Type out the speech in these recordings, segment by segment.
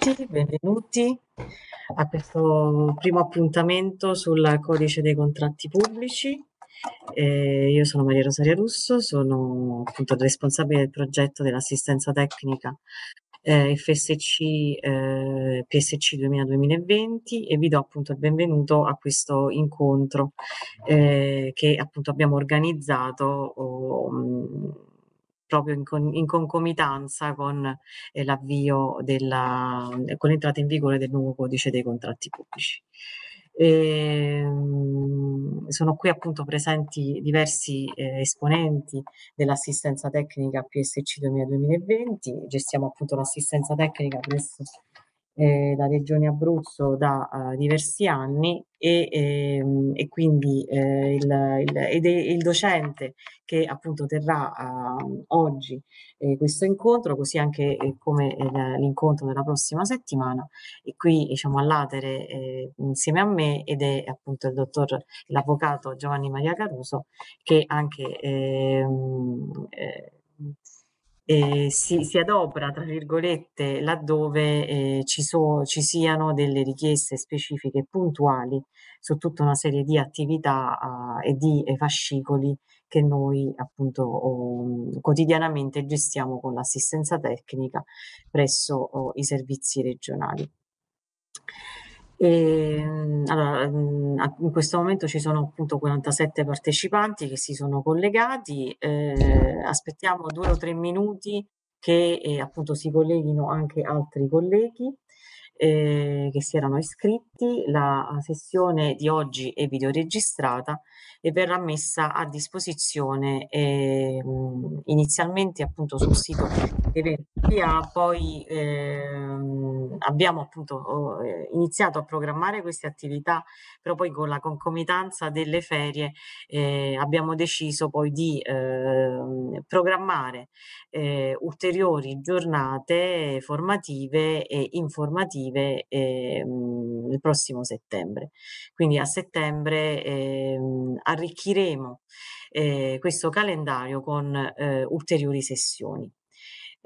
tutti, benvenuti a questo primo appuntamento sul codice dei contratti pubblici. Eh, io sono Maria Rosaria Russo, sono appunto responsabile del progetto dell'assistenza tecnica eh, FSC eh, PSC 2020 e vi do appunto il benvenuto a questo incontro eh, che appunto abbiamo organizzato. Oh, mm, proprio in, con, in concomitanza con eh, l'avvio della, eh, con l'entrata in vigore del nuovo codice dei contratti pubblici. E, ehm, sono qui appunto presenti diversi eh, esponenti dell'assistenza tecnica PSC 2020, gestiamo appunto l'assistenza tecnica presso eh, la Regione Abruzzo da uh, diversi anni e, e, ehm, e quindi eh, il, il, ed è il docente che appunto terrà uh, oggi eh, questo incontro, così anche eh, come eh, l'incontro della prossima settimana, e qui diciamo all'atere eh, insieme a me ed è appunto il dottor, l'avvocato Giovanni Maria Caruso che anche ehm, eh, eh, eh, si, si, adopera, tra virgolette, laddove eh, ci, so, ci, siano delle richieste specifiche puntuali su tutta una serie di attività eh, e di fascicoli che noi appunto oh, quotidianamente gestiamo con l'assistenza tecnica presso oh, i servizi regionali. E, ehm, allora, mhmm, in questo momento ci sono appunto 47 partecipanti che si sono collegati, eh, aspettiamo due o tre minuti che eh, appunto si colleghino anche altri colleghi eh, che si erano iscritti. La sessione di oggi è videoregistrata e verrà messa a disposizione eh, inizialmente appunto sul sito dell'EVA, poi ehm, abbiamo appunto eh, iniziato a programmare queste attività, però poi con la concomitanza delle ferie eh, abbiamo deciso poi di ehm, programmare eh, ulteriori giornate formative e informative relative eh, mh, il prossimo settembre. Quindi a settembre eh, mh, arricchiremo eh, questo calendario con eh, ulteriori sessioni.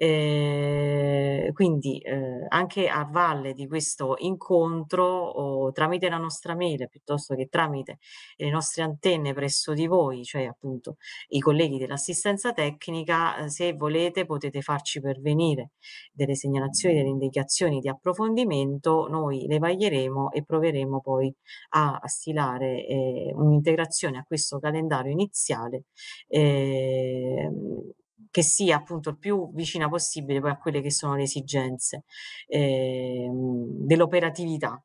Eh, quindi eh, anche a valle di questo incontro o tramite la nostra mail piuttosto che tramite le nostre antenne presso di voi, cioè appunto i colleghi dell'assistenza tecnica, eh, se volete potete farci pervenire delle segnalazioni, delle indicazioni di approfondimento, noi le vaglieremo e proveremo poi a, a stilare eh, un'integrazione a questo calendario iniziale ehm, che sia appunto il più vicina possibile poi a quelle che sono le esigenze eh, dell'operatività.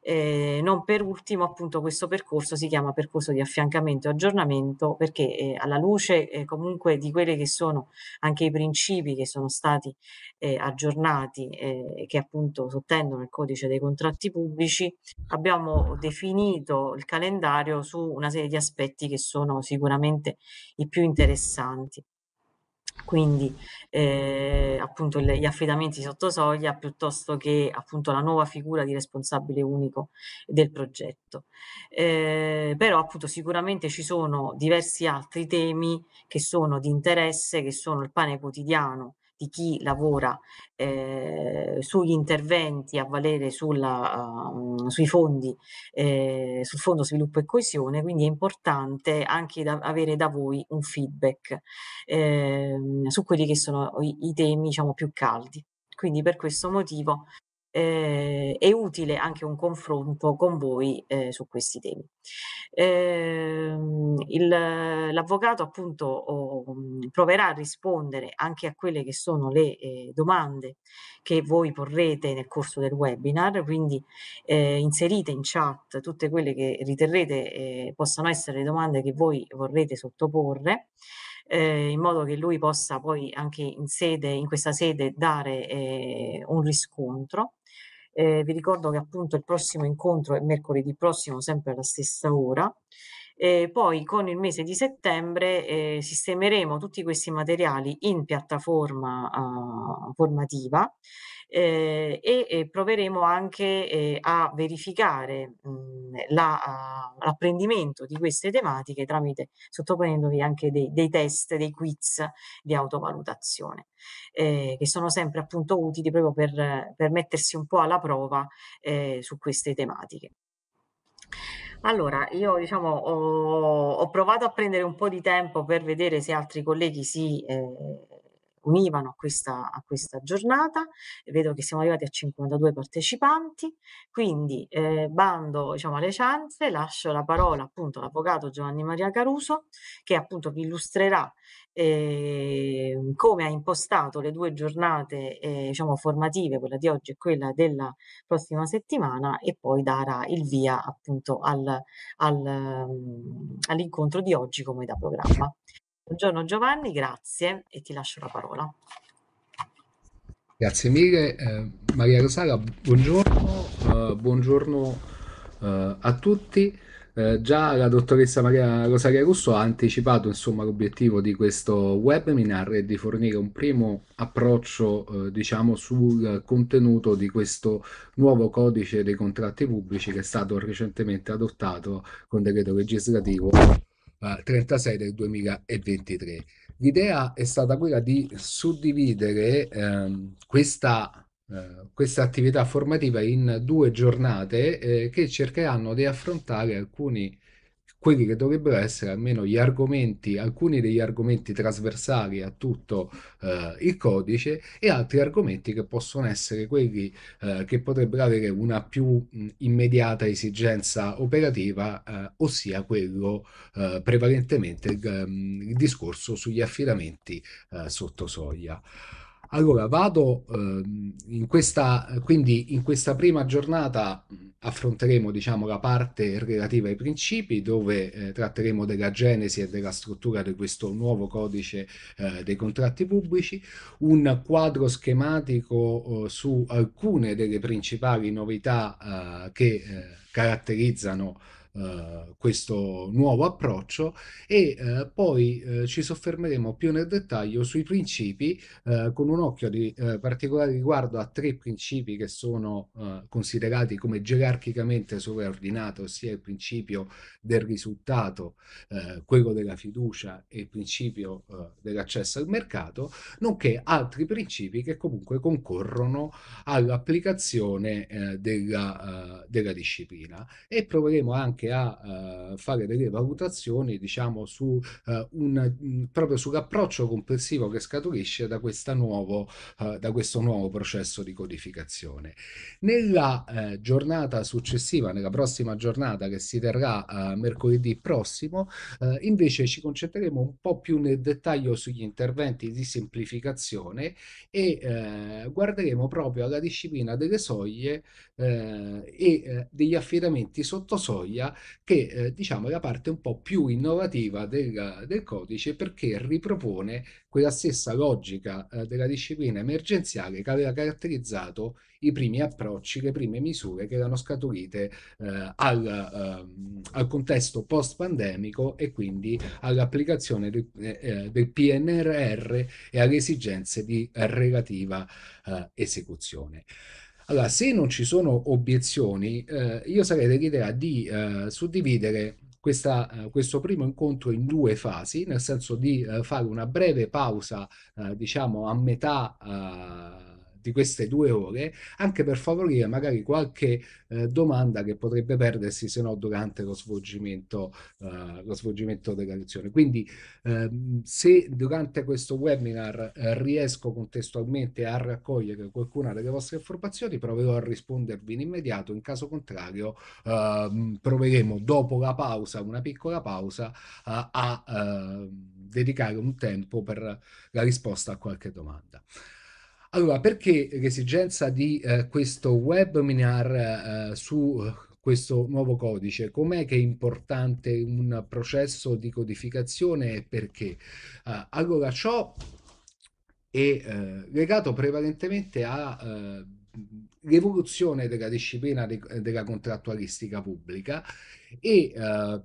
Eh, non per ultimo appunto questo percorso si chiama percorso di affiancamento e aggiornamento perché eh, alla luce eh, comunque di quelli che sono anche i principi che sono stati eh, aggiornati e eh, che appunto sottendono il codice dei contratti pubblici abbiamo definito il calendario su una serie di aspetti che sono sicuramente i più interessanti. Quindi eh, appunto le, gli affidamenti sotto soglia piuttosto che appunto la nuova figura di responsabile unico del progetto. Eh, però appunto sicuramente ci sono diversi altri temi che sono di interesse, che sono il pane quotidiano di chi lavora eh, sugli interventi a valere sulla, uh, sui fondi, eh, sul Fondo Sviluppo e Coesione, quindi è importante anche da, avere da voi un feedback eh, su quelli che sono i, i temi diciamo, più caldi. Quindi per questo motivo eh, è utile anche un confronto con voi eh, su questi temi. Eh, l'avvocato appunto oh, proverà a rispondere anche a quelle che sono le eh, domande che voi porrete nel corso del webinar, quindi eh, inserite in chat tutte quelle che riterrete eh, possano essere le domande che voi vorrete sottoporre eh, in modo che lui possa poi anche in, sede, in questa sede dare eh, un riscontro. Eh, vi ricordo che appunto il prossimo incontro è mercoledì prossimo, sempre alla stessa ora. Eh, poi con il mese di settembre eh, sistemeremo tutti questi materiali in piattaforma eh, formativa eh, e, e proveremo anche eh, a verificare mhmm, ah, l'apprendimento la, di queste tematiche tramite sottoponendovi anche dei, dei test, dei quiz di autovalutazione eh, che sono sempre appunto utili proprio per, per mettersi un po' alla prova eh, su queste tematiche. Allora, io diciamo ho, ho provato a prendere un po' di tempo per vedere se altri colleghi si... Eh, univano a questa, a questa giornata. Vedo che siamo arrivati a 52 partecipanti, quindi eh, bando diciamo, alle ciance, lascio la parola appunto all'avvocato Giovanni Maria Caruso che appunto vi illustrerà eh, come ha impostato le due giornate eh, diciamo, formative, quella di oggi e quella della prossima settimana e poi darà il via appunto al, al, mm, all'incontro di oggi come da programma. Buongiorno Giovanni, grazie e ti lascio la parola. Grazie mille. Eh, Maria Rosara, buongiorno, eh, buongiorno eh, a tutti. Eh, già la dottoressa Maria Rosaria Russo ha anticipato l'obiettivo di questo webinar e di fornire un primo approccio eh, diciamo, sul contenuto di questo nuovo codice dei contratti pubblici che è stato recentemente adottato con decreto legislativo eh, 36 del 2023. L'idea è stata quella di suddividere ehm, eh, questa Uh, questa attività formativa in due giornate eh, che cercheranno di affrontare alcuni quelli che dovrebbero essere almeno gli argomenti, alcuni degli argomenti trasversali a tutto eh, il codice e altri argomenti che possono essere quelli eh, che potrebbero avere una più mh, immediata esigenza operativa, eh, ossia quello eh, prevalentemente il, il, discorso sugli affidamenti eh, sotto soglia. Allora, vado eh, in questa, quindi in questa prima giornata affronteremo, diciamo, la parte relativa ai principi, dove eh, tratteremo della genesi e della struttura di questo nuovo codice eh, dei contratti pubblici, un quadro schematico oh, su alcune delle principali novità eh, che eh, caratterizzano eh, questo nuovo approccio e eh, poi eh, ci soffermeremo più nel dettaglio sui principi eh, con un occhio di particolare riguardo a tre principi che sono considerati come gerarchicamente sovraordinato, ossia il principio del risultato, quello della fiducia e il principio dell'accesso al mercato, nonché altri principi che comunque concorrono all'applicazione della, della disciplina e proveremo anche anche a eh, fare delle valutazioni, diciamo, su, eh, un, mm, proprio sull'approccio complessivo che scaturisce da, nuovo, eh, da questo nuovo processo di codificazione. Nella giornata successiva, nella prossima giornata che si terrà mercoledì prossimo, invece ci concentreremo un po' più nel dettaglio sugli interventi di semplificazione e eh, guarderemo proprio alla disciplina delle soglie eh, e eh, degli affidamenti sotto soglia che eh, diciamo è la parte un po' più innovativa del, del codice perché ripropone quella stessa logica eh, della disciplina emergenziale che aveva caratterizzato i primi approcci, le prime misure che erano scaturite eh, al, ehm, al, contesto post-pandemico e quindi all'applicazione del, eh, eh, del PNRR e alle esigenze di relativa eh, esecuzione. Allora, se non ci sono obiezioni, eh, io sarei dell'idea di eh, suddividere questa, eh, questo primo incontro in due fasi, nel senso di eh, fare una breve pausa, eh, diciamo, a metà Eh, di queste due ore, anche per favorire magari qualche eh, domanda che potrebbe perdersi se no durante lo svolgimento, eh, lo svolgimento della lezione. Quindi ehm, se durante questo webinar eh, riesco contestualmente a raccogliere qualcuna delle vostre informazioni, proverò a rispondervi in immediato, in caso contrario ehm, proveremo dopo la pausa, una piccola pausa, a ehm, dedicare un tempo per la risposta a qualche domanda. Allora, perché l'esigenza di eh, questo webinar eh, su eh, questo nuovo codice? Com'è che è importante un processo di codificazione e perché? Eh, allora, ciò è eh, legato prevalentemente a eh, l'evoluzione della disciplina de della contrattualistica pubblica e eh,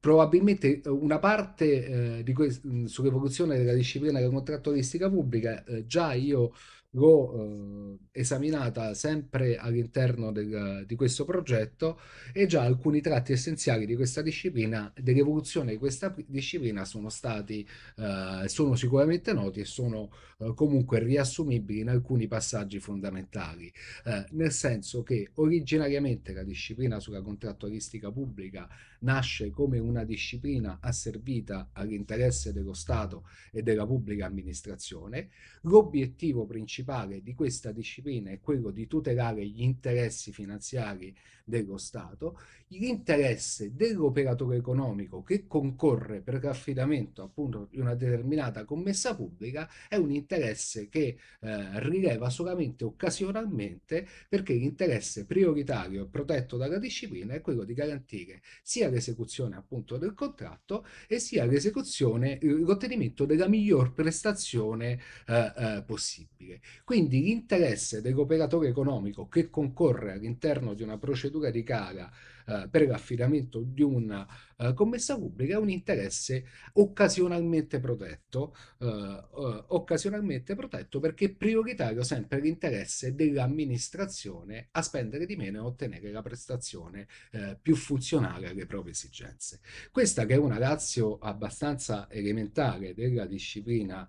probabilmente eh, una parte eh, di que- mm, sull'evoluzione della disciplina della contrattualistica pubblica eh, già io l'ho eh, esaminata sempre all'interno del, di questo progetto e già alcuni tratti essenziali di questa disciplina, dell'evoluzione di questa disciplina sono stati, eh, sono sicuramente noti e sono eh, comunque riassumibili in alcuni passaggi fondamentali, eh, nel senso che originariamente la disciplina sulla contrattualistica pubblica nasce come una disciplina asservita all'interesse dello Stato e della pubblica amministrazione. L'obiettivo principale di questa disciplina è quello di tutelare gli interessi finanziari dello Stato, l'interesse dell'operatore economico che concorre per l'affidamento appunto di una determinata commessa pubblica è un interesse che eh, rileva solamente occasionalmente perché l'interesse prioritario e protetto dalla disciplina è quello di garantire sia l'esecuzione appunto del contratto e sia l'esecuzione, eh, l'ottenimento della miglior prestazione eh, eh, possibile. Quindi l'interesse dell'operatore economico che concorre all'interno di una procedura di gara eh, per l'affidamento di una eh, commessa pubblica è un interesse occasionalmente protetto, eh, eh, occasionalmente protetto perché è prioritario sempre l'interesse dell'amministrazione a spendere di meno e ottenere la prestazione eh, più funzionale alle proprie esigenze. Questa che è una razio abbastanza elementare della disciplina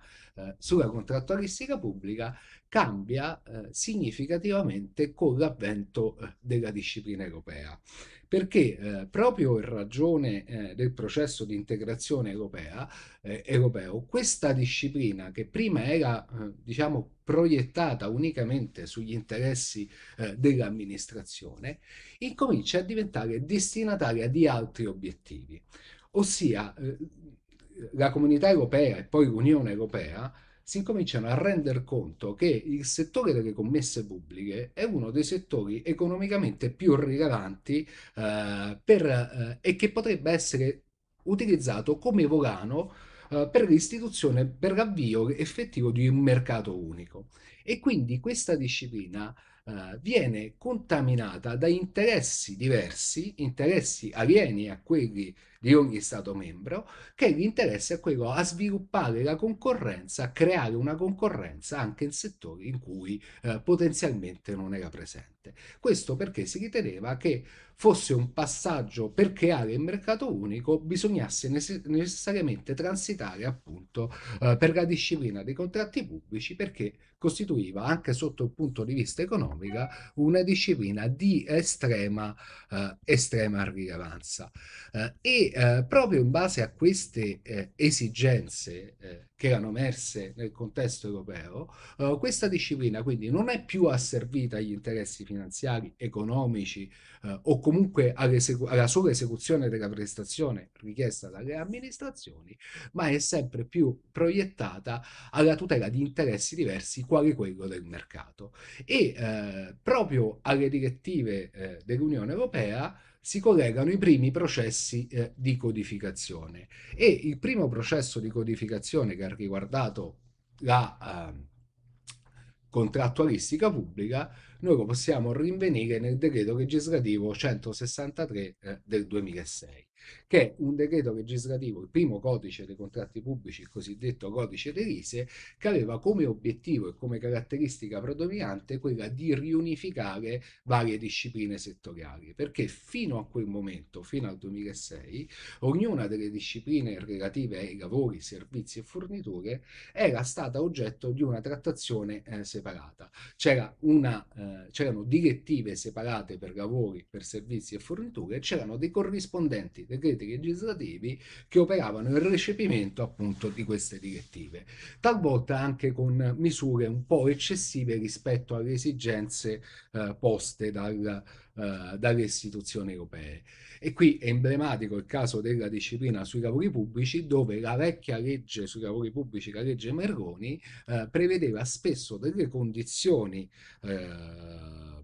sulla contrattualistica pubblica cambia eh, significativamente con l'avvento eh, della disciplina europea perché eh, proprio in ragione eh, del processo di integrazione europea, eh, europeo, questa disciplina che prima era, eh, diciamo, proiettata unicamente sugli interessi eh, dell'amministrazione, incomincia a diventare destinataria di altri obiettivi, ossia eh, la comunità europea e poi l'Unione europea si incominciano a rendere conto che il settore delle commesse pubbliche è uno dei settori economicamente più rilevanti eh, per, eh, e che potrebbe essere utilizzato come volano eh, per l'istituzione, per l'avvio effettivo di un mercato unico. E quindi questa disciplina eh, viene contaminata da interessi diversi, interessi alieni a quelli di ogni Stato membro, che gli interessa è quello a sviluppare la concorrenza, a creare una concorrenza anche in settori in cui eh, potenzialmente non era presente. Questo perché si riteneva che fosse un passaggio per creare il mercato unico bisognasse necessariamente transitare appunto eh, per la disciplina dei contratti pubblici perché costituiva anche sotto il punto di vista economico una disciplina di estrema, eh, estrema rilevanza. Eh, e eh, proprio in base a queste eh, esigenze eh, che erano emerse nel contesto europeo, eh, questa disciplina quindi non è più asservita agli interessi finanziari, economici eh, o comunque alla sola esecuzione della prestazione richiesta dalle amministrazioni, ma è sempre più proiettata alla tutela di interessi diversi, quali quello del mercato. E proprio alle direttive dell'Unione Europea si collegano i primi processi eh, di codificazione e il primo processo di codificazione che ha riguardato la eh, contrattualistica pubblica noi lo possiamo rinvenire nel decreto legislativo 163 eh, del 2006 che è un decreto legislativo, il primo codice dei contratti pubblici, il cosiddetto codice De Rise, che aveva come obiettivo e come caratteristica predominante quella di riunificare varie discipline settoriali, perché fino a quel momento, fino al 2006, ognuna delle discipline relative ai lavori, servizi e forniture era stata oggetto di una trattazione eh, separata. Eh, c'erano eh, direttive separate per lavori, per servizi e forniture, c'erano dei corrispondenti decreti legislativi che operavano il recepimento appunto di queste direttive, talvolta anche con misure un po' eccessive rispetto alle esigenze eh, poste dal, eh, dalle istituzioni europee. E qui è emblematico il caso della disciplina sui lavori pubblici, dove la vecchia legge sui lavori pubblici, la legge Mergoni, eh, prevedeva spesso delle condizioni eh,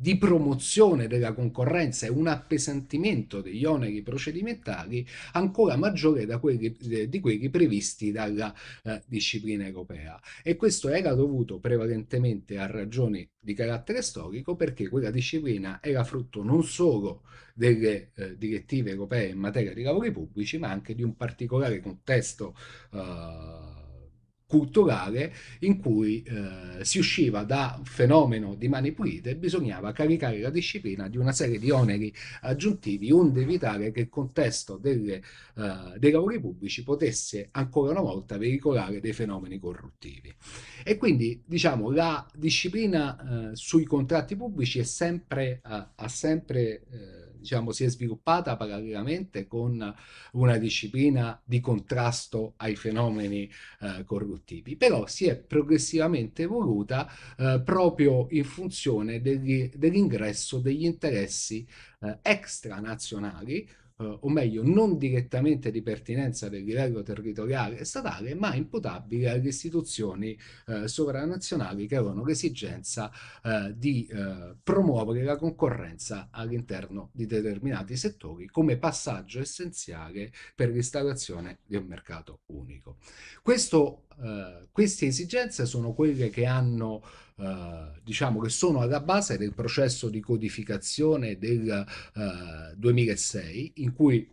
di promozione della concorrenza e un appesantimento degli oneri procedimentali ancora maggiore quelli, eh, di quelli previsti dalla eh, disciplina europea. E questo era dovuto prevalentemente a ragioni di carattere storico perché quella disciplina era frutto non solo delle eh, direttive europee in materia di lavori pubblici, ma anche di un particolare contesto eh, culturale in cui eh, si usciva da un fenomeno di mani pulite e bisognava caricare la disciplina di una serie di oneri aggiuntivi onde evitare che il contesto delle, eh, dei lavori pubblici potesse ancora una volta veicolare dei fenomeni corruttivi. E quindi diciamo la disciplina eh, sui contratti pubblici è sempre, ha sempre eh, diciamo, si è sviluppata parallelamente con una disciplina di contrasto ai fenomeni eh, corruttivi, però si è progressivamente evoluta eh, proprio in funzione degli, dell'ingresso degli interessi eh, extranazionali eh, o meglio non direttamente di pertinenza del livello territoriale e statale, ma imputabile alle istituzioni eh, sovranazionali che avevano l'esigenza eh, di eh, promuovere la concorrenza all'interno di determinati settori come passaggio essenziale per l'installazione di un mercato unico. Questo eh, queste esigenze sono quelle che hanno eh, diciamo che sono alla base del processo di codificazione del eh, 2006 in cui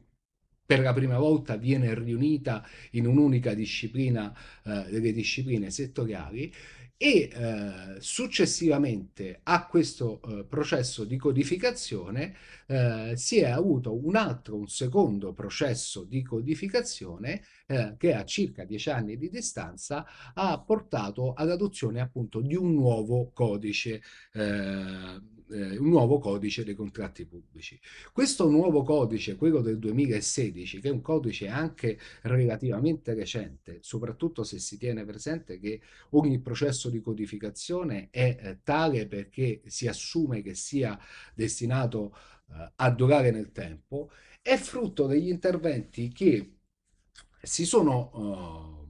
per la prima volta viene riunita in un'unica disciplina eh, le discipline settoriali e eh, successivamente a questo eh, processo di codificazione eh, si è avuto un altro, un secondo processo di codificazione eh, che a circa dieci anni di distanza ha portato ad adozione appunto di un nuovo codice eh, eh, un nuovo codice dei contratti pubblici. Questo nuovo codice, quello del 2016, che è un codice anche relativamente recente, soprattutto se si tiene presente che ogni processo di codificazione è eh, tale perché si assume che sia destinato eh, a durare nel tempo, è frutto degli interventi che si sono eh,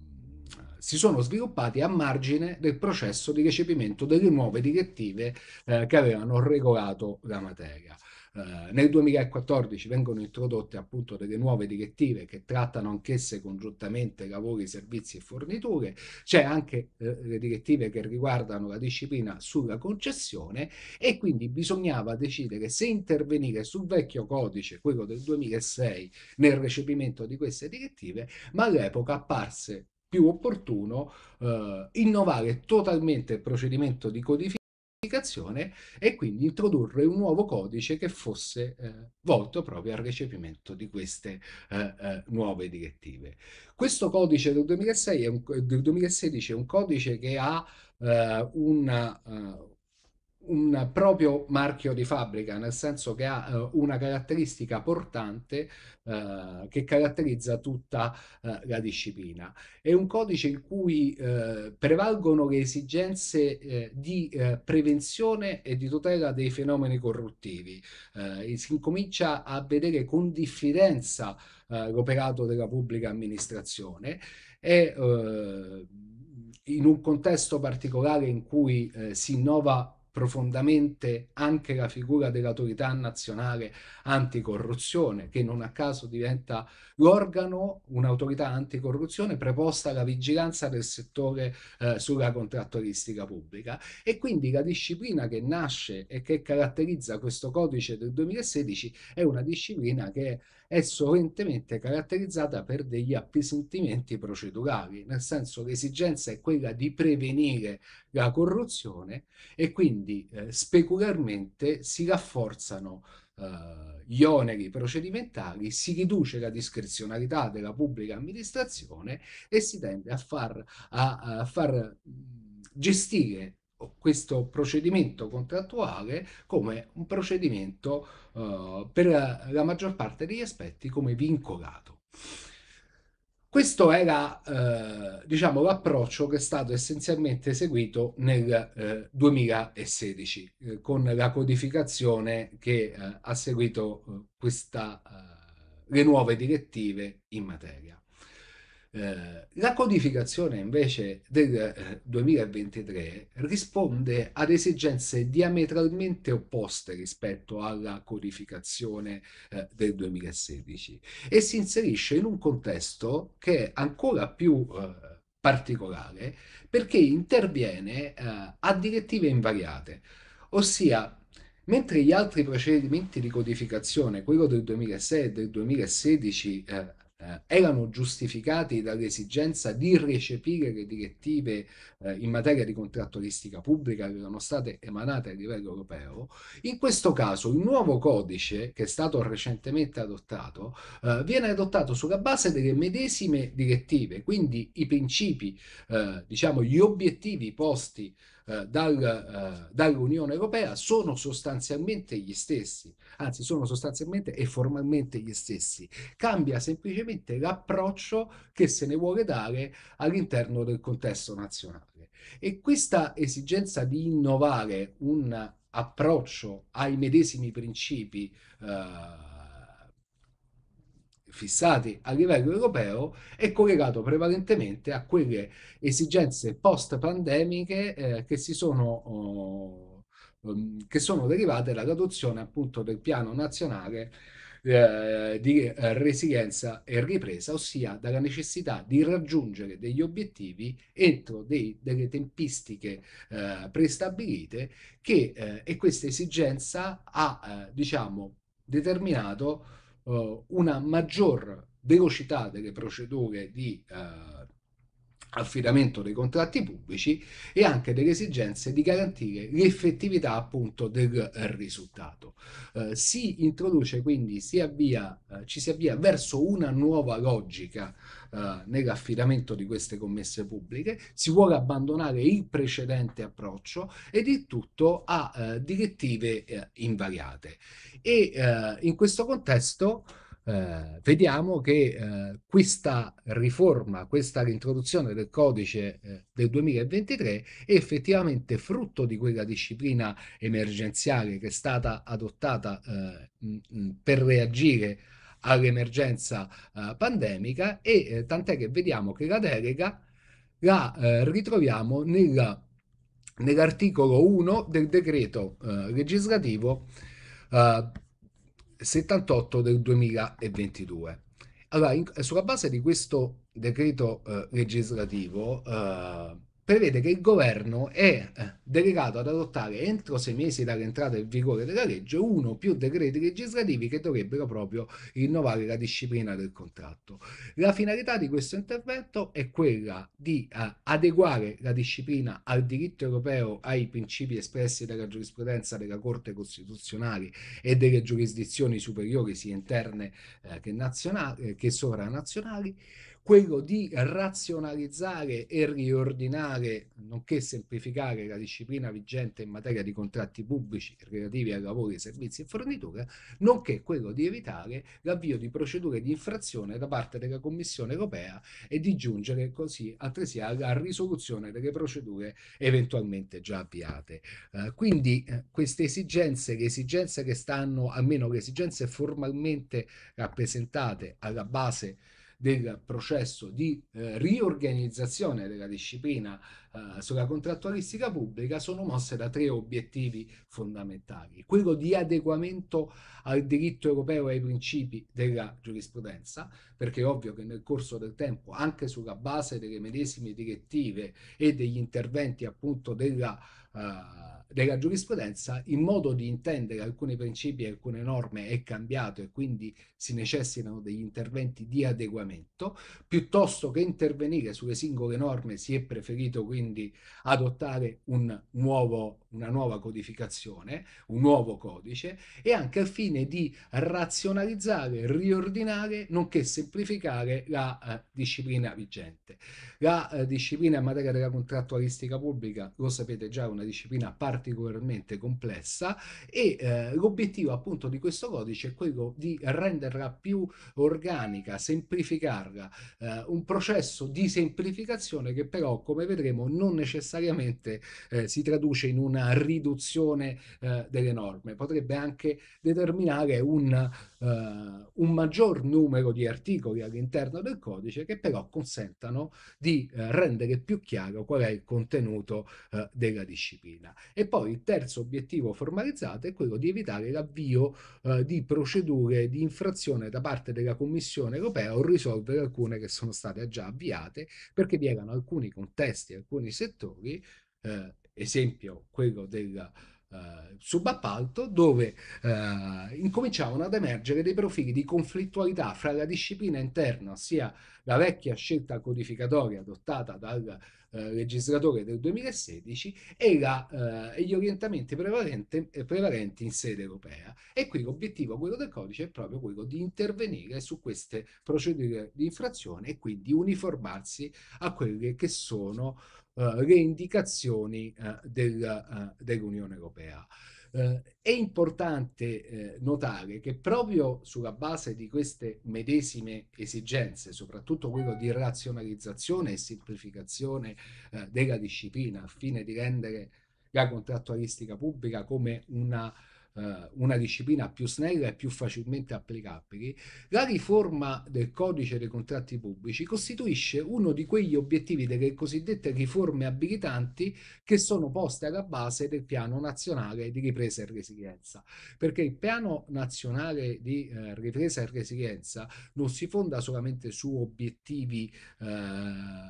si sono sviluppati a margine del processo di recepimento delle nuove direttive eh, che avevano regolato la materia. Eh, nel 2014 vengono introdotte appunto delle nuove direttive che trattano anch'esse congiuntamente lavori, servizi e forniture, c'è anche eh, le direttive che riguardano la disciplina sulla concessione e quindi bisognava decidere se intervenire sul vecchio codice, quello del 2006, nel recepimento di queste direttive, ma all'epoca apparse più opportuno eh, innovare totalmente il procedimento di codificazione e quindi introdurre un nuovo codice che fosse eh, volto proprio al recepimento di queste eh, eh nuove direttive. Questo codice del, 2006 è un, del 2016 è un codice che ha eh, una, eh, un proprio marchio di fabbrica, nel senso che ha eh, una caratteristica portante eh, che caratterizza tutta eh, la disciplina. È un codice in cui eh, prevalgono le esigenze eh, di eh, prevenzione e di tutela dei fenomeni corruttivi. si incomincia a vedere con diffidenza l'operato della pubblica amministrazione e in un contesto particolare in cui si innova profondamente anche la figura dell'autorità nazionale anticorruzione, che non a caso diventa l'organo, un'autorità anticorruzione preposta alla vigilanza del settore eh, sulla contrattualistica pubblica. E quindi la disciplina che nasce e che caratterizza questo codice del 2016 è una disciplina che è sovente caratterizzata per degli appesantimenti procedurali, nel senso che l'esigenza è quella di prevenire la corruzione e quindi eh, specularmente si rafforzano eh, gli oneri procedimentali, si riduce la discrezionalità della pubblica amministrazione e si tende a far, a, a far gestire questo procedimento contrattuale come un procedimento uh, per la maggior parte degli aspetti come vincolato. Questo era eh, diciamo, l'approccio che è stato essenzialmente seguito nel eh, 2016 eh, con la codificazione che eh, ha seguito eh, questa, le nuove direttive in materia. Eh, la codificazione invece del 2023 eh, risponde ad esigenze diametralmente opposte rispetto alla codificazione eh, del 2016 e si inserisce in un contesto che è ancora più particolare perché interviene a direttive invariate, ossia mentre gli altri procedimenti di codificazione, quello del 2006 e del 2016, eh, erano giustificati dall'esigenza di recepire le direttive eh, in materia di contrattualistica pubblica che erano state emanate a livello europeo, in questo caso il nuovo codice che è stato recentemente adottato eh, viene adottato sulla base delle medesime direttive, quindi i principi, eh, diciamo gli obiettivi posti eh, dal, eh, dall'Unione Europea sono sostanzialmente gli stessi, anzi sono sostanzialmente e formalmente gli stessi. Cambia semplicemente l'approccio che se ne vuole dare all'interno del contesto nazionale. E questa esigenza di innovare un approccio ai medesimi principi eh, fissati a livello europeo è collegato prevalentemente a quelle esigenze post-pandemiche eh, che si sono oh, mm, che sono derivate dall'adozione appunto del piano nazionale eh, di eh, resilienza e ripresa, ossia dalla necessità di raggiungere degli obiettivi entro dei, delle tempistiche eh, prestabilite che, eh, e questa esigenza ha diciamo determinato uh, una maggior velocità delle procedure di uh, affidamento dei contratti pubblici e anche delle esigenze di garantire l'effettività appunto del eh, risultato. Eh, si introduce quindi, si avvia, eh, ci si avvia verso una nuova logica eh, nell'affidamento di queste commesse pubbliche, si vuole abbandonare il precedente approccio ed il tutto a eh, direttive eh, invariate. E eh, in questo contesto eh, vediamo che eh, questa riforma, questa reintroduzione del codice eh, del 2023 è effettivamente frutto di quella disciplina emergenziale che è stata adottata eh, mh, mh, per reagire all'emergenza eh, pandemica e eh, tant'è che vediamo che la delega la eh, ritroviamo nella, nell'articolo 1 del decreto eh, legislativo 78 del 2022. Allora, in, sulla base di questo decreto legislativo prevede che il governo è eh, delegato ad adottare entro sei mesi dall'entrata in vigore della legge uno o più decreti legislativi che dovrebbero proprio innovare la disciplina del contratto. La finalità di questo intervento è quella di uh, adeguare la disciplina al diritto europeo ai principi espressi dalla giurisprudenza della Corte Costituzionale e delle giurisdizioni superiori sia interne eh, che, nazionali, eh, che sovranazionali quello di razionalizzare e riordinare, nonché semplificare la disciplina vigente in materia di contratti pubblici relativi ai lavori, servizi e forniture, nonché quello di evitare l'avvio di procedure di infrazione da parte della Commissione europea e di giungere così altresì alla risoluzione delle procedure eventualmente già avviate. Eh, quindi eh, queste esigenze, le esigenze che stanno, almeno le esigenze formalmente rappresentate alla base del processo di eh, riorganizzazione della disciplina eh, sulla contrattualistica pubblica sono mosse da tre obiettivi fondamentali. Quello di adeguamento al diritto europeo e ai principi della giurisprudenza, perché è ovvio che nel corso del tempo, anche sulla base delle medesime direttive e degli interventi appunto della eh, della giurisprudenza, il modo di intendere alcuni principi e alcune norme è cambiato e quindi si necessitano degli interventi di adeguamento, piuttosto che intervenire sulle singole norme si è preferito quindi quindi adottare un nuovo una nuova codificazione, un nuovo codice, e anche al fine di razionalizzare, riordinare, nonché semplificare la eh, disciplina vigente. La eh, disciplina in materia della contrattualistica pubblica, lo sapete già, è una disciplina particolarmente complessa e eh, l'obiettivo appunto di questo codice è quello di renderla più organica, semplificarla, eh, un processo di semplificazione che però, come vedremo, non necessariamente eh, si traduce in una una riduzione eh, delle norme, potrebbe anche determinare un, eh, un, maggior numero di articoli all'interno del codice che però consentano di eh, rendere più chiaro qual è il contenuto eh, della disciplina. E poi il terzo obiettivo formalizzato è quello di evitare l'avvio eh, di procedure di infrazione da parte della Commissione europea o risolvere alcune che sono state già avviate perché vi erano alcuni contesti, alcuni settori eh, esempio quello del uh, subappalto, dove uh, incominciavano ad emergere dei profili di conflittualità fra la disciplina interna, ossia la vecchia scelta codificatoria adottata dal uh, legislatore del 2016, e, la, e gli orientamenti prevalenti in sede europea. E qui l'obiettivo quello del codice è proprio quello di intervenire su queste procedure di infrazione e quindi uniformarsi a quelle che sono reindicazioni eh, eh, del, eh, dell'Unione Europea. è importante notare che proprio sulla base di queste medesime esigenze, soprattutto quello di razionalizzazione e semplificazione della disciplina, al fine di rendere la contrattualistica pubblica come una eh, una disciplina più snella e più facilmente applicabile, la riforma del codice dei contratti pubblici costituisce uno di quegli obiettivi delle cosiddette riforme abilitanti che sono poste alla base del piano nazionale di ripresa e resilienza, perché il piano nazionale di eh, ripresa e resilienza non si fonda solamente su obiettivi eh,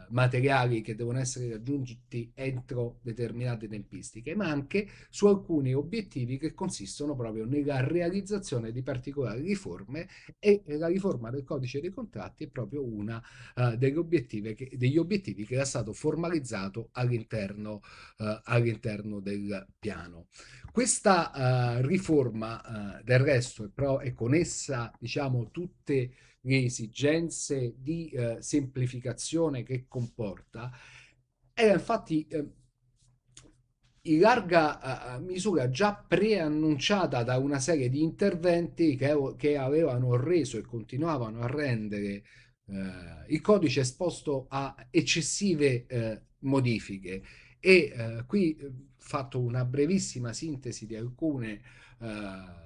materiali che devono essere raggiunti entro determinate tempistiche, ma anche su alcuni obiettivi che consistono consistono proprio nella realizzazione di particolari riforme e la riforma del codice dei contratti è proprio uno uh, eh, degli, obiettivi che era stato formalizzato all'interno, uh, all'interno del piano. Questa uh, riforma del resto e, pro, e con essa diciamo tutte le esigenze di semplificazione che comporta era infatti eh, in larga misura già preannunciata da una serie di interventi che, che avevano reso e continuavano a rendere eh, il codice esposto a eccessive eh, modifiche. E eh, qui eh, fatto una brevissima sintesi di alcuni eh,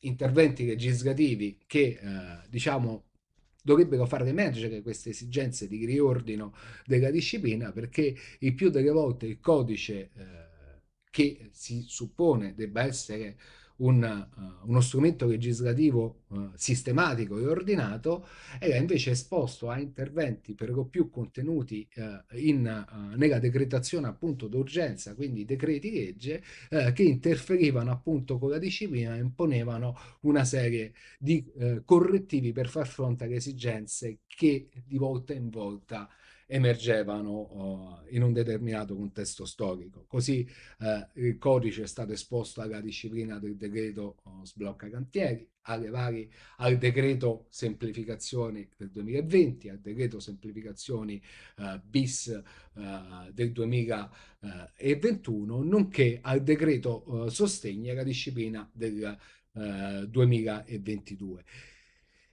interventi legislativi che eh, diciamo dovrebbero far emergere queste esigenze di riordino della disciplina perché il più delle volte il codice eh, che si suppone debba essere un, uh, uno strumento legislativo uh, sistematico e ordinato era invece esposto a interventi per lo più contenuti uh, in, nella decretazione appunto d'urgenza, quindi decreti legge, che interferivano appunto con la disciplina e imponevano una serie di correttivi per far fronte alle esigenze che di volta in volta emergevano oh, in un determinato contesto storico. Così eh, il codice è stato esposto alla disciplina del decreto oh, sblocca cantieri, vari, al decreto semplificazioni del 2020, al decreto semplificazioni eh, bis eh, del 2021, nonché al decreto oh, sostegni alla disciplina del 2022.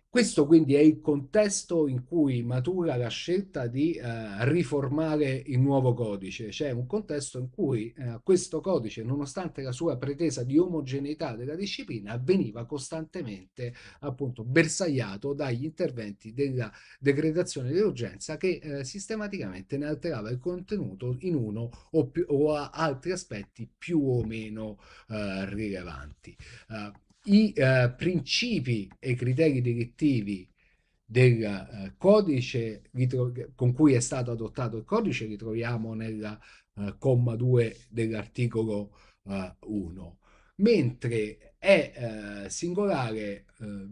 Questo quindi è il contesto in cui matura la scelta di eh, riformare il nuovo codice, cioè un contesto in cui eh, questo codice, nonostante la sua pretesa di omogeneità della disciplina, veniva costantemente appunto bersagliato dagli interventi della decretazione dell'urgenza che eh, sistematicamente ne alterava il contenuto in uno o, più, o altri aspetti più o meno eh, rilevanti. Eh, i eh, principi e i criteri direttivi del eh, codice con cui è stato adottato il codice li troviamo nel eh, comma 2 dell'articolo 1, eh, mentre è eh, singolare eh,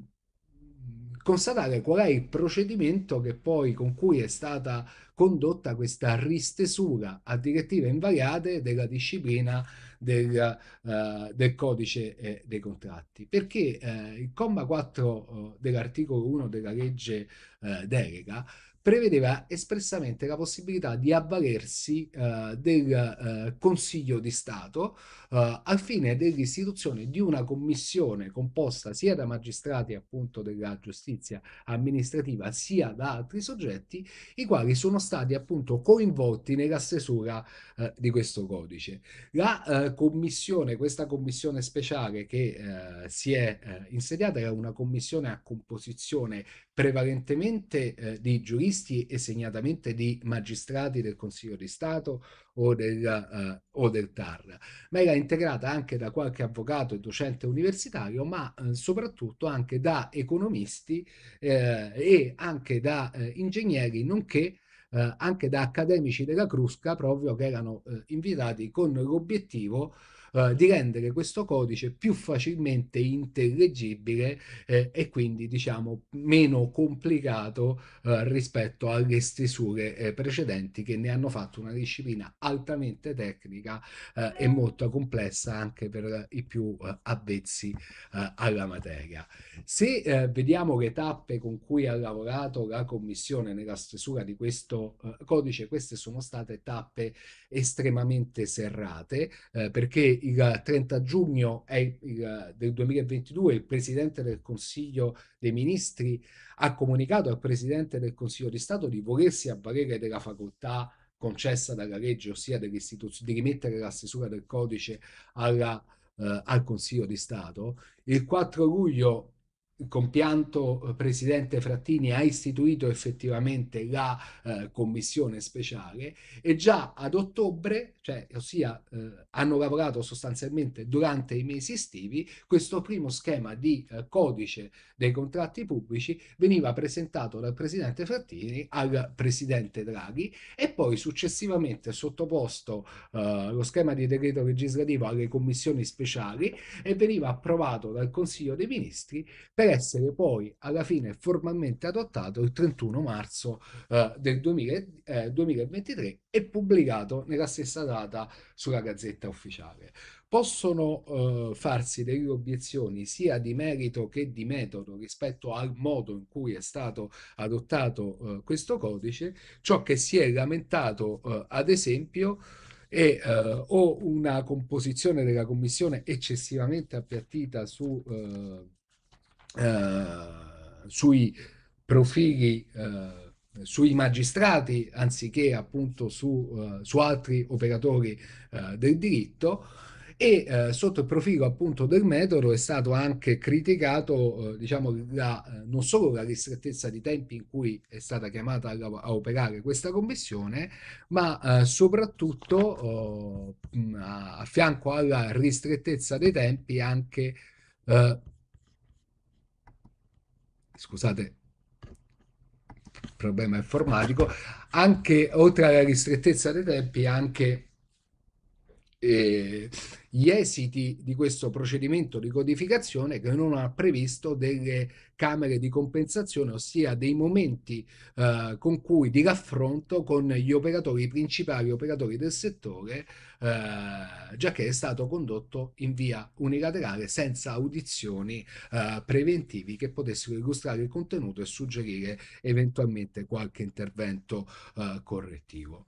constatare qual è il procedimento che poi con cui è stata condotta questa ristesura a direttive invariate della disciplina del, uh, del codice eh, dei contratti. Perché eh, il comma 4 uh, eh, dell'articolo 1 della legge uh, delega prevedeva espressamente la possibilità di avvalersi eh, del eh, Consiglio di Stato eh, al fine dell'istituzione di una commissione composta sia da magistrati appunto della giustizia amministrativa sia da altri soggetti i quali sono stati appunto coinvolti nella stesura eh, di questo codice. La eh, commissione, questa commissione speciale che eh, si è insediata era una commissione a composizione prevalentemente eh, di giuristi e segnatamente di magistrati del Consiglio di Stato o del, uh, eh, o del TAR, ma era integrata anche da qualche avvocato e docente universitario, ma uh, soprattutto anche da economisti eh, e anche da eh, ingegneri, nonché eh, anche da accademici della Crusca, proprio che erano invitati con l'obiettivo eh, di rendere questo codice più facilmente intellegibile eh, e quindi diciamo meno complicato eh, rispetto alle stesure eh, precedenti che ne hanno fatto una disciplina altamente tecnica e molto complessa anche per i più avvezzi alla materia. Se vediamo le tappe con cui ha lavorato la Commissione nella stesura di questo codice, queste sono state tappe estremamente serrate eh, perché il 30 giugno il, del 2022 il Presidente del Consiglio dei Ministri ha comunicato al Presidente del Consiglio di Stato di volersi avvalere della facoltà concessa dalla legge, ossia di rimettere la stesura del codice alla, eh, al Consiglio di Stato. Il 4 luglio compianto eh, Presidente Frattini ha istituito effettivamente la eh, commissione speciale e già ad ottobre, cioè, ossia eh, hanno lavorato sostanzialmente durante i mesi estivi, questo primo schema di eh, codice dei contratti pubblici veniva presentato dal Presidente Frattini al Presidente Draghi e poi successivamente sottoposto eh, lo schema di decreto legislativo alle commissioni speciali e veniva approvato dal Consiglio dei Ministri per per essere poi alla fine formalmente adottato il 31 marzo eh, del 2000, eh, 2023 e pubblicato nella stessa data sulla Gazzetta Ufficiale. Possono eh, farsi delle obiezioni sia di merito che di metodo rispetto al modo in cui è stato adottato eh, questo codice, ciò che si è lamentato eh, ad esempio e eh, o una composizione della commissione eccessivamente appiattita su eh, eh, sui profili, eh, sui magistrati, anziché appunto su, eh, su altri operatori del diritto, e eh, sotto il profilo appunto del metodo è stato anche criticato eh, diciamo la, non solo la ristrettezza di tempi in cui è stata chiamata a, a operare questa commissione ma eh, soprattutto oh, a, a, fianco alla ristrettezza dei tempi anche scusate il problema informatico, anche oltre alla ristrettezza dei tempi, anche eh, gli esiti di questo procedimento di codificazione che non ha previsto delle camere di compensazione, ossia dei momenti eh, con cui di raffronto con gli operatori, i principali operatori del settore, eh, già che è stato condotto in via unilaterale senza audizioni eh, preventivi che potessero illustrare il contenuto e suggerire eventualmente qualche intervento eh, correttivo.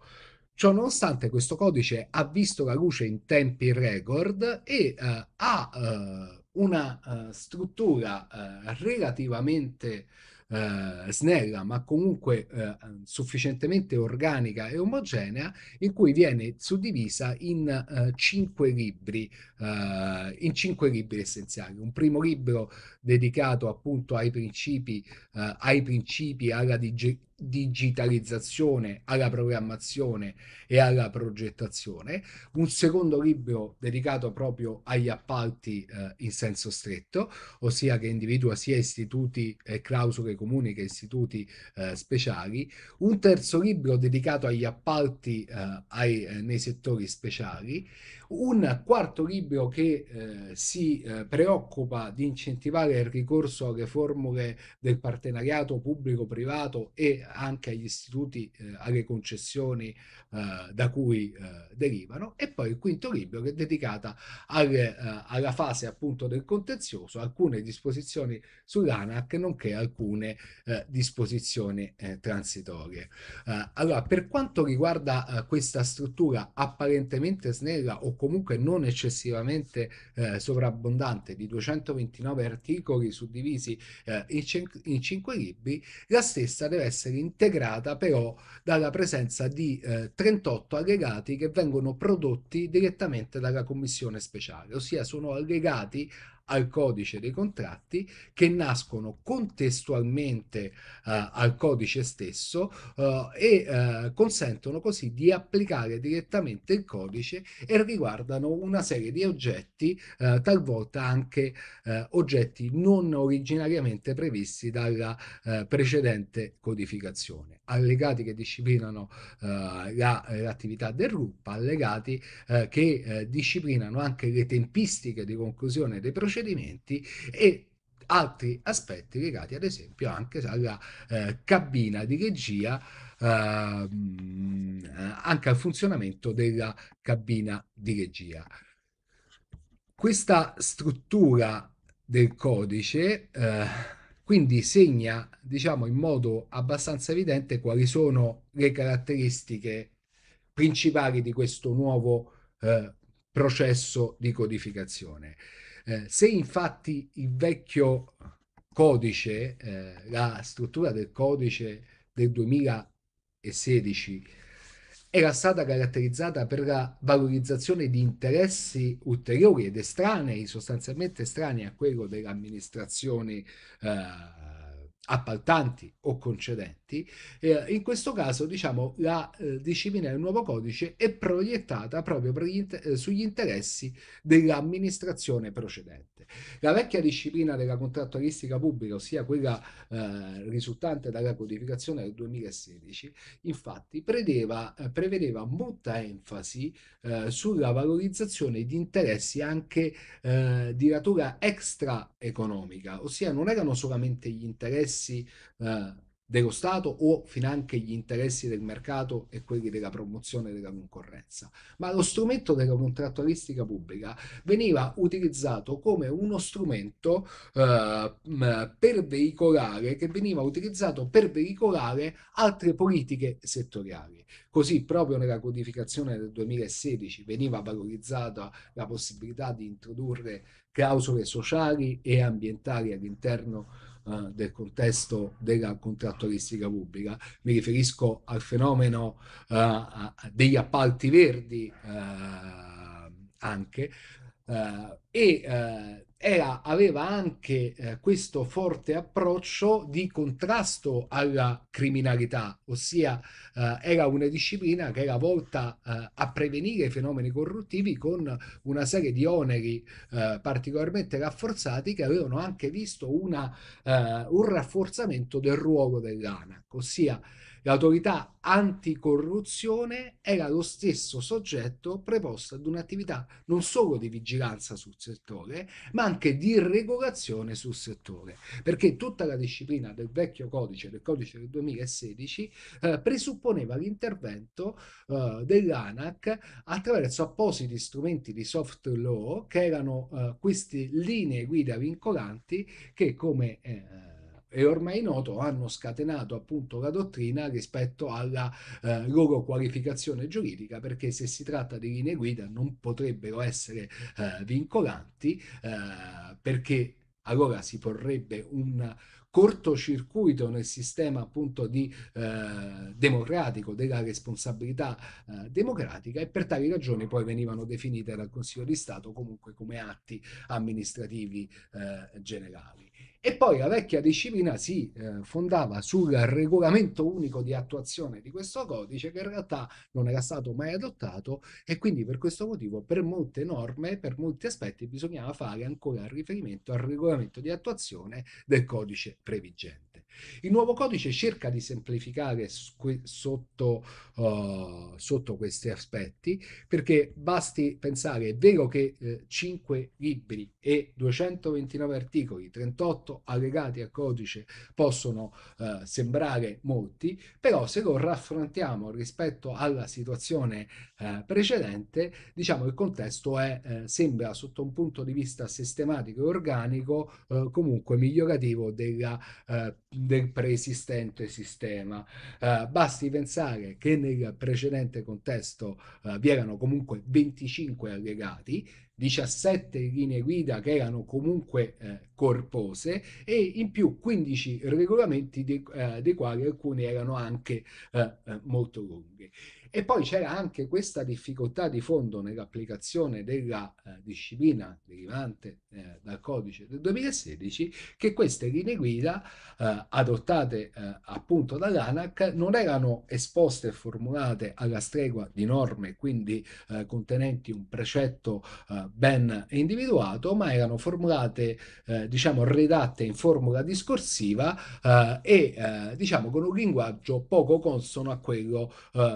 Ciononostante questo codice ha visto la luce in tempi record e eh, ha eh, una eh, struttura eh, relativamente eh, snella ma comunque eh, sufficientemente organica e omogenea in cui viene suddivisa in eh, cinque libri in cinque libri essenziali un primo libro dedicato appunto ai principi ai principi alla dig digitalizzazione, alla programmazione e alla progettazione, un secondo libro dedicato proprio agli appalti eh, in senso stretto, ossia che individua sia istituti e eh, clausole comuni che istituti eh, speciali, un terzo libro dedicato agli appalti eh, ai, eh, nei settori speciali, un quarto libro che eh, si eh, preoccupa di incentivare il ricorso alle formule del partenariato pubblico-privato e anche agli istituti, eh, alle concessioni eh, da cui eh, derivano. E poi il quinto libro che è dedicato alle, eh, alla fase appunto del contenzioso, alcune disposizioni sull'ANAC, nonché alcune disposizioni transitorie. allora, per quanto riguarda questa struttura apparentemente snella o comunque non eccessivamente eh, sovrabbondante di 229 articoli suddivisi eh, in, cin- in 5 libri, la stessa deve essere integrata però dalla presenza di eh, 38 allegati che vengono prodotti direttamente dalla commissione speciale, ossia sono allegati al codice dei contratti che nascono contestualmente uh, al codice stesso uh, e uh, consentono così di applicare direttamente il codice e riguardano una serie di oggetti, talvolta anche oggetti non originariamente previsti dalla precedente codificazione, allegati che disciplinano l'attività la, del RUP, allegati che disciplinano anche le tempistiche di conclusione dei processi procedimenti e altri aspetti legati ad esempio anche alla eh, cabina di regia, eh, anche al funzionamento della cabina di regia. Questa struttura del codice eh, quindi segna diciamo in modo abbastanza evidente quali sono le caratteristiche principali di questo nuovo eh, processo di codificazione. Eh, se infatti il vecchio codice, eh, la struttura del codice del 2016 era stata caratterizzata per la valorizzazione di interessi ulteriori ed estranei, sostanzialmente estranei a quello delle amministrazioni eh, appaltanti o concedenti, eh, in questo caso diciamo, la eh, disciplina del nuovo codice è proiettata proprio inter eh, sugli interessi dell'amministrazione procedente. La vecchia disciplina della contrattualistica pubblica, ossia quella eh, risultante dalla codificazione del 2016, infatti prevedeva, eh, prevedeva molta enfasi eh, sulla valorizzazione di interessi anche di natura extra economica, ossia non erano solamente gli interessi interessi eh, dello Stato o finanche gli interessi del mercato e quelli della promozione della concorrenza. Ma lo strumento della contrattualistica pubblica veniva utilizzato come uno strumento eh, per veicolare, che veniva utilizzato per veicolare altre politiche settoriali. Così proprio nella codificazione del 2016 veniva valorizzata la possibilità di introdurre clausole sociali e ambientali all'interno eh, del contesto della contrattualistica pubblica. Mi riferisco al fenomeno eh, degli appalti verdi eh, anche, eh, e eh, era, aveva anche eh, questo forte approccio di contrasto alla criminalità, ossia eh, era una disciplina che era volta eh, a prevenire i fenomeni corruttivi con una serie di oneri eh, particolarmente rafforzati che avevano anche visto una, eh, un rafforzamento del ruolo dell'ANAC, ossia L'autorità anticorruzione era lo stesso soggetto preposto ad un'attività non solo di vigilanza sul settore, ma anche di regolazione sul settore, perché tutta la disciplina del vecchio codice, del codice del 2016, eh, presupponeva l'intervento eh, dell'ANAC attraverso appositi strumenti di soft law, che erano eh, queste linee guida vincolanti che, come eh, è ormai noto, hanno scatenato appunto la dottrina rispetto alla eh, loro qualificazione giuridica, perché se si tratta di linee guida non potrebbero essere eh, vincolanti, eh, perché allora si porrebbe un cortocircuito nel sistema appunto di, eh, democratico della responsabilità eh, democratica e per tali ragioni poi venivano definite dal Consiglio di Stato comunque come atti amministrativi eh, generali. E poi la vecchia disciplina si eh, fondava sul regolamento unico di attuazione di questo codice che in realtà non era stato mai adottato e quindi per questo motivo per molte norme, per molti aspetti bisognava fare ancora riferimento al regolamento di attuazione del codice previgente. Il nuovo codice cerca di semplificare sotto, uh, sotto questi aspetti perché basti pensare, è vero che eh, 5 libri e 229 articoli, 38 8 allegati al codice possono eh, sembrare molti, però se lo raffrontiamo rispetto alla situazione eh, precedente, diciamo che il contesto è, eh, sembra sotto un punto di vista sistematico e organico eh, comunque migliorativo della, eh, del preesistente sistema. Eh, basti pensare che nel precedente contesto vi erano comunque 25 allegati, 17 linee guida che erano comunque eh, corpose e in più 15 regolamenti dei, eh, dei quali alcuni erano anche eh, eh molto lunghi. E poi c'era anche questa difficoltà di fondo nell'applicazione della eh, disciplina derivante eh, dal codice del 2016 che queste linee guida eh, adottate eh, appunto dall'ANAC non erano esposte e formulate alla stregua di norme, quindi eh, contenenti un precetto eh, ben individuato, ma erano formulate, diciamo, redatte in formula discorsiva e diciamo con un linguaggio poco consono a quello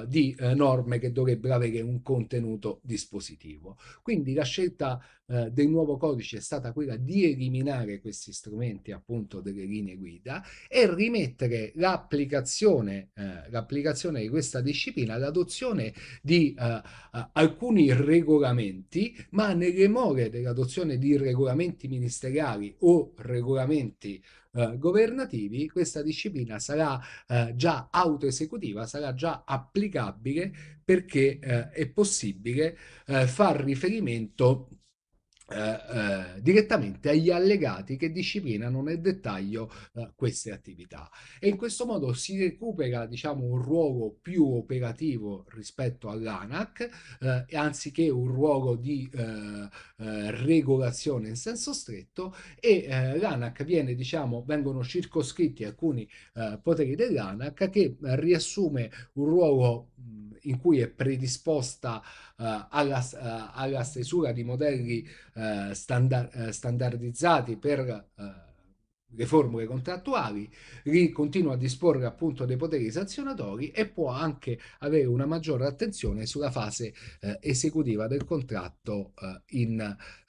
di eh, norme che dovrebbero avere un contenuto dispositivo. Quindi la scelta eh, del nuovo codice è stata quella di eliminare questi strumenti appunto delle linee guida e rimettere l'applicazione, eh, di questa disciplina all'adozione di eh, alcuni regolamenti, ma nelle more dell'adozione di regolamenti ministeriali o regolamenti eh, governativi, questa disciplina sarà eh, già autoesecutiva, sarà già applicabile perché eh, è possibile eh, far riferimento eh, eh, direttamente agli allegati che disciplinano nel dettaglio eh, queste attività e in questo modo si recupera diciamo un ruolo più operativo rispetto all'ANAC eh, anziché un ruolo di eh, eh, regolazione in senso stretto e l'ANAC viene diciamo vengono circoscritti alcuni poteri dell'ANAC che riassume un ruolo mh, in cui è predisposta eh, alla, eh, alla, stesura di modelli eh, standard, eh, standardizzati per eh, le formule contrattuali, lì continua a disporre appunto dei poteri sanzionatori e può anche avere una maggiore attenzione sulla fase eh, esecutiva del contratto eh, in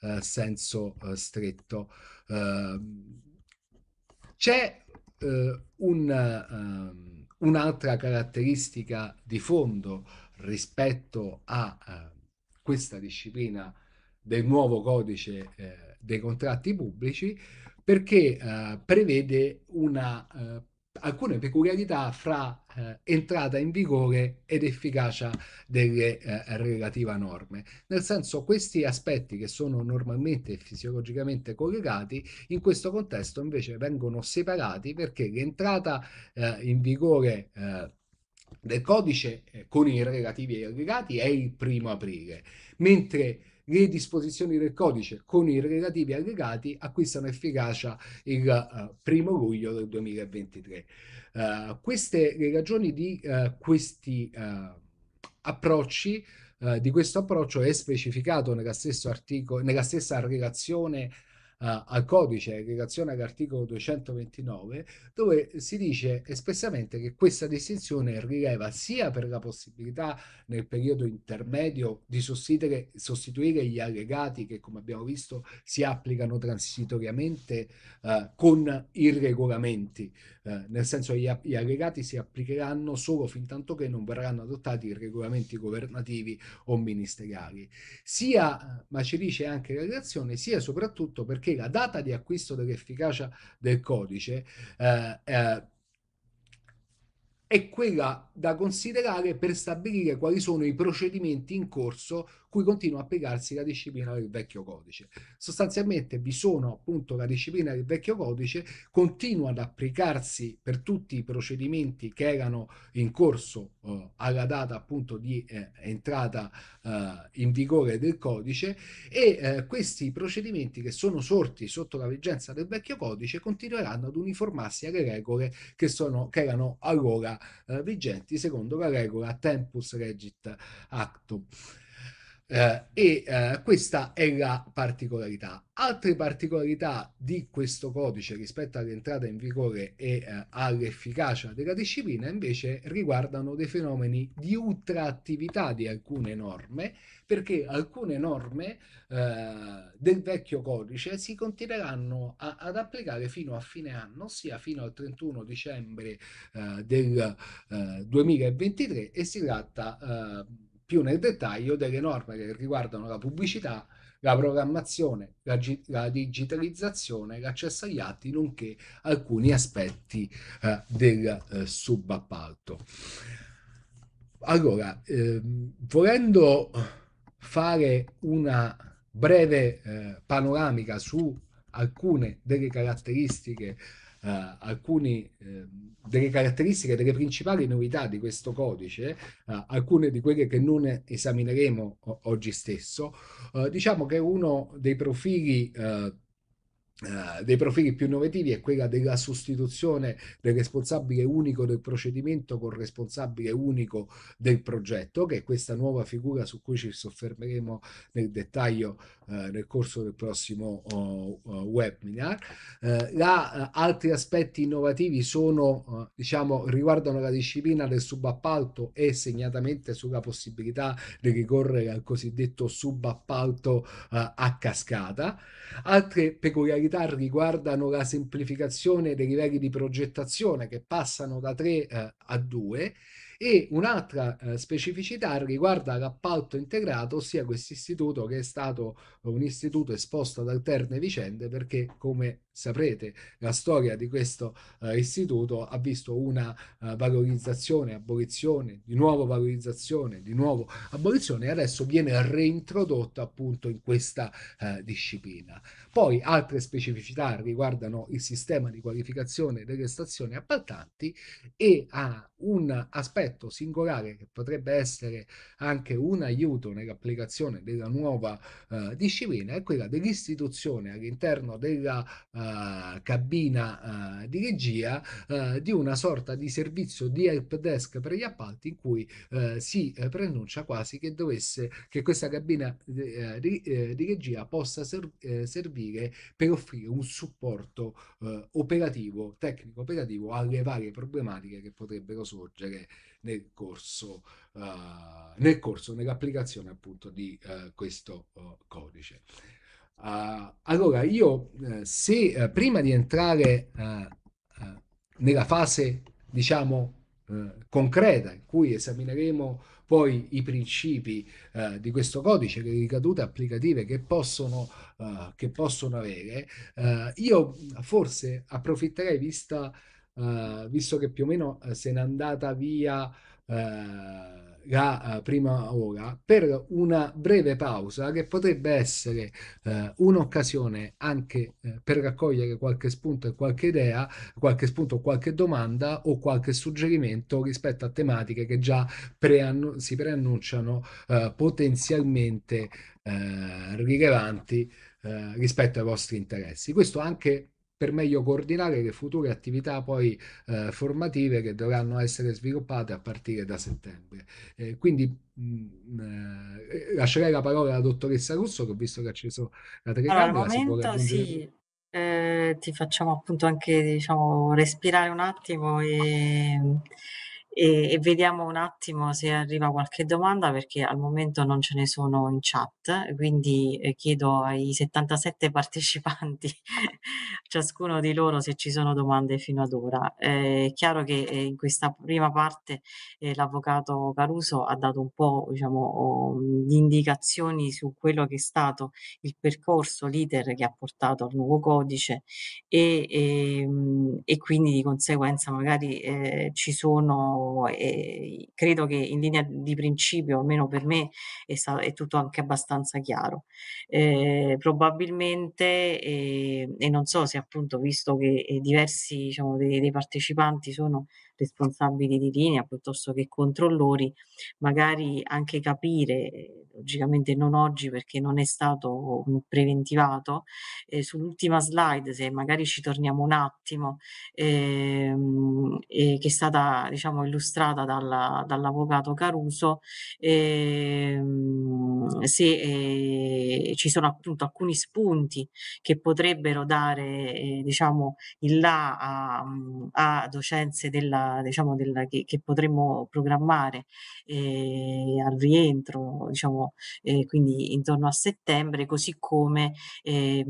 eh, senso stretto. Ehm, c'è un ehm, Un'altra caratteristica di fondo rispetto a eh, questa disciplina del nuovo codice eh, dei contratti pubblici perché eh, prevede una eh, alcune peculiarità fra eh, entrata in vigore ed efficacia delle eh, relative norme. Nel senso, questi aspetti che sono normalmente e fisiologicamente collegati, in questo contesto invece vengono separati perché l'entrata eh, in vigore eh, del codice eh, con i relativi allegati è il primo aprile, mentre le disposizioni del codice con i relativi aggregati acquistano efficacia il eh, primo luglio del 2023. Uh, eh, queste le ragioni di uh, questi approcci, di questo approccio è specificato nella, articolo, nella stessa relazione eh, al codice aggregazione ad articolo 229 dove si dice espressamente che questa distinzione rileva sia per la possibilità nel periodo intermedio di sostituire, sostituire gli allegati che come abbiamo visto si applicano transitoriamente eh, con i regolamenti eh, nel senso che gli, gli, aggregati si applicheranno solo fin tanto che non verranno adottati regolamenti governativi o ministeriali. Sia, ma ci dice anche la relazione, sia soprattutto perché la data di acquisto dell'efficacia del codice eh, eh, è quella da considerare per stabilire quali sono i procedimenti in corso cui continua a applicarsi la disciplina del vecchio codice. Sostanzialmente vi sono appunto la disciplina del vecchio codice, continua ad applicarsi per tutti i procedimenti che erano in corso eh, alla data appunto di eh, entrata eh, in vigore del codice e eh, questi procedimenti che sono sorti sotto la vigenza del vecchio codice continueranno ad uniformarsi alle regole che, sono, che erano allora eh, vigenti vigenti secondo la regola tempus regit actum. Eh, e eh, questa è la particolarità. Altre particolarità di questo codice rispetto all'entrata in vigore e eh, all'efficacia della disciplina invece riguardano dei fenomeni di ultraattività di alcune norme, perché alcune norme eh, del vecchio codice si continueranno a, ad applicare fino a fine anno, ossia fino al 31 dicembre eh, del 2023 eh, e si tratta più nel dettaglio delle norme che riguardano la pubblicità, la programmazione, la, la digitalizzazione, l'accesso agli atti, nonché alcuni aspetti eh, del eh, subappalto. Allora, eh, volendo fare una breve eh, panoramica su alcune delle caratteristiche eh, alcune eh, delle caratteristiche, delle principali novità di questo codice, eh, alcune di quelle che non esamineremo oggi stesso, eh, diciamo che uno dei profili Uh, dei profili più innovativi è quella della sostituzione del responsabile unico del procedimento col responsabile unico del progetto, che è questa nuova figura su cui ci soffermeremo nel dettaglio eh, nel corso del prossimo oh, oh, webinar. Eh, la, eh, altri aspetti innovativi sono, eh, diciamo, riguardano la disciplina del subappalto e segnatamente sulla possibilità di ricorrere al cosiddetto subappalto a cascata. Altre peculiarità riguardano la semplificazione dei livelli di progettazione che passano da 3 a 2 e un'altra eh, specificità riguarda l'appalto integrato, ossia questo istituto che è stato eh, un istituto esposto ad alterne vicende perché, come saprete, la storia di questo eh, istituto ha visto una eh, valorizzazione, abolizione, di nuovo valorizzazione, di nuovo abolizione e adesso viene reintrodotta appunto in questa eh, disciplina. Poi altre specificità riguardano il sistema di qualificazione delle stazioni appaltanti e ha un aspetto singolare che potrebbe essere anche un aiuto nell'applicazione della nuova eh, disciplina è quella dell'istituzione all'interno della uh, uh, cabina uh, di regia eh, di una sorta di servizio di help desk per gli appalti in cui si preannuncia quasi che dovesse che questa cabina di, di regia possa ser servire per offrire un supporto operativo, tecnico operativo alle varie problematiche che potrebbero sorgere nel corso, nel corso nell'applicazione appunto di questo oh, codice. Uh, allora, io eh, se eh, prima di entrare eh, eh nella fase, diciamo, eh, concreta in cui esamineremo poi i principi di questo codice, le ricadute applicative che possono, che possono avere, io forse approfitterei, vista, visto che più o meno se n'è andata via la eh, prima ora per una breve pausa che potrebbe essere eh, un'occasione anche eh, per raccogliere qualche spunto e qualche idea, qualche spunto, qualche domanda o qualche suggerimento rispetto a tematiche che già preannu- si preannunciano eh, potenzialmente eh, rilevanti eh, rispetto ai vostri interessi. Questo anche per meglio coordinare le future attività poi eh, formative che dovranno essere sviluppate a partire da settembre. Eh, quindi mh, mm, eh, eh, lascerei la parola alla dottoressa Russo che ho visto che ha acceso la telecamera. Allora, al momento sì, eh, ti facciamo appunto anche diciamo, respirare un attimo e e, e, vediamo un attimo se arriva qualche domanda perché al momento non ce ne sono in chat, quindi eh, chiedo ai 77 partecipanti, ciascuno di loro, se ci sono domande fino ad ora. Eh, è chiaro che eh, in questa prima parte eh, l'avvocato Caruso ha dato un po' diciamo, oh, di indicazioni su quello che è stato il percorso, l'iter che ha portato al nuovo codice e, e, ehm, e quindi di conseguenza magari eh, ci sono e credo che in linea di principio, almeno per me, è, stato, è tutto anche abbastanza chiaro. Eh, probabilmente, eh, e non so se appunto, visto che eh, diversi diciamo, dei, dei partecipanti sono responsabili di linea piuttosto che controllori, magari anche capire, logicamente non oggi perché non è stato preventivato, eh, sull'ultima slide se magari ci torniamo un attimo, ehm, eh, che è stata diciamo, illustrata dalla, dall'avvocato Caruso, ehm, se eh, ci sono appunto alcuni spunti che potrebbero dare eh, diciamo il là a, a docenze della, diciamo, della, che, che, potremmo programmare eh, al rientro, diciamo, eh, quindi intorno a settembre, così come eh,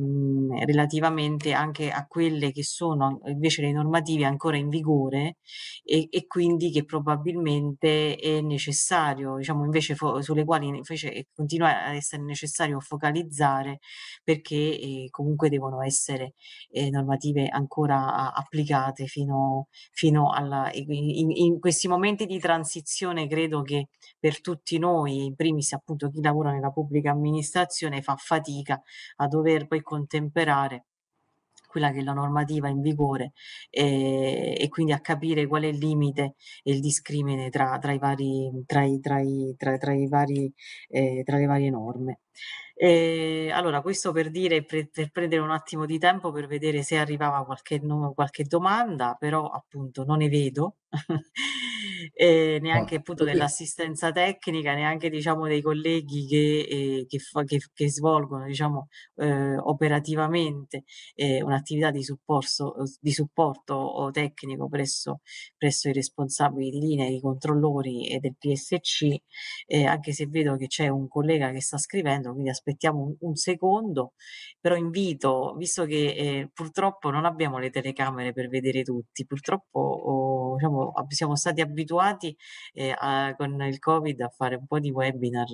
relativamente anche a quelle che sono invece le normative ancora in vigore e, e quindi che probabilmente è necessario, diciamo, invece sulle quali invece continua ad essere necessario focalizzare perché eh, comunque devono essere eh, normative ancora applicate fino, fino alla in, in, questi momenti di transizione credo che per tutti noi, in primis appunto chi lavora nella pubblica amministrazione, fa fatica a dover poi contemperare quella che è la normativa in vigore eh, e quindi a capire qual è il limite e il discrimine tra, tra le varie norme. E, allora, questo per dire, per, per, prendere un attimo di tempo per vedere se arrivava qualche, qualche domanda, però appunto non ne vedo. eh, neanche appunto dell'assistenza tecnica, neanche diciamo dei colleghi che, eh, che, fa, che, che svolgono diciamo eh, operativamente eh, un'attività di supporto, eh, di supporto tecnico presso, presso i responsabili di linea, i controllori e del PSC, eh, anche se vedo che c'è un collega che sta scrivendo, quindi aspettiamo un, un secondo, però invito, visto che purtroppo non abbiamo le telecamere per vedere tutti, purtroppo oh, diciamo, siamo stati abituati abituati eh, a, con il Covid a fare un po' di webinar,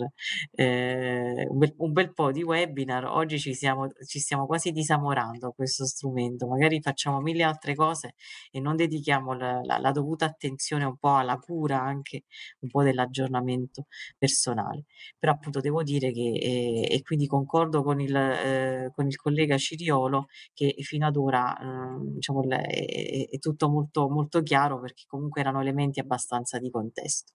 eh, un, bel, un, bel, po' di webinar, oggi ci, siamo, ci stiamo quasi disamorando a questo strumento, magari facciamo mille altre cose e non dedichiamo la, la, la dovuta attenzione un po' alla cura anche un po' dell'aggiornamento personale. Però appunto devo dire che, eh, e quindi concordo con il, eh, con il collega Ciriolo, che fino ad ora eh, diciamo, è, è tutto molto, molto chiaro perché comunque erano elementi abbastanza abbastanza di contesto.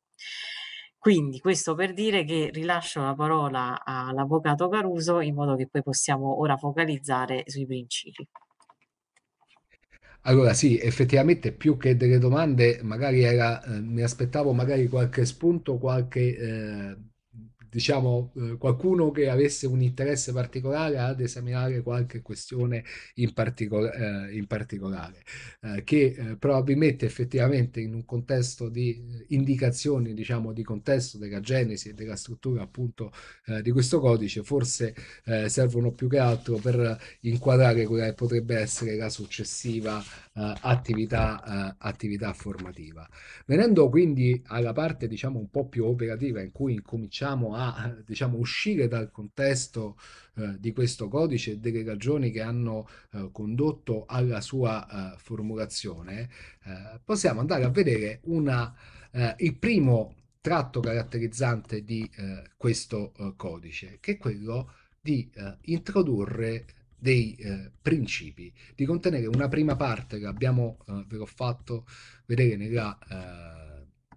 Quindi questo per dire che rilascio la parola all'avvocato Caruso in modo che poi possiamo ora focalizzare sui principi. Allora sì, effettivamente più che delle domande, magari era, eh, mi aspettavo magari qualche spunto, qualche eh, diciamo, eh, qualcuno che avesse un interesse particolare ad esaminare qualche questione in, particol- eh, in particolare, eh, che eh, probabilmente effettivamente in un contesto di eh, indicazioni, diciamo, di contesto della genesi e della struttura appunto di questo codice, forse servono più che altro per inquadrare quella che potrebbe essere la successiva eh, attività, eh, attività, formativa. Venendo quindi alla parte diciamo un po' più operativa in cui cominciamo a diciamo, uscire dal contesto eh, di questo codice e delle ragioni che hanno eh, condotto alla sua eh, formulazione, eh, possiamo andare a vedere una, il primo tratto caratterizzante di questo codice, che è quello di introdurre dei eh, principi di contenere una prima parte che abbiamo, eh, ve l'ho fatto vedere nella, eh,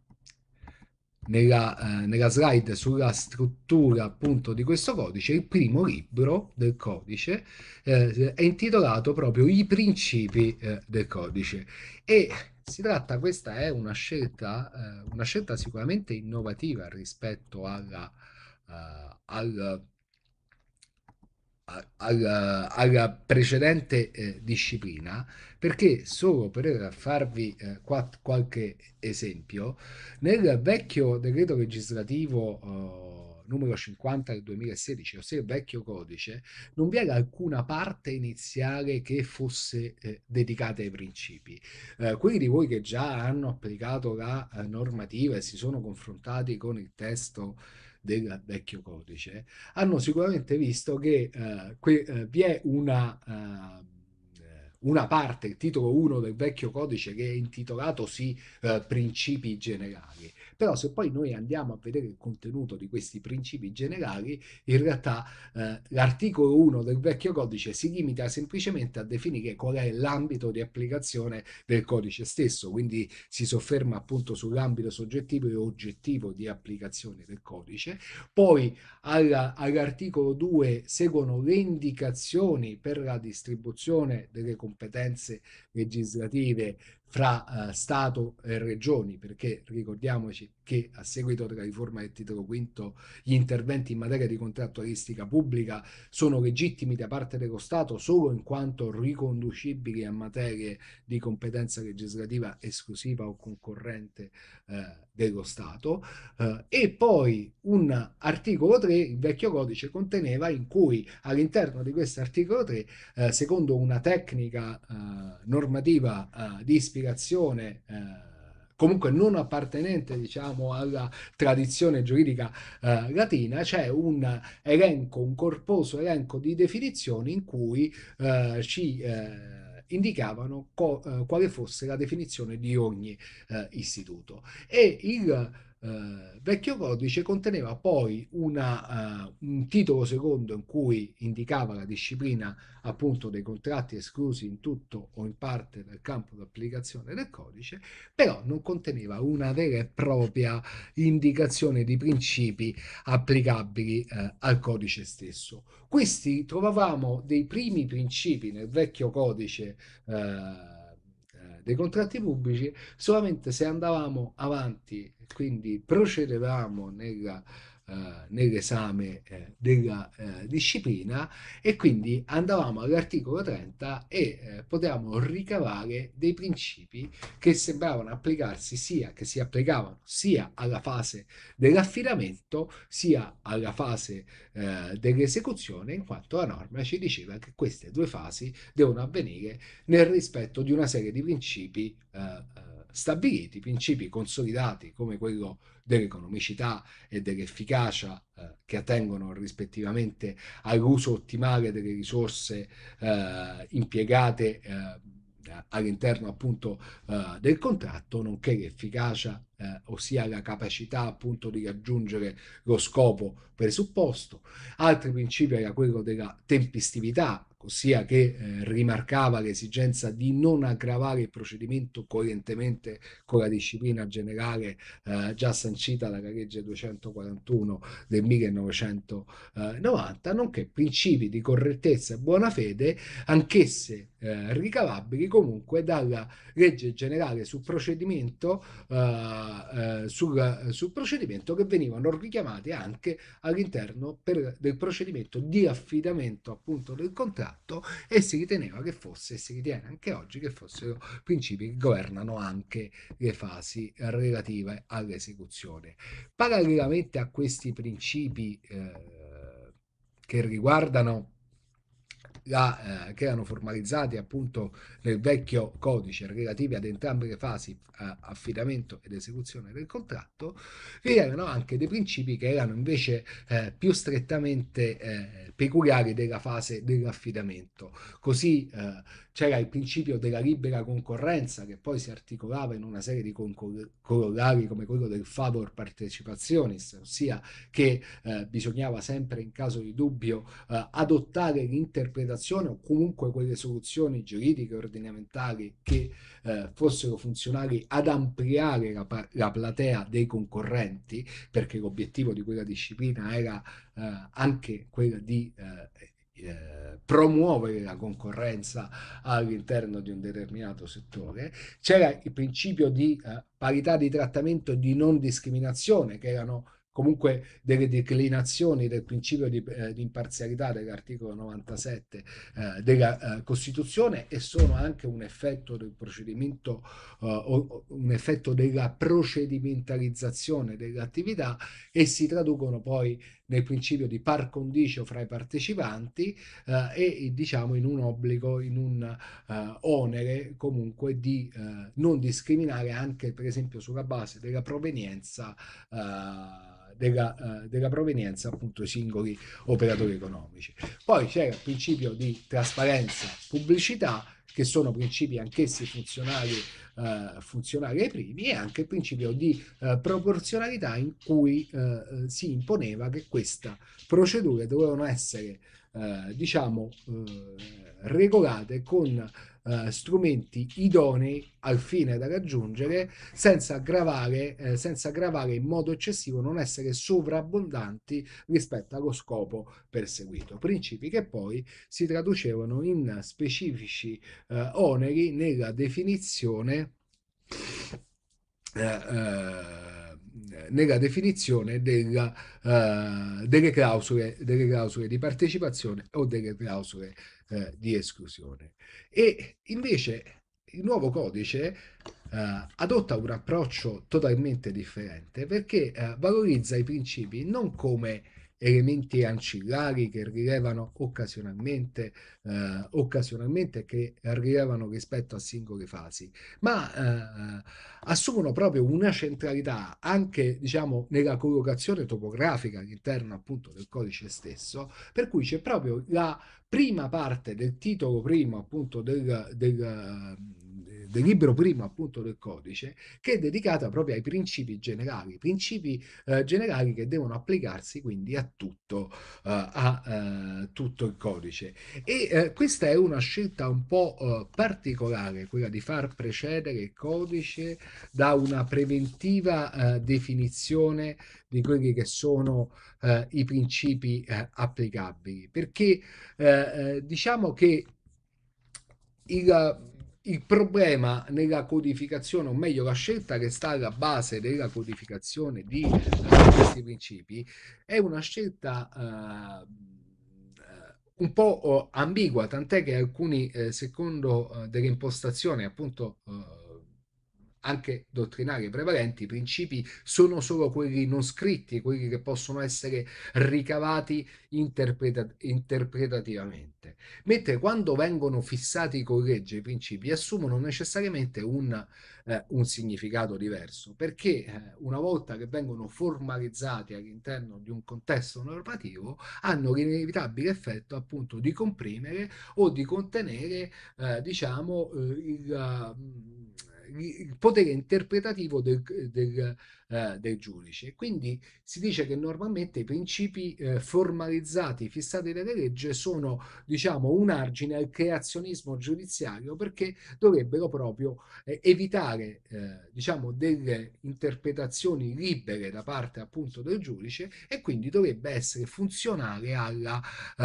nella, eh, nella, slide sulla struttura appunto di questo codice, il primo libro del codice eh, è intitolato proprio I principi eh, del codice e si tratta, questa è una scelta, una scelta sicuramente innovativa rispetto alla, al alla, alla precedente eh, disciplina, perché solo per eh, farvi eh, quat, qualche esempio, nel vecchio decreto legislativo eh, numero 50 del 2016, ossia il vecchio codice, non vi era alcuna parte iniziale che fosse eh, dedicata ai principi. Eh, quelli di voi che già hanno applicato la eh, normativa e si sono confrontati con il testo del vecchio codice, hanno sicuramente visto che eh, eh vi è una, eh, una, parte, il titolo 1 del vecchio codice, che è intitolato sì eh, Principi generali però se poi noi andiamo a vedere il contenuto di questi principi generali, in realtà eh, l'articolo 1 del vecchio codice si limita semplicemente a definire qual è l'ambito di applicazione del codice stesso, quindi si sofferma appunto sull'ambito soggettivo e oggettivo di applicazione del codice, poi all'articolo 2 seguono le indicazioni per la distribuzione delle competenze legislative fra eh, Stato e regioni, perché ricordiamoci che a seguito della riforma del titolo V gli interventi in materia di contrattualistica pubblica sono legittimi da parte dello Stato solo in quanto riconducibili a materie di competenza legislativa esclusiva o concorrente eh, dello Stato eh, e poi un articolo 3 il vecchio codice conteneva in cui all'interno di questo articolo 3 eh, secondo una tecnica eh, normativa eh, di ispirazione eh, comunque non appartenente diciamo, alla tradizione giuridica eh, latina, c'è un elenco, un corposo elenco di definizioni in cui eh, ci eh, indicavano co- eh, quale fosse la definizione di ogni eh, istituto. E il eh, vecchio codice conteneva poi una, eh, un titolo secondo in cui indicava la disciplina appunto dei contratti esclusi in tutto o in parte dal campo di applicazione del codice, però non conteneva una vera e propria indicazione di principi applicabili eh, al codice stesso. Questi trovavamo dei primi principi nel vecchio codice eh, eh, dei contratti pubblici solamente se andavamo avanti quindi procedevamo nella, eh, nell'esame eh, della eh, disciplina e quindi andavamo all'articolo 30 e eh, potevamo ricavare dei principi che sembravano applicarsi sia che si applicavano sia alla fase dell'affidamento sia alla fase eh, dell'esecuzione in quanto la norma ci diceva che queste due fasi devono avvenire nel rispetto di una serie di principi eh, stabiliti principi consolidati come quello dell'economicità e dell'efficacia eh, che attengono rispettivamente all'uso ottimale delle risorse eh, impiegate eh, all'interno appunto uh, del contratto, nonché l'efficacia, eh, ossia la capacità appunto di raggiungere lo scopo presupposto. Altri principi era quello della tempistività ossia che eh, rimarcava l'esigenza di non aggravare il procedimento coerentemente con la disciplina generale eh, già sancita dalla legge 241 del 1990, nonché principi di correttezza e buona fede, anch'esse eh, ricavabili comunque dalla legge generale sul procedimento, eh, sul, eh, sul, eh, procedimento che venivano richiamate anche all'interno del procedimento di affidamento appunto del contratto e si riteneva che fosse e si ritiene anche oggi che fossero principi che governano anche le fasi relative all'esecuzione. Parallelamente a questi principi eh, che riguardano la, eh, che erano formalizzati appunto nel vecchio codice relativi ad entrambe le fasi eh, affidamento ed esecuzione del contratto, vi erano anche dei principi che erano invece eh, più strettamente eh, peculiari della fase dell'affidamento. Così eh, c'era il principio della libera concorrenza che poi si articolava in una serie di corollari come quello del favor partecipationis, ossia che eh, bisognava sempre in caso di dubbio adottare l'interpretazione legislazione o comunque quelle soluzioni giuridiche e ordinamentali che eh, fossero funzionali ad ampliare la, la, platea dei concorrenti, perché l'obiettivo di quella disciplina era eh, anche quella di eh, eh, promuovere la concorrenza all'interno di un determinato settore, c'era il principio di eh, parità di trattamento e di non discriminazione che erano comunque delle declinazioni del principio di, eh, di imparzialità dell'articolo 97 eh, della eh, Costituzione e sono anche un effetto del procedimento, eh, o, un effetto della procedimentalizzazione dell'attività e si traducono poi nel principio di par condicio fra i partecipanti eh, e diciamo in un obbligo, in un eh, onere comunque di non discriminare anche per esempio sulla base della provenienza della, eh, della, provenienza appunto singoli operatori economici. Poi c'era il principio di trasparenza, pubblicità, che sono principi anch'essi funzionali, eh, funzionali ai primi, e anche il principio di eh, proporzionalità in cui eh, eh, si imponeva che queste procedure dovevano essere, eh, diciamo, regolate con eh, strumenti idonei al fine da raggiungere senza aggravare, eh, senza aggravare in modo eccessivo, non essere sovrabbondanti rispetto allo scopo perseguito. Principi che poi si traducevano in specifici eh, oneri nella definizione Eh, eh nella definizione della, uh, delle, clausole, delle, clausole, di partecipazione o delle clausole eh, di esclusione. E invece il nuovo codice eh, adotta un approccio totalmente differente perché eh, valorizza i principi non come elementi ancillari che rilevano occasionalmente, eh, occasionalmente che rilevano rispetto a singole fasi, ma eh, assumono proprio una centralità anche diciamo, nella collocazione topografica all'interno appunto del codice stesso, per cui c'è proprio la prima parte del titolo primo appunto del, del del libro primo appunto del codice, che è dedicata proprio ai principi generali, principi eh, generali che devono applicarsi quindi a tutto, eh, a eh, tutto il codice. E eh, questa è una scelta un po' eh, particolare, quella di far precedere il codice da una preventiva eh, definizione di quelli che sono i principi applicabili, perché diciamo che il il problema nella codificazione, o meglio la scelta che sta alla base della codificazione di eh, questi principi, è una scelta uh, un po' oh, ambigua, tant'è che alcuni, eh, secondo delle impostazioni appunto anche dottrinari prevalenti, i principi sono solo quelli non scritti, quelli che possono essere ricavati interpreta- interpretativamente. Mentre quando vengono fissati con legge i principi assumono necessariamente un, eh, un significato diverso, perché eh, una volta che vengono formalizzati all'interno di un contesto normativo hanno l'inevitabile effetto appunto di comprimere o di contenere eh, diciamo eh, il mm, il potere interpretativo del, del, eh, del, giudice. Quindi si dice che normalmente i principi eh, formalizzati, fissati dalle leggi, sono diciamo, un argine al creazionismo giudiziario perché dovrebbero proprio eh, evitare eh, diciamo, delle interpretazioni libere da parte appunto del giudice e quindi dovrebbe essere funzionale alla, eh,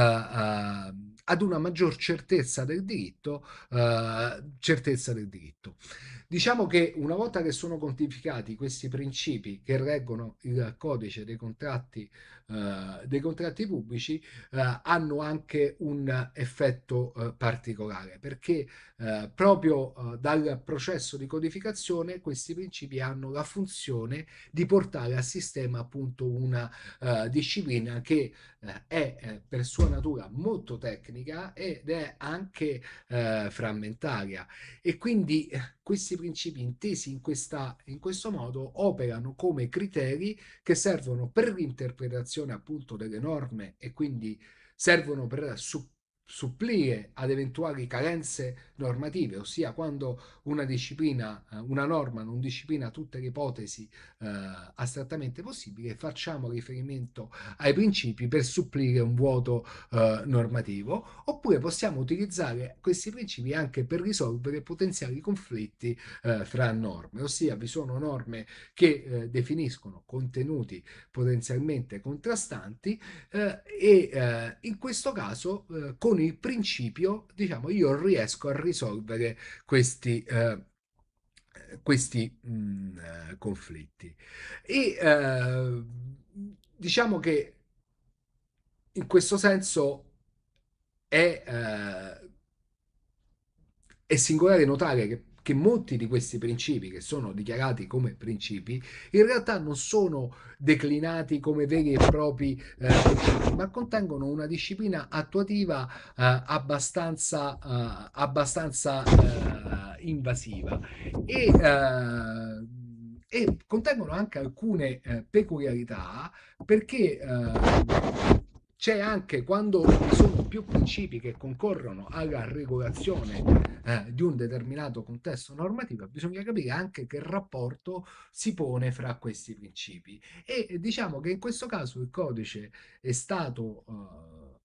ehm, ad una maggior certezza del diritto, eh, certezza del diritto. Diciamo che una volta che sono quantificati questi principi che reggono il codice dei contratti eh, dei contratti pubblici eh, hanno anche un effetto eh, particolare perché eh, proprio eh, dal processo di codificazione questi principi hanno la funzione di portare al sistema appunto una eh, disciplina che è per sua natura molto tecnica ed è anche frammentaria e quindi questi principi intesi in, questa, in questo modo operano come criteri che servono per l'interpretazione applicazione appunto delle norme e quindi servono per supportare supplire ad eventuali carenze normative, ossia quando una disciplina, eh, una norma non disciplina tutte le ipotesi eh, astrattamente possibili, facciamo riferimento ai principi per supplire un vuoto eh, normativo, oppure possiamo utilizzare questi principi anche per risolvere potenziali conflitti eh, fra norme, ossia vi sono norme che eh, definiscono contenuti potenzialmente contrastanti eh, e in questo caso eh, con il principio, diciamo, io riesco a risolvere questi eh, questi mh, mm, eh, conflitti. E eh, diciamo che in questo senso è, eh, è singolare notare che che molti di questi principi che sono dichiarati come principi in realtà non sono declinati come veri e propri eh, principi, ma contengono una disciplina attuativa eh, abbastanza, eh, abbastanza eh, invasiva e, eh, e, contengono anche alcune eh, peculiarità perché c'è anche quando ci sono più principi che concorrono alla regolazione eh, di un determinato contesto normativo, bisogna capire anche che rapporto si pone fra questi principi. E diciamo che in questo caso il codice è stato eh,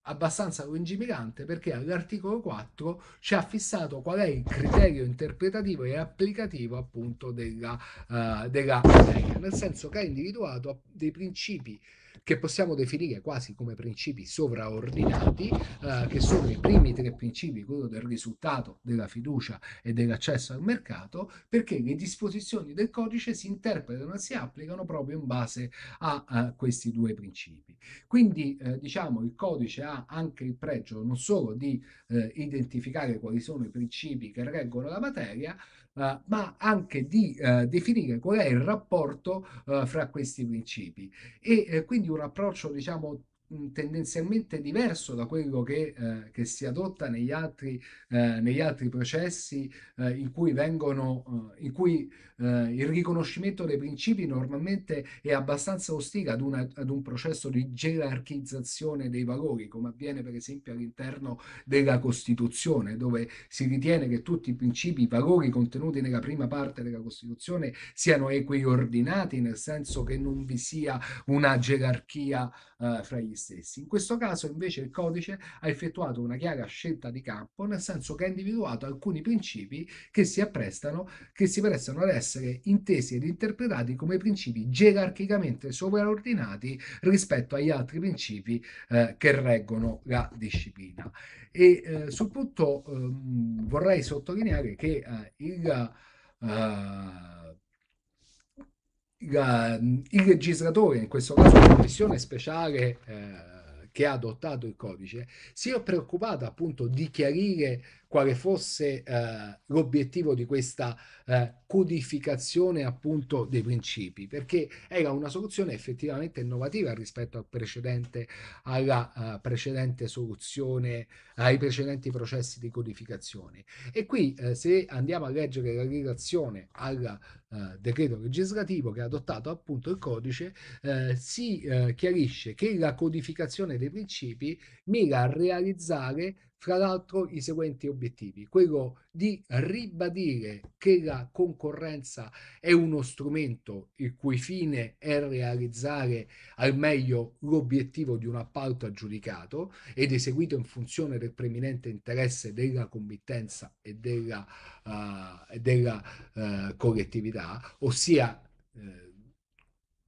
abbastanza lungimirante perché all'articolo 4 ci ha fissato qual è il criterio interpretativo e applicativo appunto della, eh, nel senso che ha individuato dei principi che possiamo definire quasi come principi sovraordinati, eh, che sono i primi tre principi, quello del risultato, della fiducia e dell'accesso al mercato, perché le disposizioni del codice si interpretano e si applicano proprio in base a, a questi due principi. Quindi eh, diciamo il codice ha anche il pregio non solo di eh, identificare quali sono i principi che reggono la materia, eh, ma anche di eh, definire qual è il rapporto eh, fra questi principi e eh, quindi un approccio diciamo mm, tendenzialmente diverso da quello che, eh, che si adotta negli altri, eh, negli altri processi eh, in cui vengono in cui eh, il riconoscimento dei principi normalmente è abbastanza ostile ad, una, ad, un processo di gerarchizzazione dei valori, come avviene per esempio all'interno della Costituzione, dove si ritiene che tutti i principi, i valori contenuti nella prima parte della Costituzione siano equiordinati, nel senso che non vi sia una gerarchia eh, fra gli stessi. In questo caso invece il codice ha effettuato una chiara scelta di campo, nel senso che ha individuato alcuni principi che si apprestano, che si prestano ad essere essere intesi ed interpretati come principi gerarchicamente sovraordinati rispetto agli altri principi eh, che reggono la disciplina. E eh, sul punto ehm, vorrei sottolineare che eh, il, eh, la, il, legislatore, in questo caso la commissione speciale eh, che ha adottato il codice, si è preoccupato appunto di chiarire quale fosse eh, l'obiettivo di questa eh, codificazione appunto dei principi, perché era una soluzione effettivamente innovativa rispetto al precedente, alla uh, precedente soluzione, ai precedenti processi di codificazione. E qui eh, se andiamo a leggere la relazione al uh, decreto legislativo che ha adottato appunto il codice, eh, si chiarisce che la codificazione dei principi mira a realizzare fra l'altro i seguenti obiettivi. Quello di ribadire che la concorrenza è uno strumento il cui fine è realizzare al meglio l'obiettivo di un appalto aggiudicato ed eseguito in funzione del preminente interesse della committenza e della, uh, della uh, collettività, ossia uh,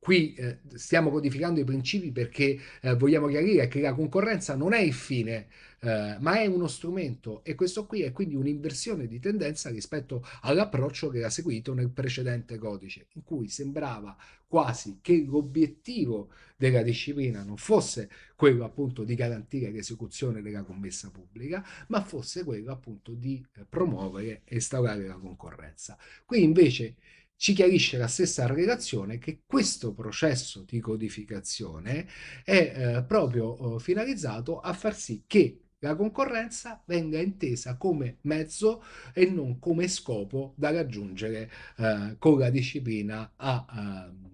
Qui eh, stiamo codificando i principi perché eh, vogliamo chiarire che la concorrenza non è il fine, eh, ma è uno strumento e questo qui è quindi un'inversione di tendenza rispetto all'approccio che era seguito nel precedente codice, in cui sembrava quasi che l'obiettivo della disciplina non fosse quello appunto di garantire l'esecuzione della commessa pubblica, ma fosse quello appunto di eh, promuovere e instaurare la concorrenza. Qui invece ci chiarisce la stessa relazione che questo processo di codificazione è eh, proprio eh, finalizzato a far sì che la concorrenza venga intesa come mezzo e non come scopo da raggiungere eh, con la disciplina a... a ehm,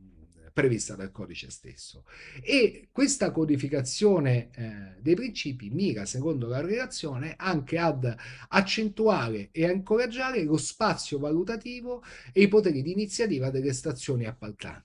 prevista dal codice stesso. E questa codificazione eh, dei principi mira, secondo la relazione, anche ad accentuare e incoraggiare lo spazio valutativo e i poteri di iniziativa delle stazioni appaltanti.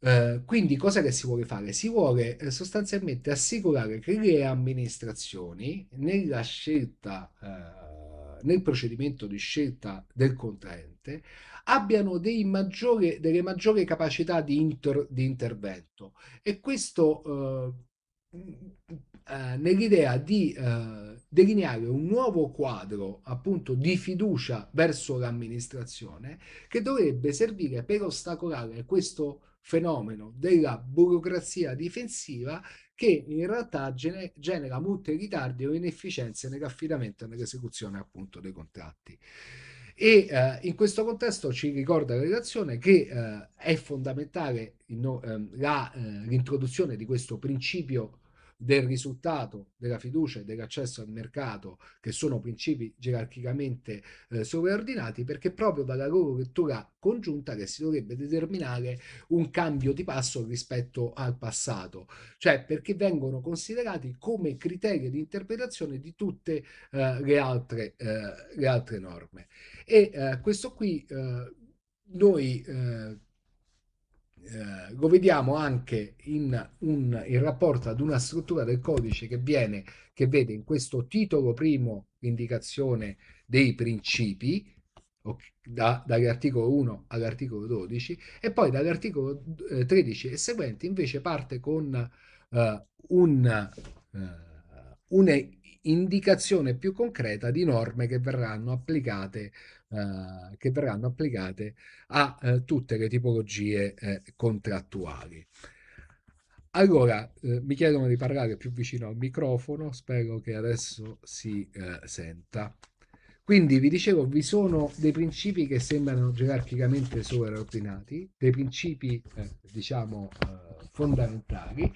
Uh, quindi cosa che si vuole fare? Si vuole eh, sostanzialmente assicurare che le amministrazioni nella scelta, uh, nel procedimento di scelta del contraente abbiano maggiore, delle maggiori capacità di, inter, di intervento e questo eh, mm, eh, nell'idea di eh, delineare un nuovo quadro appunto di fiducia verso l'amministrazione che dovrebbe servire per ostacolare questo fenomeno della burocrazia difensiva che in realtà genera molti ritardi o inefficienze nell'affidamento e nell'esecuzione appunto dei contratti. E eh, in questo contesto ci ricorda la relazione che eh, è fondamentale no, ehm, eh, l'introduzione di questo principio del risultato della fiducia e dell'accesso al mercato, che sono principi gerarchicamente eh, sovraordinati, perché proprio dalla loro lettura congiunta che si dovrebbe determinare un cambio di passo rispetto al passato, cioè perché vengono considerati come criteri di interpretazione di tutte eh, le, altre, eh, le, altre, norme. E eh, questo qui eh, noi eh, eh, lo vediamo anche in, un, in, rapporto ad una struttura del codice che, viene, che vede in questo titolo primo l'indicazione dei principi, da, dall'articolo 1 all'articolo 12 e poi dall'articolo 13 eh, e seguente invece parte con eh, un, eh, un'indicazione più concreta di norme che verranno applicate eh, che verranno applicate a eh, tutte le tipologie eh, contrattuali. Allora, eh, mi chiedono di parlare più vicino al microfono, spero che adesso si eh, senta. Quindi vi dicevo, vi sono dei principi che sembrano gerarchicamente sovraordinati, dei principi, diciamo, fondamentali,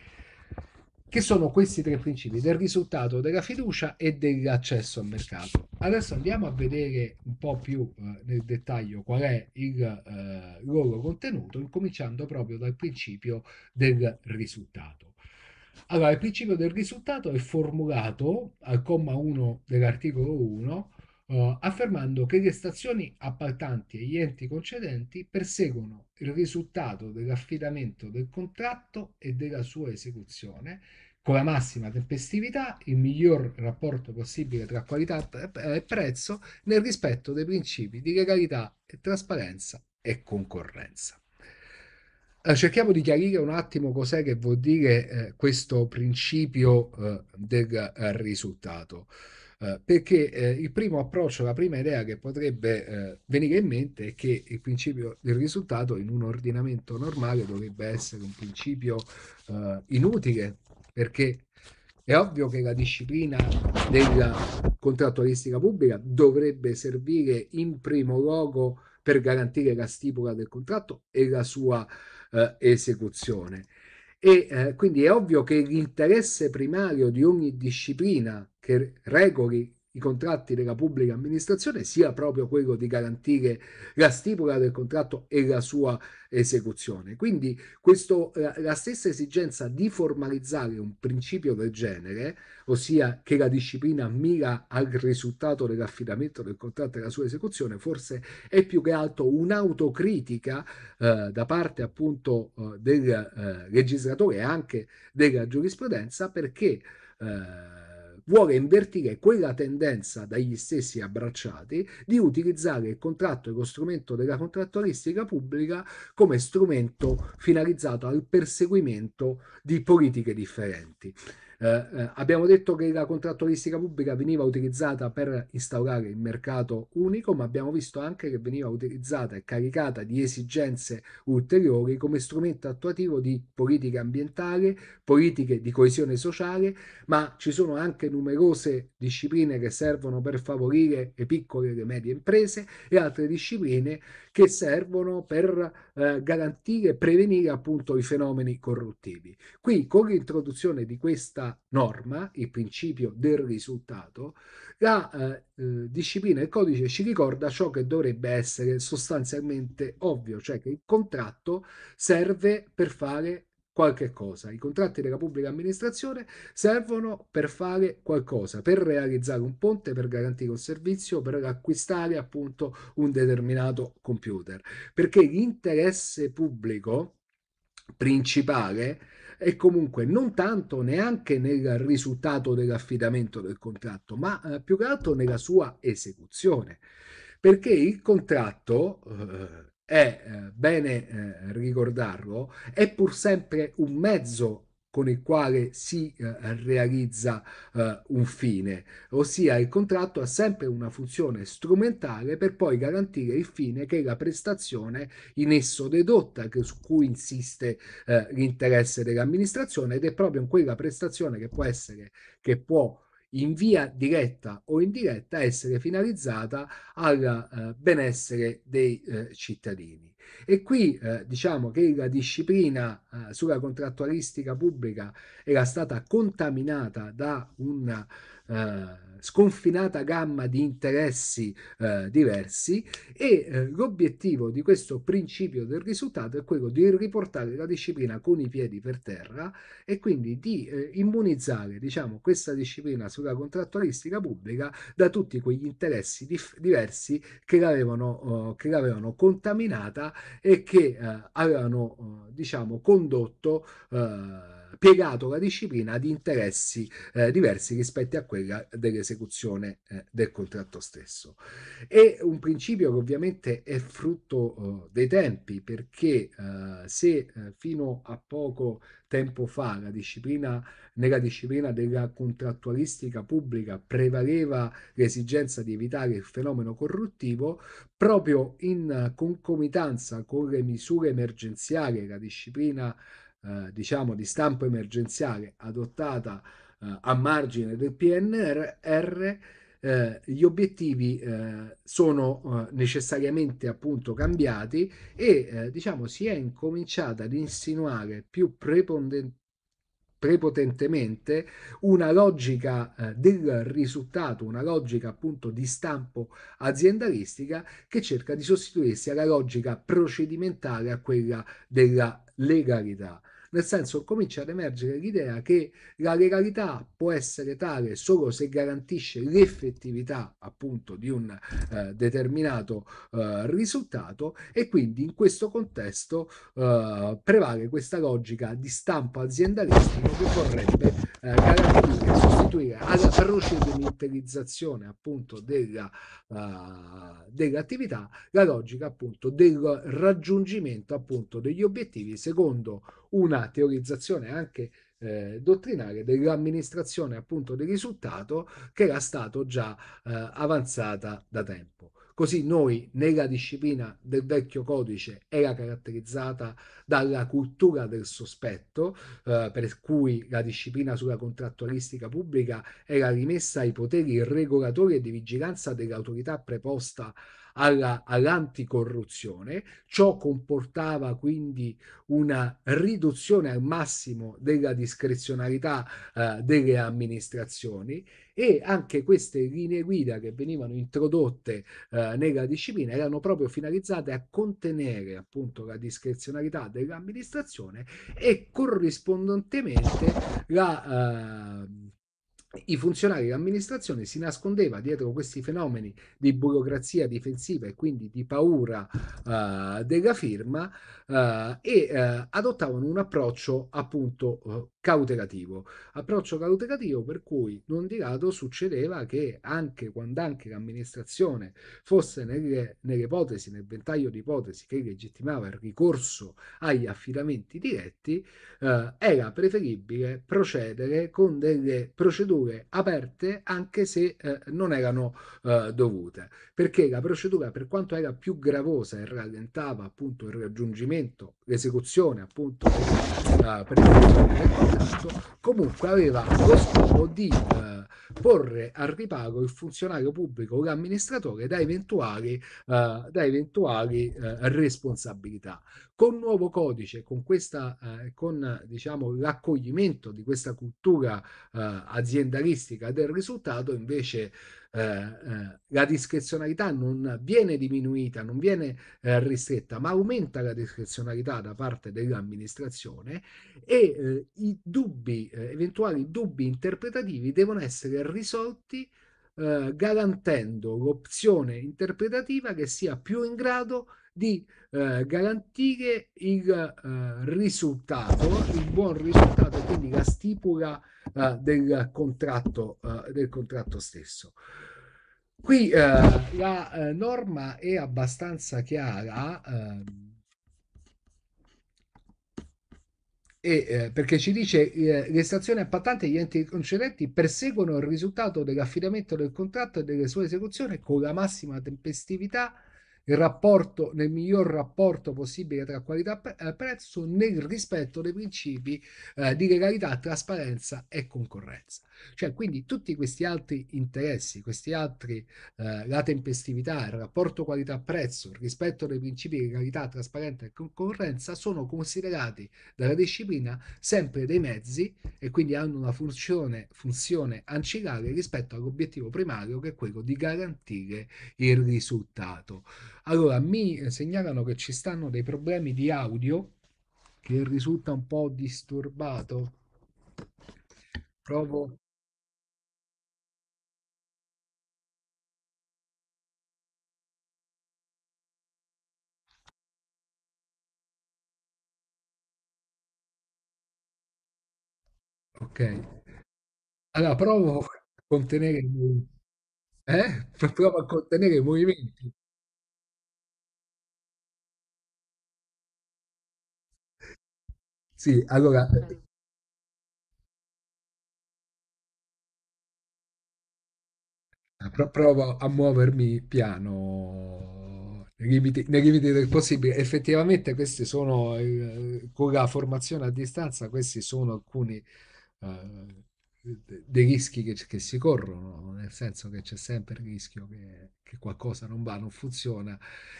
che sono questi tre principi del risultato, della fiducia e dell'accesso al mercato. Adesso andiamo a vedere un po' più eh, nel dettaglio qual è il eh, loro contenuto, incominciando proprio dal principio del risultato. Allora, il principio del risultato è formulato al comma 1 dell'articolo 1 eh, affermando che le stazioni appaltanti e gli enti concedenti perseguono il risultato dell'affidamento del contratto e della sua esecuzione con la massima tempestività, il miglior rapporto possibile tra qualità e prezzo nel rispetto dei principi di legalità e trasparenza e concorrenza. Cerchiamo di chiarire un attimo cos'è che vuol dire eh, questo principio eh, del risultato eh, perché eh, il primo approccio, la prima idea che potrebbe eh, venire in mente è che il principio del risultato in un ordinamento normale dovrebbe essere un principio eh, inutile, perché è ovvio che la disciplina della contrattualistica pubblica dovrebbe servire in primo luogo per garantire la stipula del contratto e la sua eh, esecuzione. E eh, quindi è ovvio che l'interesse primario di ogni disciplina che regoli i contratti della pubblica amministrazione sia proprio quello di garantire la stipula del contratto e la sua esecuzione. Quindi questo, eh, la, stessa esigenza di formalizzare un principio del genere, ossia che la disciplina mira al risultato dell'affidamento del contratto e la sua esecuzione, forse è più che altro un'autocritica eh, da parte appunto eh, del eh, legislatore e anche della giurisprudenza perché eh, vuole invertire quella tendenza dagli stessi abbracciati di utilizzare il contratto e lo strumento della contrattualistica pubblica come strumento finalizzato al perseguimento di politiche differenti. Eh, eh, abbiamo detto che la contrattualistica pubblica veniva utilizzata per instaurare il mercato unico, ma abbiamo visto anche che veniva utilizzata e caricata di esigenze ulteriori come strumento attuativo di politica ambientale, politiche di coesione sociale, ma ci sono anche numerose discipline che servono per favorire le piccole e le medie imprese e altre discipline che servono per eh, garantire e prevenire appunto i fenomeni corruttivi. Qui con l'introduzione di questa norma, il principio del risultato, la eh, eh disciplina e il codice ci ricorda ciò che dovrebbe essere sostanzialmente ovvio, cioè che il contratto serve per fare qualche cosa. I contratti della pubblica amministrazione servono per fare qualcosa, per realizzare un ponte, per garantire un servizio, per acquistare appunto un determinato computer. Perché l'interesse pubblico principale e comunque non tanto neanche nel risultato dell'affidamento del contratto, ma eh, più che altro nella sua esecuzione. Perché il contratto, eh, è eh, bene eh, ricordarlo, è pur sempre un mezzo con il quale si eh, realizza eh, un fine, ossia il contratto ha sempre una funzione strumentale per poi garantire il fine che è la prestazione in esso dedotta che, su cui insiste eh, l'interesse dell'amministrazione ed è proprio in quella prestazione che può essere che può in via diretta o indiretta essere finalizzata al eh, benessere dei eh, cittadini. E qui eh, diciamo che la disciplina eh, sulla contrattualistica pubblica era stata contaminata da un eh, sconfinata gamma di interessi eh, diversi e eh, l'obiettivo di questo principio del risultato è quello di riportare la disciplina con i piedi per terra e quindi di eh, immunizzare diciamo, questa disciplina sulla contrattualistica pubblica da tutti quegli interessi dif- diversi che l'avevano, oh, che l'avevano, contaminata e che eh, avevano oh, diciamo, condotto eh, piegato la disciplina di interessi eh, diversi rispetto a quella dell'esecuzione eh, del contratto stesso. È un principio che ovviamente è frutto eh, dei tempi, perché eh, se eh, fino a poco tempo fa la disciplina, nella disciplina della contrattualistica pubblica prevaleva l'esigenza di evitare il fenomeno corruttivo, proprio in concomitanza con le misure emergenziali la disciplina eh, diciamo di stampo emergenziale adottata eh, a margine del PNR, eh, gli obiettivi eh, sono eh, necessariamente appunto cambiati e diciamo si è incominciata ad insinuare più preponderentemente prepotentemente una logica del risultato, una logica appunto di stampo aziendalistica che cerca di sostituirsi alla logica procedimentale, a quella della legalità nel senso comincia ad emergere l'idea che la legalità può essere tale solo se garantisce l'effettività appunto di un eh, determinato eh, risultato e quindi in questo contesto eh, prevale questa logica di stampo aziendalistico che vorrebbe eh, garantire costituire alla procedimentalizzazione appunto della, uh, ah, dell'attività la logica appunto del raggiungimento appunto degli obiettivi secondo una teorizzazione anche eh, dottrinale dell'amministrazione appunto del risultato che era stato già eh, avanzata da tempo. Così noi nella disciplina del vecchio codice era caratterizzata dalla cultura del sospetto, eh, per cui la disciplina sulla contrattualistica pubblica era rimessa ai poteri regolatori e di vigilanza dell'autorità preposta alla, all'anticorruzione. Ciò comportava quindi una riduzione al massimo della discrezionalità eh, delle amministrazioni e anche queste linee guida che venivano introdotte eh, nella disciplina erano proprio finalizzate a contenere appunto la discrezionalità dell'amministrazione e corrispondentemente la eh, i funzionari dell'amministrazione si nascondeva dietro questi fenomeni di burocrazia difensiva e quindi di paura uh, della firma uh, e uh, adottavano un approccio appunto cautelativo. Approccio cautelativo per cui non di rado succedeva che anche quando anche l'amministrazione fosse nelle, nelle ipotesi, nel ventaglio di ipotesi che legittimava il ricorso agli affidamenti diretti, era preferibile procedere con delle procedure procedure aperte anche se eh, non erano eh, dovute, perché la procedura per quanto era più gravosa e rallentava appunto il raggiungimento, l'esecuzione appunto eh, per del contratto, comunque aveva lo scopo di eh, porre al riparo il funzionario pubblico o l'amministratore da eventuali, eh, da eventuali eh, responsabilità. Con nuovo codice, con, questa, eh, con diciamo, l'accoglimento di questa cultura eh, aziendalistica del risultato, invece eh, eh, la discrezionalità non viene diminuita, non viene ristretta, ma aumenta la discrezionalità da parte dell'amministrazione e i dubbi, eventuali dubbi interpretativi devono essere risolti garantendo l'opzione interpretativa che sia più in grado di eh, garantire il eh, risultato, il buon risultato quindi la stipula eh, del, contratto, eh, del contratto stesso. Qui eh, la eh, norma è abbastanza chiara ehm, E, eh, perché ci dice eh, le stazioni appattanti e gli enti concedenti perseguono il risultato dell'affidamento del contratto e delle sue esecuzioni con la massima tempestività il rapporto, nel miglior rapporto possibile tra qualità e eh, prezzo nel rispetto dei principi eh, di legalità, trasparenza e concorrenza. Cioè, quindi tutti questi altri interessi, questi altri, eh, la tempestività, il rapporto qualità-prezzo, il rispetto dei principi di legalità, trasparenza e concorrenza, sono considerati dalla disciplina sempre dei mezzi e quindi hanno una funzione, funzione ancillare rispetto all'obiettivo primario che è quello di garantire il risultato. Allora, mi segnalano che ci stanno dei problemi di audio che risulta un po' disturbato. Provo Ok. Allora, provo a contenere i eh? Provo a contenere i movimenti. Sì, allora, eh, ah, pro- provo a muovermi piano, nei limiti, nei limiti del possibile. Effettivamente, questi sono, eh, con la formazione a distanza, questi sono alcuni eh, dei rischi che, che, si corrono, nel senso che c'è sempre il rischio che, che, qualcosa non va, non funziona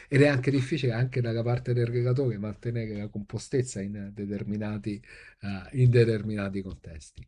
ed è anche difficile anche dalla parte del regatore mantenere la compostezza in determinati, uh, in determinati contesti.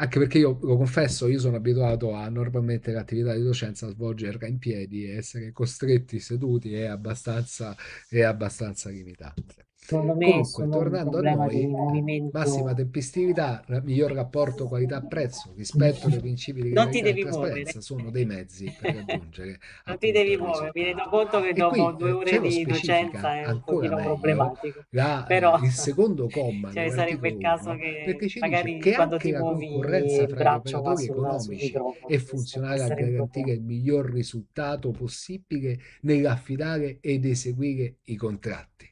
Anche perché io lo confesso, io sono abituato a normalmente l'attività di docenza a svolgerla in piedi e essere costretti seduti è abbastanza, è abbastanza limitante. Secondo me Comunque, tornando a noi, movimento... massima tempestività, miglior rapporto qualità-prezzo rispetto ai principi di non ti devi trasparenza sono dei mezzi per raggiungere. non ti devi muovere, mi rendo conto che dopo qui, due eh, ore di docenza è un pochino meglio, problematico. La, Però il secondo comma cioè, sarebbe il caso che perché ci magari che quando anche la concorrenza fra gli operatori economici è funzionale a garantire il miglior risultato possibile nell'affidare ed eseguire i contratti.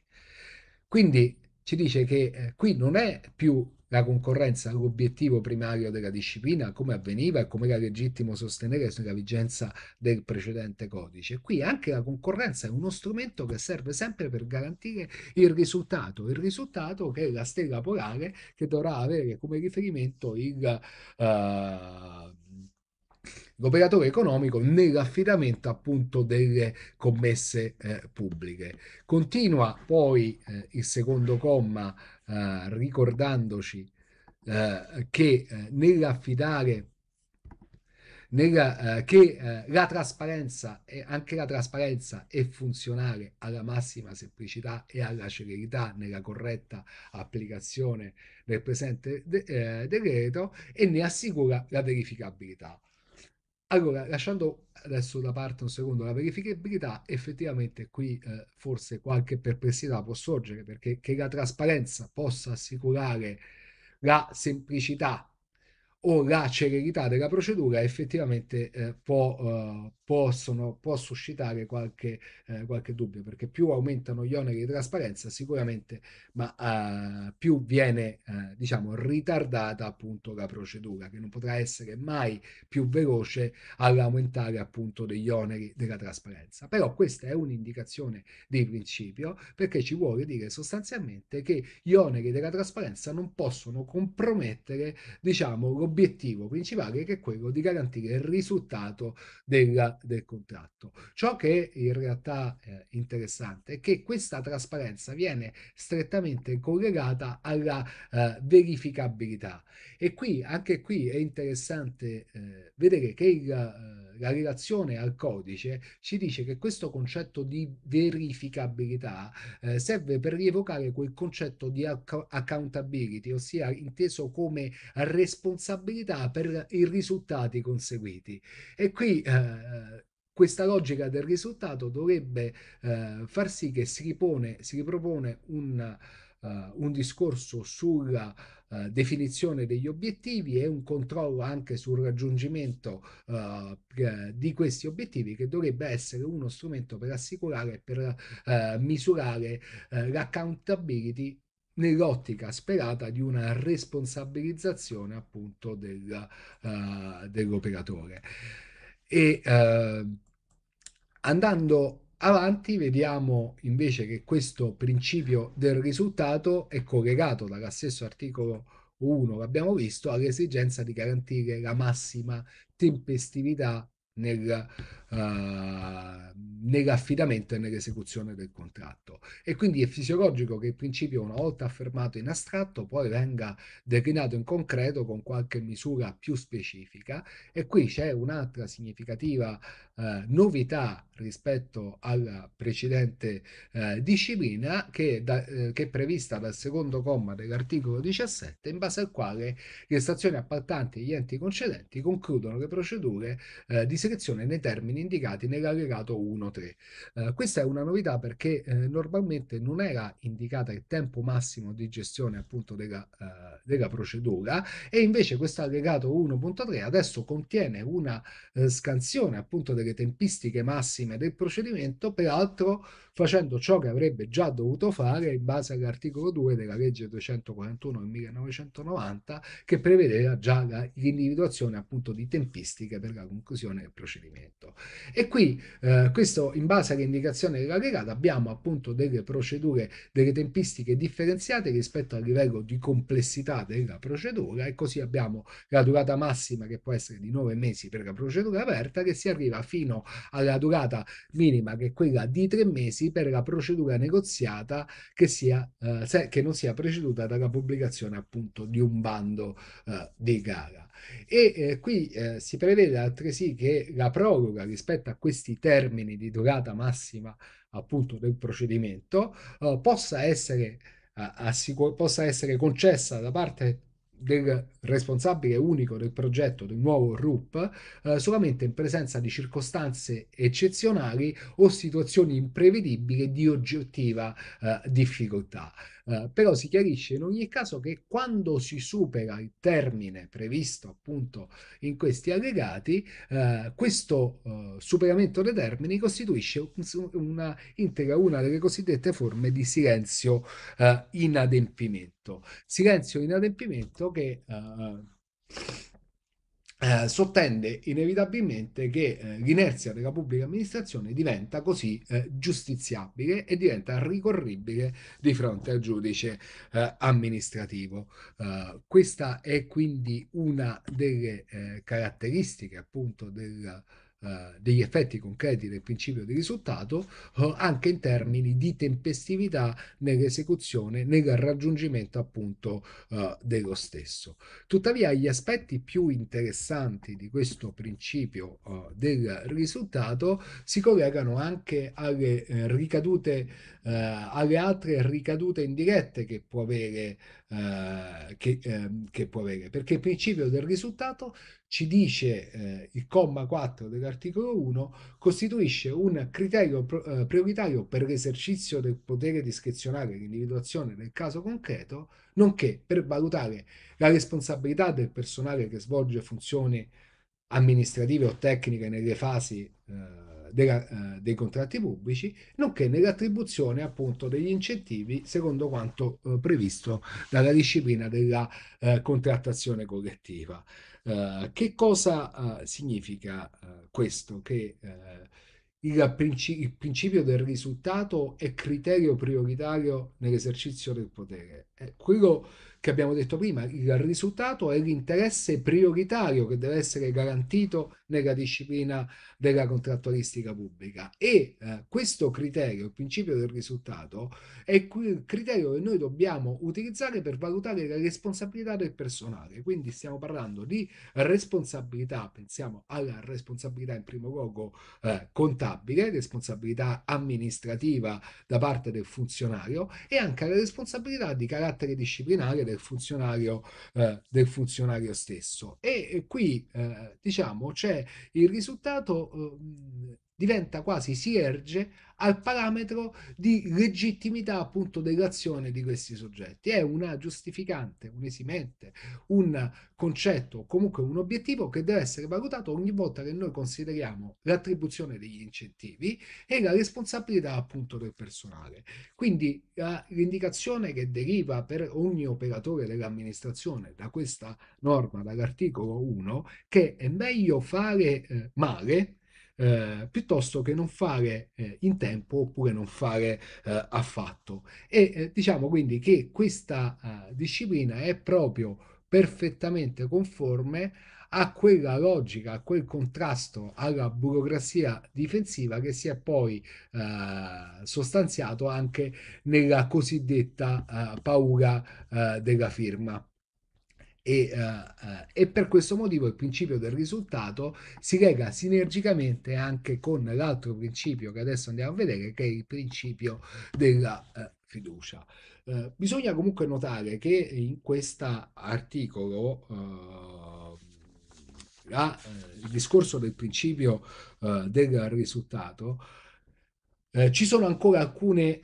Quindi ci dice che eh, qui non è più la concorrenza l'obiettivo primario della disciplina, come avveniva e come era legittimo sostenere sulla vigenza del precedente codice. Qui anche la concorrenza è uno strumento che serve sempre per garantire il risultato, il risultato che è la stella polare che dovrà avere come riferimento il... Uh, l'operatore economico nell'affidamento appunto delle commesse eh, pubbliche. Continua poi eh, il secondo comma eh, ricordandoci eh, che eh, nell'affidare nella, eh, che eh, la trasparenza e anche la trasparenza è funzionale alla massima semplicità e alla celerità nella corretta applicazione del presente de, eh, decreto e ne assicura la verificabilità. Allora, lasciando adesso da parte un secondo la verificabilità, effettivamente qui eh, forse qualche perplessità può sorgere perché che la trasparenza possa assicurare la semplicità o la celerità della procedura effettivamente eh, può, eh, possono, può suscitare qualche, eh, qualche, dubbio, perché più aumentano gli oneri di trasparenza sicuramente, ma eh, più viene eh, diciamo, ritardata appunto la procedura, che non potrà essere mai più veloce all'aumentare appunto degli oneri della trasparenza. Però questa è un'indicazione di principio, perché ci vuole dire sostanzialmente che gli oneri della trasparenza non possono compromettere diciamo, obiettivo principale che è quello di garantire il risultato della, del contratto. Ciò che in realtà è eh, interessante è che questa trasparenza viene strettamente collegata alla eh, verificabilità e qui anche qui è interessante eh, vedere che il, eh, la relazione al codice ci dice che questo concetto di verificabilità eh, serve per rievocare quel concetto di accountability, ossia inteso come responsabilità responsabilità per i risultati conseguiti. E qui eh, questa logica del risultato dovrebbe eh, far sì che si, ripone, si ripropone un, uh, un discorso sulla uh, definizione degli obiettivi e un controllo anche sul raggiungimento uh, di questi obiettivi che dovrebbe essere uno strumento per assicurare e per misurare l'accountability nell'ottica sperata di una responsabilizzazione appunto del, uh, dell'operatore. E uh, andando avanti vediamo invece che questo principio del risultato è collegato dallo stesso articolo 1, l'abbiamo visto, all'esigenza di garantire la massima tempestività nel eh, nell'affidamento e nell'esecuzione del contratto. E quindi è fisiologico che il principio, una volta affermato in astratto, poi venga declinato in concreto con qualche misura più specifica. E qui c'è un'altra significativa eh, novità rispetto alla precedente eh, disciplina che, da, eh, che, è prevista dal secondo comma dell'articolo 17, in base al quale le stazioni appaltanti e gli enti concedenti concludono le procedure eh, di selezione nei termini termini indicati nell'allegato 1.3. Eh, questa è una novità perché eh, normalmente non era indicata il tempo massimo di gestione appunto della, eh, della procedura e invece questo allegato 1.3 adesso contiene una eh, scansione appunto delle tempistiche massime del procedimento, peraltro facendo ciò che avrebbe già dovuto fare in base all'articolo 2 della legge 241 del 1990 che prevedeva già l'individuazione appunto di tempistiche per la conclusione del procedimento. E qui eh, questo in base all'indicazione della legata abbiamo appunto delle procedure, delle tempistiche differenziate rispetto al livello di complessità della procedura e così abbiamo la durata massima che può essere di 9 mesi per la procedura aperta che si arriva fino alla durata minima che è quella di 3 mesi mesi per la procedura negoziata che, sia, eh, che non sia preceduta dalla pubblicazione appunto di un bando eh, di gara. E eh, qui eh, si prevede altresì che la proroga rispetto a questi termini di durata massima appunto del procedimento eh, possa, essere, eh, possa essere concessa da parte del responsabile unico del progetto del nuovo RUP eh, solamente in presenza di circostanze eccezionali o situazioni imprevedibili di oggettiva eh, difficoltà eh, però si chiarisce in ogni caso che quando si supera il termine previsto appunto in questi allegati, eh, questo eh, superamento dei termini costituisce una, integra una delle cosiddette forme di silenzio eh, inadempimento. Silenzio inadempimento che eh, eh, sottende inevitabilmente che eh, l'inerzia della pubblica amministrazione diventa così eh, giustiziabile e diventa ricorribile di fronte al giudice eh, amministrativo. Eh, questa è quindi una delle eh, caratteristiche appunto del eh, degli effetti concreti del principio di risultato eh, anche in termini di tempestività nell'esecuzione, nel raggiungimento appunto uh, dello stesso. Tuttavia gli aspetti più interessanti di questo principio del risultato si collegano anche alle eh, ricadute, uh, alle altre ricadute indirette che può avere eh, che, eh, che, può avere, perché il principio del risultato ci dice eh, il comma 4 dell'articolo 1 costituisce un criterio pro, eh, prioritario per l'esercizio del potere discrezionale di individuazione nel caso concreto, nonché per valutare la responsabilità del personale che svolge funzioni amministrative o tecniche nelle fasi eh, dei, eh, dei contratti pubblici, nonché nell'attribuzione appunto degli incentivi secondo quanto eh, previsto dalla disciplina della eh, contrattazione collettiva. che cosa significa questo? Che il, principi il, principio del risultato è criterio prioritario nell'esercizio del potere. È quello che abbiamo detto prima, il risultato è l'interesse prioritario che deve essere garantito nella disciplina della contrattualistica pubblica. E eh, questo criterio, il principio del risultato, è il criterio che noi dobbiamo utilizzare per valutare la responsabilità del personale. Quindi stiamo parlando di responsabilità, pensiamo alla responsabilità in primo luogo eh, contabile, responsabilità amministrativa da parte del funzionario e anche alla responsabilità di carattere disciplinare del funzionario, eh, del funzionario stesso. E qui eh, diciamo c'è il risultato uhm, diventa quasi si erge al parametro di legittimità appunto dell'azione di questi soggetti. È una giustificante, un esimente, un concetto, comunque un obiettivo che deve essere valutato ogni volta che noi consideriamo l'attribuzione degli incentivi e la responsabilità appunto del personale. Quindi l'indicazione che deriva per ogni operatore dell'amministrazione da questa norma, dall'articolo 1, che è meglio fare eh, male eh, piuttosto che non fare eh, in tempo oppure non fare eh, affatto. E eh, diciamo quindi che questa eh, disciplina è proprio perfettamente conforme a quella logica, a quel contrasto alla burocrazia difensiva che si è poi eh, sostanziato anche nella cosiddetta eh, paura eh, della firma e, eh, eh, e, per questo motivo il principio del risultato si lega sinergicamente anche con l'altro principio che adesso andiamo a vedere, che è il principio della eh, fiducia. Eh, bisogna comunque notare che in questo articolo eh, la, eh, il discorso del principio del risultato ci sono ancora alcune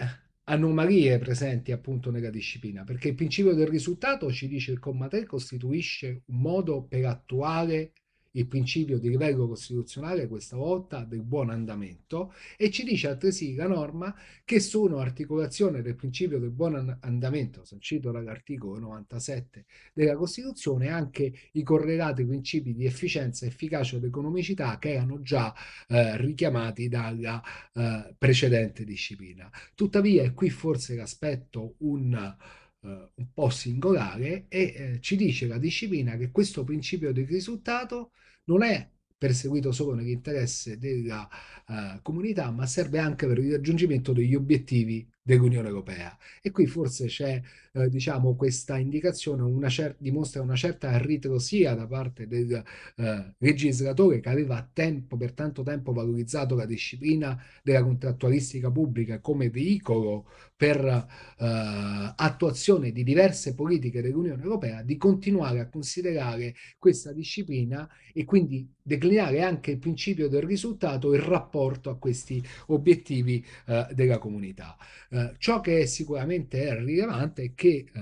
anomalie presenti appunto nella disciplina, perché il principio del risultato ci dice il comma 3 costituisce un modo per attuare il principio di livello costituzionale questa volta del buon andamento e ci dice altresì la norma che sono articolazione del principio del buon andamento sancito dall'articolo 97 della Costituzione anche i correlati principi di efficienza, efficacia ed economicità che erano già eh, richiamati dalla eh, precedente disciplina. Tuttavia, e qui forse l'aspetto un eh, un po' singolare e eh, ci dice la disciplina che questo principio di risultato non è perseguito solo nell'interesse della eh, comunità, ma serve anche per il raggiungimento degli obiettivi dell'Unione Europea. E qui forse c'è, eh, diciamo, questa indicazione una cer- dimostra una certa ritrosia da parte del eh, legislatore che aveva a tempo, per tanto tempo valorizzato la disciplina della contrattualistica pubblica come veicolo per eh, attuazione di diverse politiche dell'Unione Europea, di continuare a considerare questa disciplina e quindi declinare anche il principio del risultato in rapporto a questi obiettivi eh, della comunità. Eh, ciò che è sicuramente rilevante è che eh,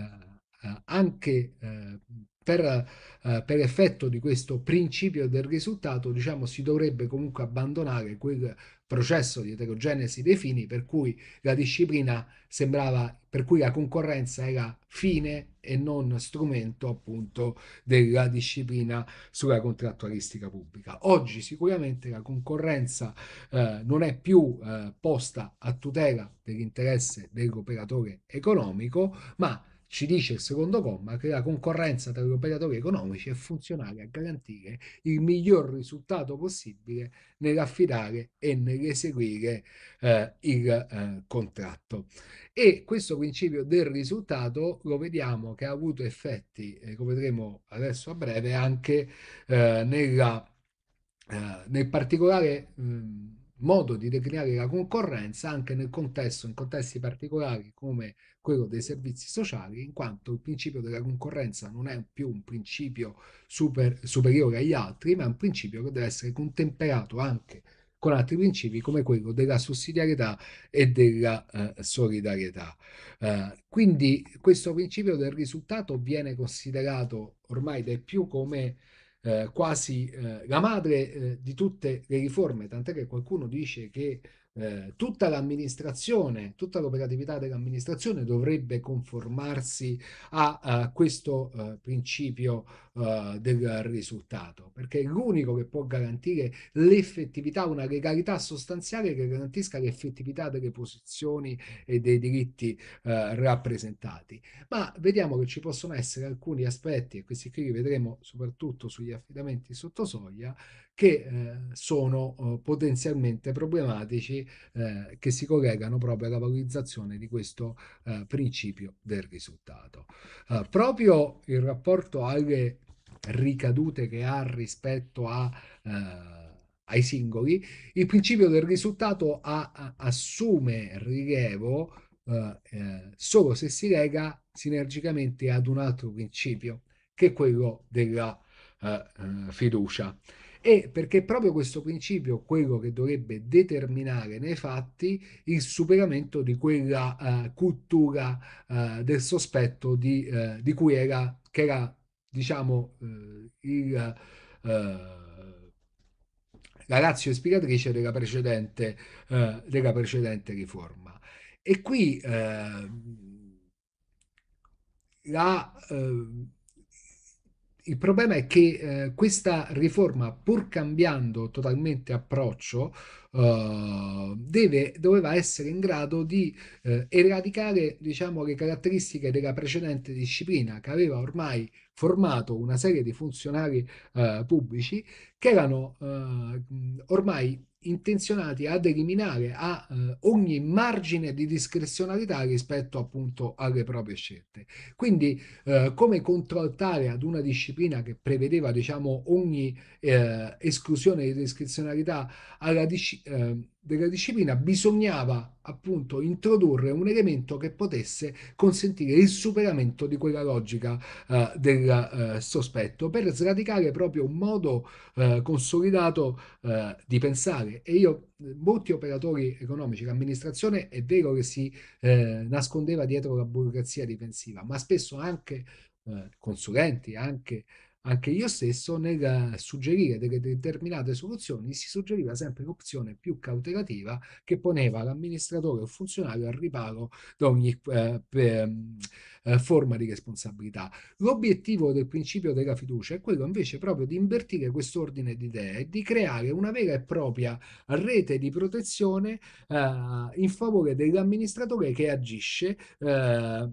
eh anche eh, per, eh, per, effetto di questo principio del risultato, diciamo, si dovrebbe comunque abbandonare quel processo di eterogenesi dei fini per cui la disciplina sembrava, per cui la concorrenza era fine e non strumento appunto della disciplina sulla contrattualistica pubblica. Oggi sicuramente la concorrenza eh, non è più eh, posta a tutela dell'interesse dell'operatore economico, ma ci dice il secondo comma che la concorrenza tra gli operatori economici è funzionale a garantire il miglior risultato possibile nell'affidare e nell'eseguire eh, il eh, contratto. E questo principio del risultato lo vediamo che ha avuto effetti, eh, lo vedremo adesso a breve, anche eh, nella, eh, nel particolare... Mh, modo di declinare la concorrenza anche nel contesto, in contesti particolari come quello dei servizi sociali, in quanto il principio della concorrenza non è più un principio super, superiore agli altri, ma è un principio che deve essere contemperato anche con altri principi come quello della sussidiarietà e della eh, solidarietà. Eh, quindi questo principio del risultato viene considerato ormai dai più come eh, quasi eh, la madre eh, di tutte le riforme, tant'è che qualcuno dice che eh, tutta l'amministrazione, tutta l'operatività dell'amministrazione dovrebbe conformarsi a, a questo uh, principio uh, del risultato, perché è l'unico che può garantire l'effettività, una legalità sostanziale che garantisca l'effettività delle posizioni e dei diritti uh, rappresentati. Ma vediamo che ci possono essere alcuni aspetti, e questi qui li vedremo soprattutto sugli affidamenti sotto soglia, che eh, sono eh, potenzialmente problematici eh, che si collegano proprio alla valorizzazione di questo eh, principio del risultato. Eh, proprio il rapporto alle ricadute che ha rispetto a, eh, ai singoli, il principio del risultato ha, a, assume rilevo solo se si lega sinergicamente ad un altro principio, che è quello della fiducia e perché è proprio questo principio quello che dovrebbe determinare nei fatti il superamento di quella eh, cultura eh, del sospetto di, eh, di, cui era, che era diciamo, eh, il, eh, la razio ispiratrice della precedente, eh, della precedente riforma. E qui ehm, la ehm, il problema è che eh, questa riforma, pur cambiando totalmente approccio, eh, deve, doveva essere in grado di eh, eradicare diciamo, le caratteristiche della precedente disciplina che aveva ormai formato una serie di funzionari eh, pubblici che erano eh, ormai intenzionati ad eliminare a, eh, ogni margine di discrezionalità rispetto appunto alle proprie scelte. Quindi eh, come contraltare ad una disciplina che prevedeva diciamo ogni eh, esclusione di discrezionalità alla disciplina ehm, della disciplina bisognava appunto introdurre un elemento che potesse consentire il superamento di quella logica eh, del eh, sospetto per sradicare proprio un modo eh, consolidato eh, di pensare e io molti operatori economici l'amministrazione è vero che si eh, nascondeva dietro la burocrazia difensiva ma spesso anche eh, consulenti anche anche io stesso nel suggerire delle determinate soluzioni si suggeriva sempre l'opzione più cautelativa che poneva l'amministratore o funzionario al riparo da ogni eh, per, eh, forma di responsabilità. L'obiettivo del principio della fiducia è quello invece proprio di invertire quest'ordine di idee e di creare una vera e propria rete di protezione eh, in favore dell'amministratore che agisce, eh,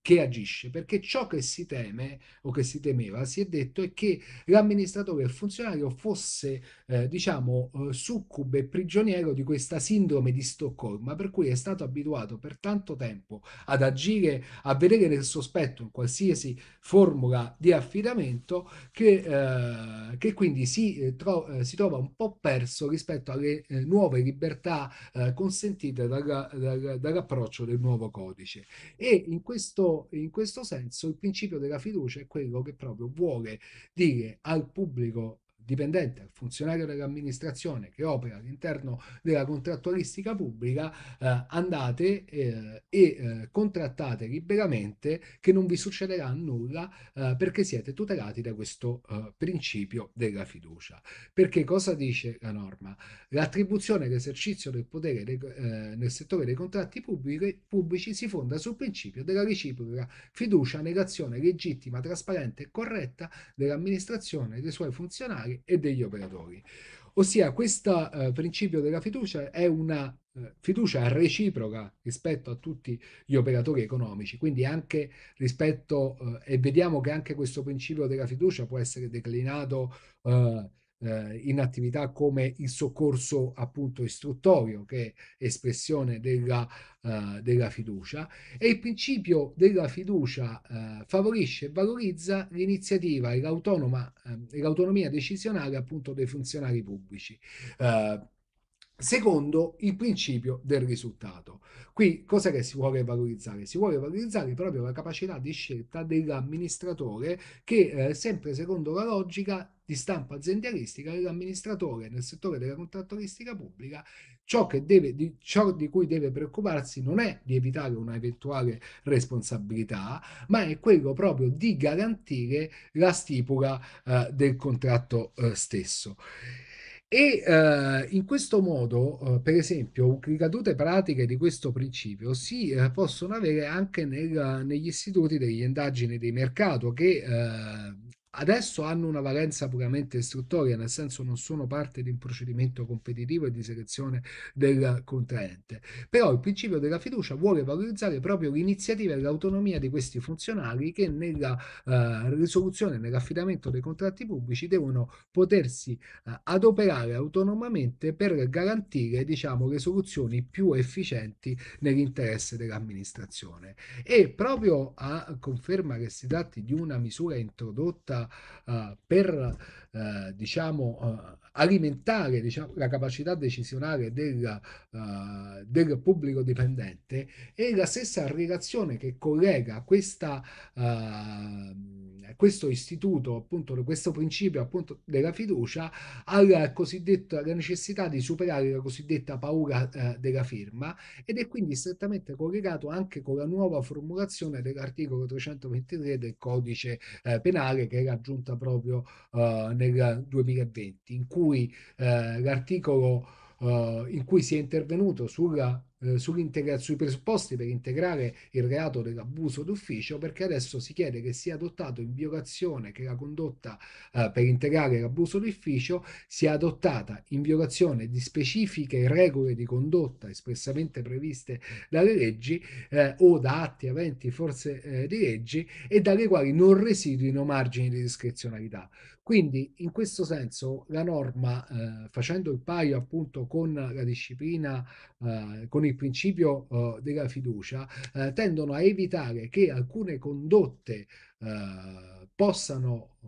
che agisce, perché ciò che si teme o che si temeva, si è detto, è che l'amministratore e il funzionario fosse, eh, diciamo, eh, succube e prigioniero di questa sindrome di Stoccolma, per cui è stato abituato per tanto tempo ad agire a a vedere nel sospetto qualsiasi formula di affidamento che, eh, che quindi si, eh, tro- eh, si, trova un po' perso rispetto alle eh, nuove libertà eh, consentite dalla, dalla, dall'approccio del nuovo codice. E in questo, in questo senso il principio della fiducia è quello che proprio vuole dire al pubblico dipendente, al funzionario dell'amministrazione che opera all'interno della contrattualistica pubblica, eh, andate eh, e eh, contrattate liberamente che non vi succederà nulla eh, perché siete tutelati da questo eh, principio della fiducia. Perché cosa dice la norma? L'attribuzione e l'esercizio del potere de, nel settore dei contratti pubblici, pubblici si fonda sul principio della reciproca fiducia negazione legittima, trasparente e corretta dell'amministrazione, e dei suoi funzionari e degli operatori. Ossia, questo eh, principio della fiducia è una eh, fiducia reciproca rispetto a tutti gli operatori economici, quindi anche rispetto, eh, e vediamo che anche questo principio della fiducia può essere declinato eh, eh, in attività come il soccorso appunto istruttorio che è espressione della, eh, della fiducia e il principio della fiducia eh, favorisce e valorizza l'iniziativa e, ehm, l'autonomia decisionale appunto dei funzionari pubblici eh, secondo il principio del risultato. Qui cosa che si vuole valorizzare? Si vuole valorizzare proprio la capacità di scelta dell'amministratore che eh, sempre secondo la logica di stampa aziendalistica dell'amministratore nel settore della contrattoristica pubblica, ciò, deve, di, ciò di cui deve preoccuparsi non è di evitare una eventuale responsabilità, ma è quello proprio di garantire la stipula eh, del contratto eh, stesso. E eh, in questo modo, eh, per esempio, ricadute pratiche di questo principio si eh, possono avere anche nel, negli istituti delle indagini di mercato che eh, adesso hanno una valenza puramente istruttoria, nel senso non sono parte di un procedimento competitivo e di selezione del contraente. Però il principio della fiducia vuole valorizzare proprio l'iniziativa e l'autonomia di questi funzionari che nella eh, risoluzione, nell'affidamento dei contratti pubblici devono potersi eh, adoperare autonomamente per garantire diciamo, le soluzioni più efficienti nell'interesse dell'amministrazione. E proprio a conferma che si tratti di una misura introdotta eh, per eh, diciamo eh, alimentare diciamo, la capacità decisionale del, uh, del, pubblico dipendente e la stessa relazione che collega questa, uh, questo istituto, appunto, questo principio appunto, della fiducia alla, alla necessità di superare la cosiddetta paura uh, della firma ed è quindi strettamente collegato anche con la nuova formulazione dell'articolo 323 del codice penale che era aggiunta proprio nel 2020, in cui cui eh, l'articolo eh, in cui si è intervenuto sulla, eh, sui presupposti per integrare il reato dell'abuso d'ufficio, perché adesso si chiede che sia adottato in violazione che la condotta eh, per integrare l'abuso d'ufficio sia adottata in violazione di specifiche regole di condotta espressamente previste dalle leggi eh, o da atti aventi forze di leggi e dalle quali non residuino margini di discrezionalità. Quindi in questo senso la norma, eh, facendo il paio appunto con la disciplina, eh, con il principio eh, della fiducia, eh, tendono a evitare che alcune condotte eh, possano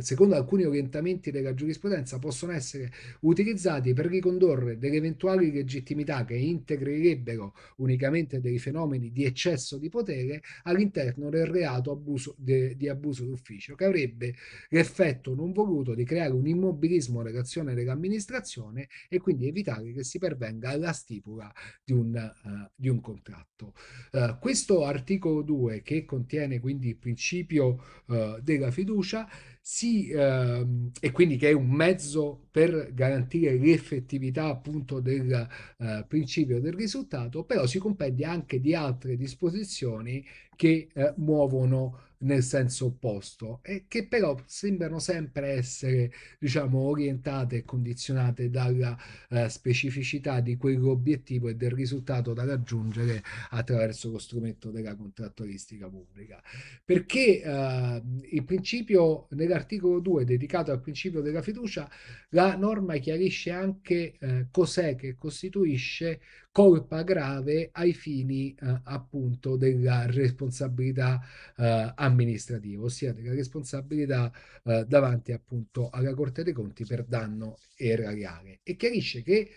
secondo alcuni orientamenti della giurisprudenza, possono essere utilizzati per ricondurre delle eventuali legittimità che integrerebbero unicamente dei fenomeni di eccesso di potere all'interno del reato abuso, de, di abuso d'ufficio, che avrebbe l'effetto non voluto di creare un immobilismo nell'azione dell'amministrazione e quindi evitare che si pervenga alla stipula di un, uh, di un contratto. Uh, questo articolo 2, che contiene quindi il principio uh, della fiducia, si, eh, e quindi che è un mezzo per garantire l'effettività appunto del eh, principio del risultato, però si compendia anche di altre disposizioni che eh, muovono nel senso opposto e che però sembrano sempre essere, diciamo, orientate e condizionate dalla eh, specificità di quell'obiettivo e del risultato da raggiungere attraverso lo strumento della contrattualistica pubblica. Perché eh, il principio nell'articolo 2 dedicato al principio della fiducia, la norma chiarisce anche eh, cos'è che costituisce colpa grave ai fini eh, appunto della responsabilità eh, amministrativa, ossia della responsabilità eh, davanti appunto alla Corte dei Conti per danno erariale e chiarisce che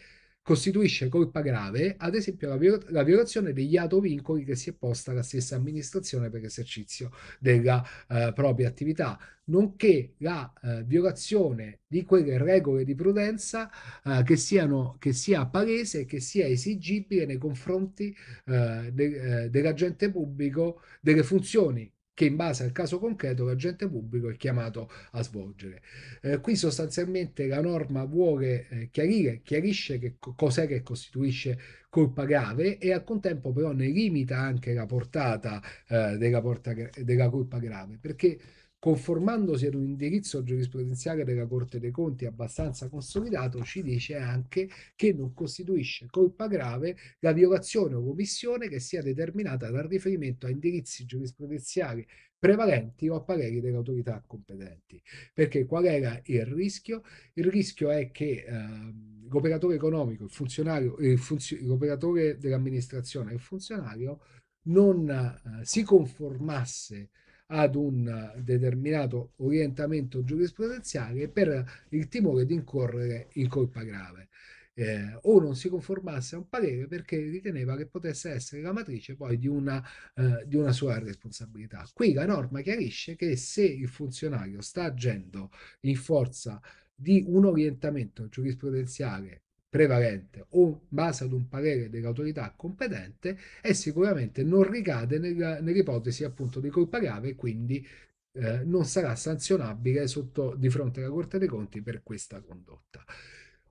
costituisce colpa grave, ad esempio la, viol- la violazione degli autovincoli che si è posta la stessa amministrazione per l'esercizio della eh, propria attività, nonché la eh, violazione di quelle regole di prudenza eh, che, siano, che sia palese e che sia esigibile nei confronti eh, de- eh, dell'agente pubblico delle funzioni che in base al caso concreto l'agente pubblico è chiamato a svolgere. Eh, qui sostanzialmente la norma vuole eh, chiarire, chiarisce che cos'è che costituisce colpa grave e al contempo però ne limita anche la portata eh, della, porta, della colpa grave, perché conformandosi ad un indirizzo giurisprudenziale della Corte dei Conti abbastanza consolidato, ci dice anche che non costituisce colpa grave la violazione o omissione che sia determinata dal riferimento a indirizzi giurisprudenziali prevalenti o a pareri delle autorità competenti. Perché qual era il rischio? Il rischio è che ehm, l'operatore economico, il funzionario, funzio, l'operatore dell'amministrazione e il funzionario non eh, si conformasse ad un determinato orientamento giurisprudenziale per il timore di incorrere in colpa grave. Eh, o non si conformasse a un parere perché riteneva che potesse essere la matrice poi di una, eh, di una, sua responsabilità. Qui la norma chiarisce che se il funzionario sta agendo in forza di un orientamento giurisprudenziale prevalente o basa ad un parere dell'autorità competente e sicuramente non ricade nell'ipotesi nell appunto di colpa grave e quindi eh, non sarà sanzionabile sotto, di fronte alla Corte dei Conti per questa condotta.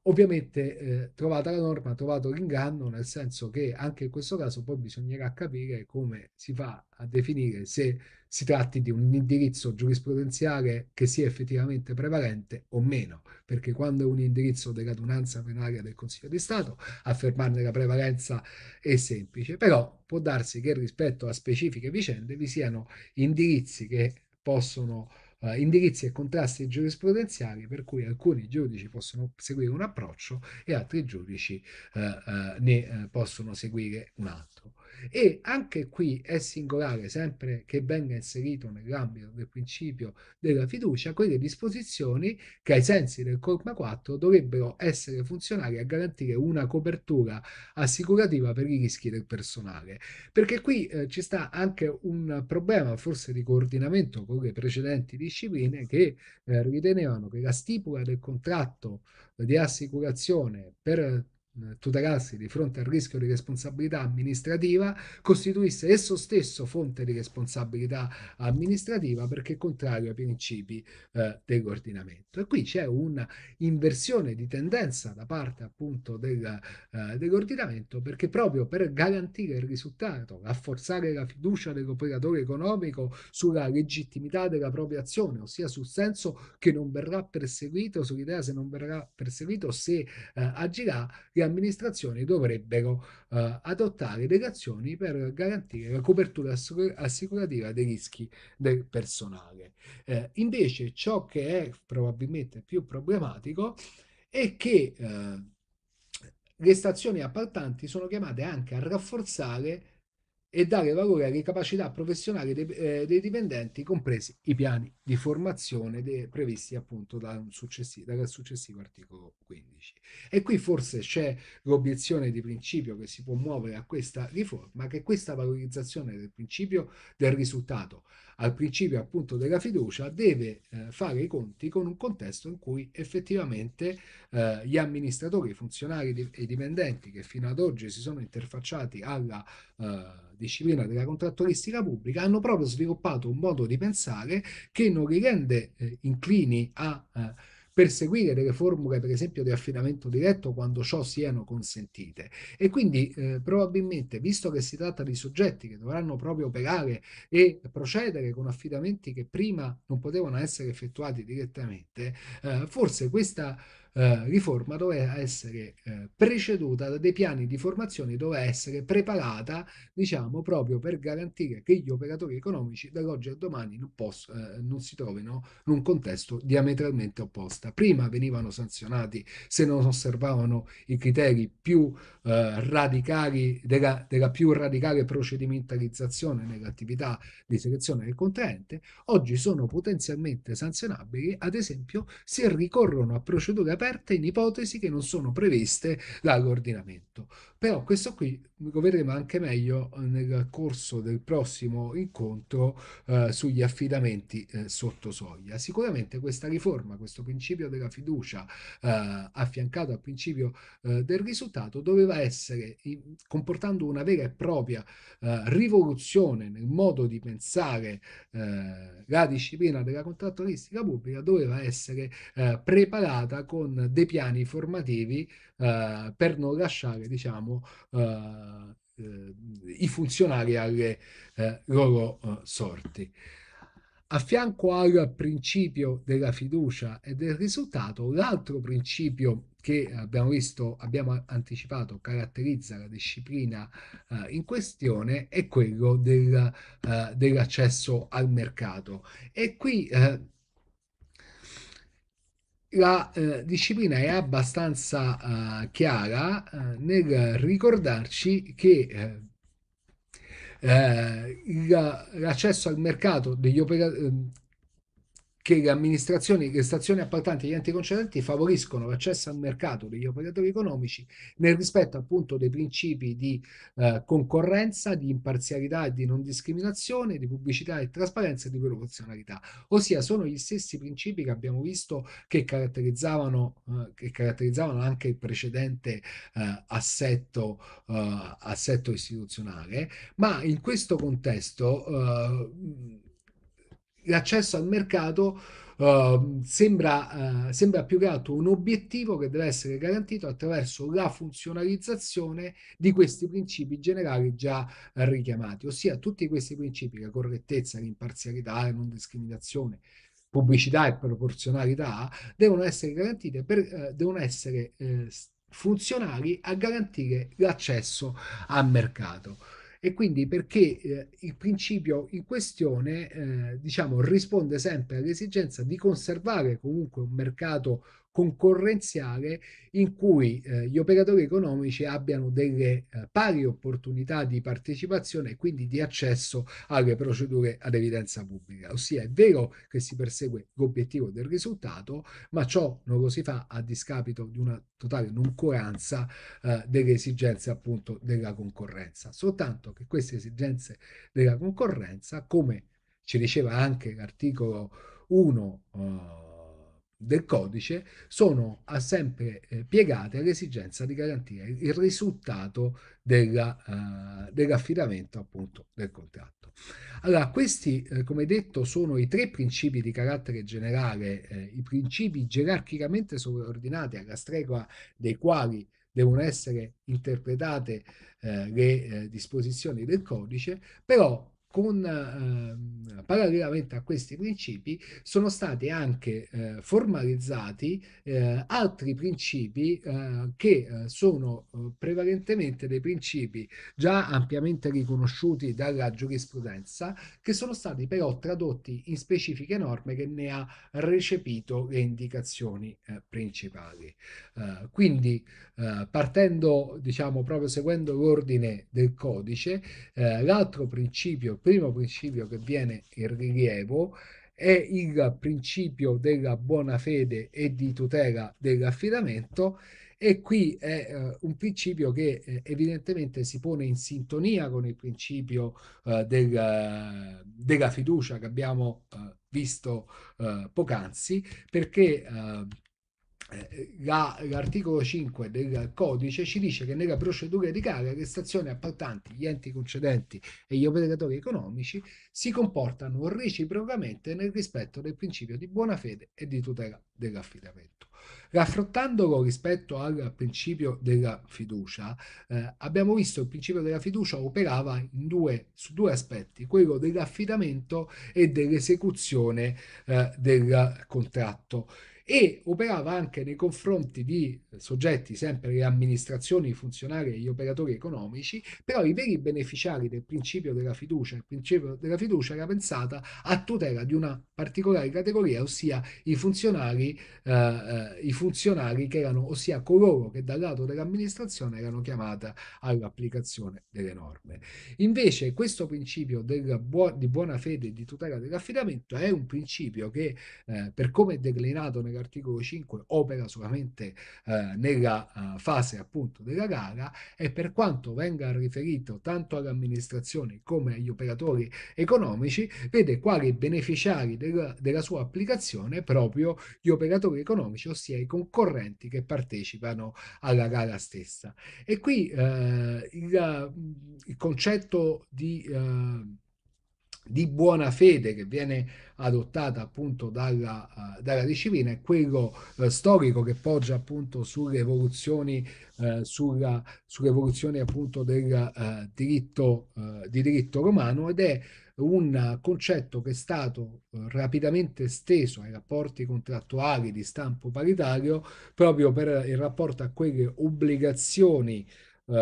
Ovviamente eh, trovata la norma, trovato l'inganno, nel senso che anche in questo caso poi bisognerà capire come si fa a definire se si tratti di un indirizzo giurisprudenziale che sia effettivamente prevalente o meno, perché quando è un indirizzo dell'adunanza plenaria del Consiglio di Stato, affermarne la prevalenza è semplice, però può darsi che rispetto a specifiche vicende vi siano indirizzi che possono eh, indirizzi e contrasti giurisprudenziali per cui alcuni giudici possono seguire un approccio e altri giudici eh, eh ne eh, possono seguire un altro e anche qui è singolare, sempre che venga inserito nell'ambito del principio della fiducia, quelle disposizioni che ai sensi del comma 4 dovrebbero essere funzionali a garantire una copertura assicurativa per i rischi del personale. Perché qui eh, ci sta anche un problema forse di coordinamento con le precedenti discipline che eh, ritenevano che la stipula del contratto di assicurazione per tutelarsi di fronte al rischio di responsabilità amministrativa costituisse esso stesso fonte di responsabilità amministrativa perché contrario ai principi eh, dell'ordinamento. E qui c'è un'inversione di tendenza da parte appunto del, eh, dell'ordinamento perché proprio per garantire il risultato, rafforzare la fiducia dell'operatore economico sulla legittimità della propria azione, ossia sul senso che non verrà perseguito, sull'idea se non verrà perseguito, se eh, agirà, amministrazioni dovrebbero eh, adottare delle azioni per garantire la copertura assicurativa dei rischi del personale. Eh, invece ciò che è probabilmente più problematico è che eh, le stazioni appaltanti sono chiamate anche a rafforzare e dare valore alle capacità professionali dei, eh, dei dipendenti, compresi i piani di formazione de, previsti appunto da successi, dal successivo articolo 15. E qui forse c'è l'obiezione di principio che si può muovere a questa riforma, che questa valorizzazione del principio del risultato al principio appunto della fiducia, deve eh, fare i conti con un contesto in cui effettivamente eh, gli amministratori, i funzionari e i dipendenti che fino ad oggi si sono interfacciati alla eh, disciplina della contrattualistica pubblica hanno proprio sviluppato un modo di pensare che non li rende eh, inclini a eh, perseguire delle formule, per esempio, di affidamento diretto quando ciò siano consentite. E quindi eh, probabilmente, visto che si tratta di soggetti che dovranno proprio operare e procedere con affidamenti che prima non potevano essere effettuati direttamente, eh, forse questa eh, riforma doveva essere eh, preceduta da dei piani di formazione, doveva essere preparata, diciamo, proprio per garantire che gli operatori economici dall'oggi al domani non, posso, eh, non si trovino in un contesto diametralmente opposto. Prima venivano sanzionati se non osservavano i criteri più eh, radicali della, della più radicale procedimentalizzazione nell'attività di selezione del contraente, oggi sono potenzialmente sanzionabili, ad esempio se ricorrono a procedure aperte in ipotesi che non sono previste dall'ordinamento però questo qui lo vedremo anche meglio eh, nel corso del prossimo incontro eh, sugli affidamenti eh, sotto soglia. Sicuramente questa riforma, questo principio della fiducia eh, affiancato al principio eh, del risultato doveva essere, comportando una vera e propria eh, rivoluzione nel modo di pensare la disciplina della contrattualistica pubblica, doveva essere preparata con dei piani formativi eh, per non lasciare diciamo, eh, eh i funzionari alle eh, loro eh, sorti. A fianco al principio della fiducia e del risultato, l'altro principio che abbiamo visto, abbiamo anticipato, caratterizza la disciplina uh, in questione è quello del, uh, dell'accesso al mercato. E qui uh, la eh, disciplina è abbastanza eh, chiara eh, nel ricordarci che eh, eh, l'accesso al mercato degli operatori ehm, che le amministrazioni, le stazioni appaltanti e gli enti concedenti favoriscono l'accesso al mercato degli operatori economici nel rispetto appunto dei principi di eh, concorrenza, di imparzialità e di non discriminazione, di pubblicità e trasparenza e di proporzionalità. Ossia sono gli stessi principi che abbiamo visto che caratterizzavano, eh, che caratterizzavano anche il precedente eh, assetto, eh, assetto, istituzionale, ma in questo contesto Eh, l'accesso al mercato uh, sembra, uh, sembra, più che altro un obiettivo che deve essere garantito attraverso la funzionalizzazione di questi principi generali già richiamati, ossia tutti questi principi, la correttezza, l'imparzialità, la non discriminazione, pubblicità e proporzionalità, devono essere garantite, per, eh, devono essere eh, funzionali a garantire l'accesso al mercato e quindi perché eh, il principio in questione eh, diciamo risponde sempre all'esigenza di conservare comunque un mercato concorrenziale in cui eh, gli operatori economici abbiano delle eh, pari opportunità di partecipazione e quindi di accesso alle procedure ad evidenza pubblica. Ossia è vero che si persegue l'obiettivo del risultato, ma ciò non lo si fa a discapito di una totale noncuranza eh, delle esigenze appunto della concorrenza. Soltanto che queste esigenze della concorrenza, come ci diceva anche l'articolo 1 del codice sono sempre eh, piegate all'esigenza di garantire il risultato della, eh, dell'affidamento appunto del contratto. Allora questi eh, come detto sono i tre principi di carattere generale, eh, i principi gerarchicamente sovraordinati alla stregua dei quali devono essere interpretate eh, le eh, disposizioni del codice, però con, eh, parallelamente a questi principi sono stati anche eh, formalizzati eh, altri principi eh, che eh, sono eh, prevalentemente dei principi già ampiamente riconosciuti dalla giurisprudenza che sono stati però tradotti in specifiche norme che ne ha recepito le indicazioni principali. quindi partendo diciamo proprio seguendo l'ordine del codice l'altro principio primo principio che viene in rilievo è il principio della buona fede e di tutela dell'affidamento e qui è eh, un principio che eh, evidentemente si pone in sintonia con il principio eh, del, eh, della fiducia che abbiamo eh, visto eh, poc'anzi perché eh, eh, eh, la, l'articolo 5 del codice ci dice che nella procedura di gara le stazioni appaltanti, gli enti concedenti e gli operatori economici si comportano reciprocamente nel rispetto del principio di buona fede e di tutela dell'affidamento. Raffrontandolo rispetto al principio della fiducia, eh, abbiamo visto che il principio della fiducia operava due, su due aspetti, quello dell'affidamento e dell'esecuzione eh, del contratto e operava anche nei confronti di soggetti, sempre le amministrazioni, i funzionari e gli operatori economici, però i veri beneficiari del principio della fiducia, il principio della fiducia era pensata a tutela di una particolare categoria, ossia i funzionari, eh, eh i funzionari che erano, ossia coloro che dal lato dell'amministrazione erano chiamati all'applicazione delle norme. Invece questo principio buo di buona fede e di tutela dell'affidamento è un principio che, eh, per come è declinato nella l'articolo 5 opera solamente eh, nella uh, fase appunto della gara e per quanto venga riferito tanto all'amministrazione come agli operatori economici, vede quali beneficiari della, della sua applicazione proprio gli operatori economici, ossia i concorrenti che partecipano alla gara stessa. E qui eh, il, mm, il, concetto di... Eh, di buona fede che viene adottata appunto dalla, uh, dalla disciplina è quello uh, storico che poggia appunto sulle evoluzioni, uh, sulla, sull'evoluzione appunto del diritto, di diritto romano ed è un concetto che è stato rapidamente esteso ai rapporti contrattuali di stampo paritario proprio per il rapporto a quelle obbligazioni eh,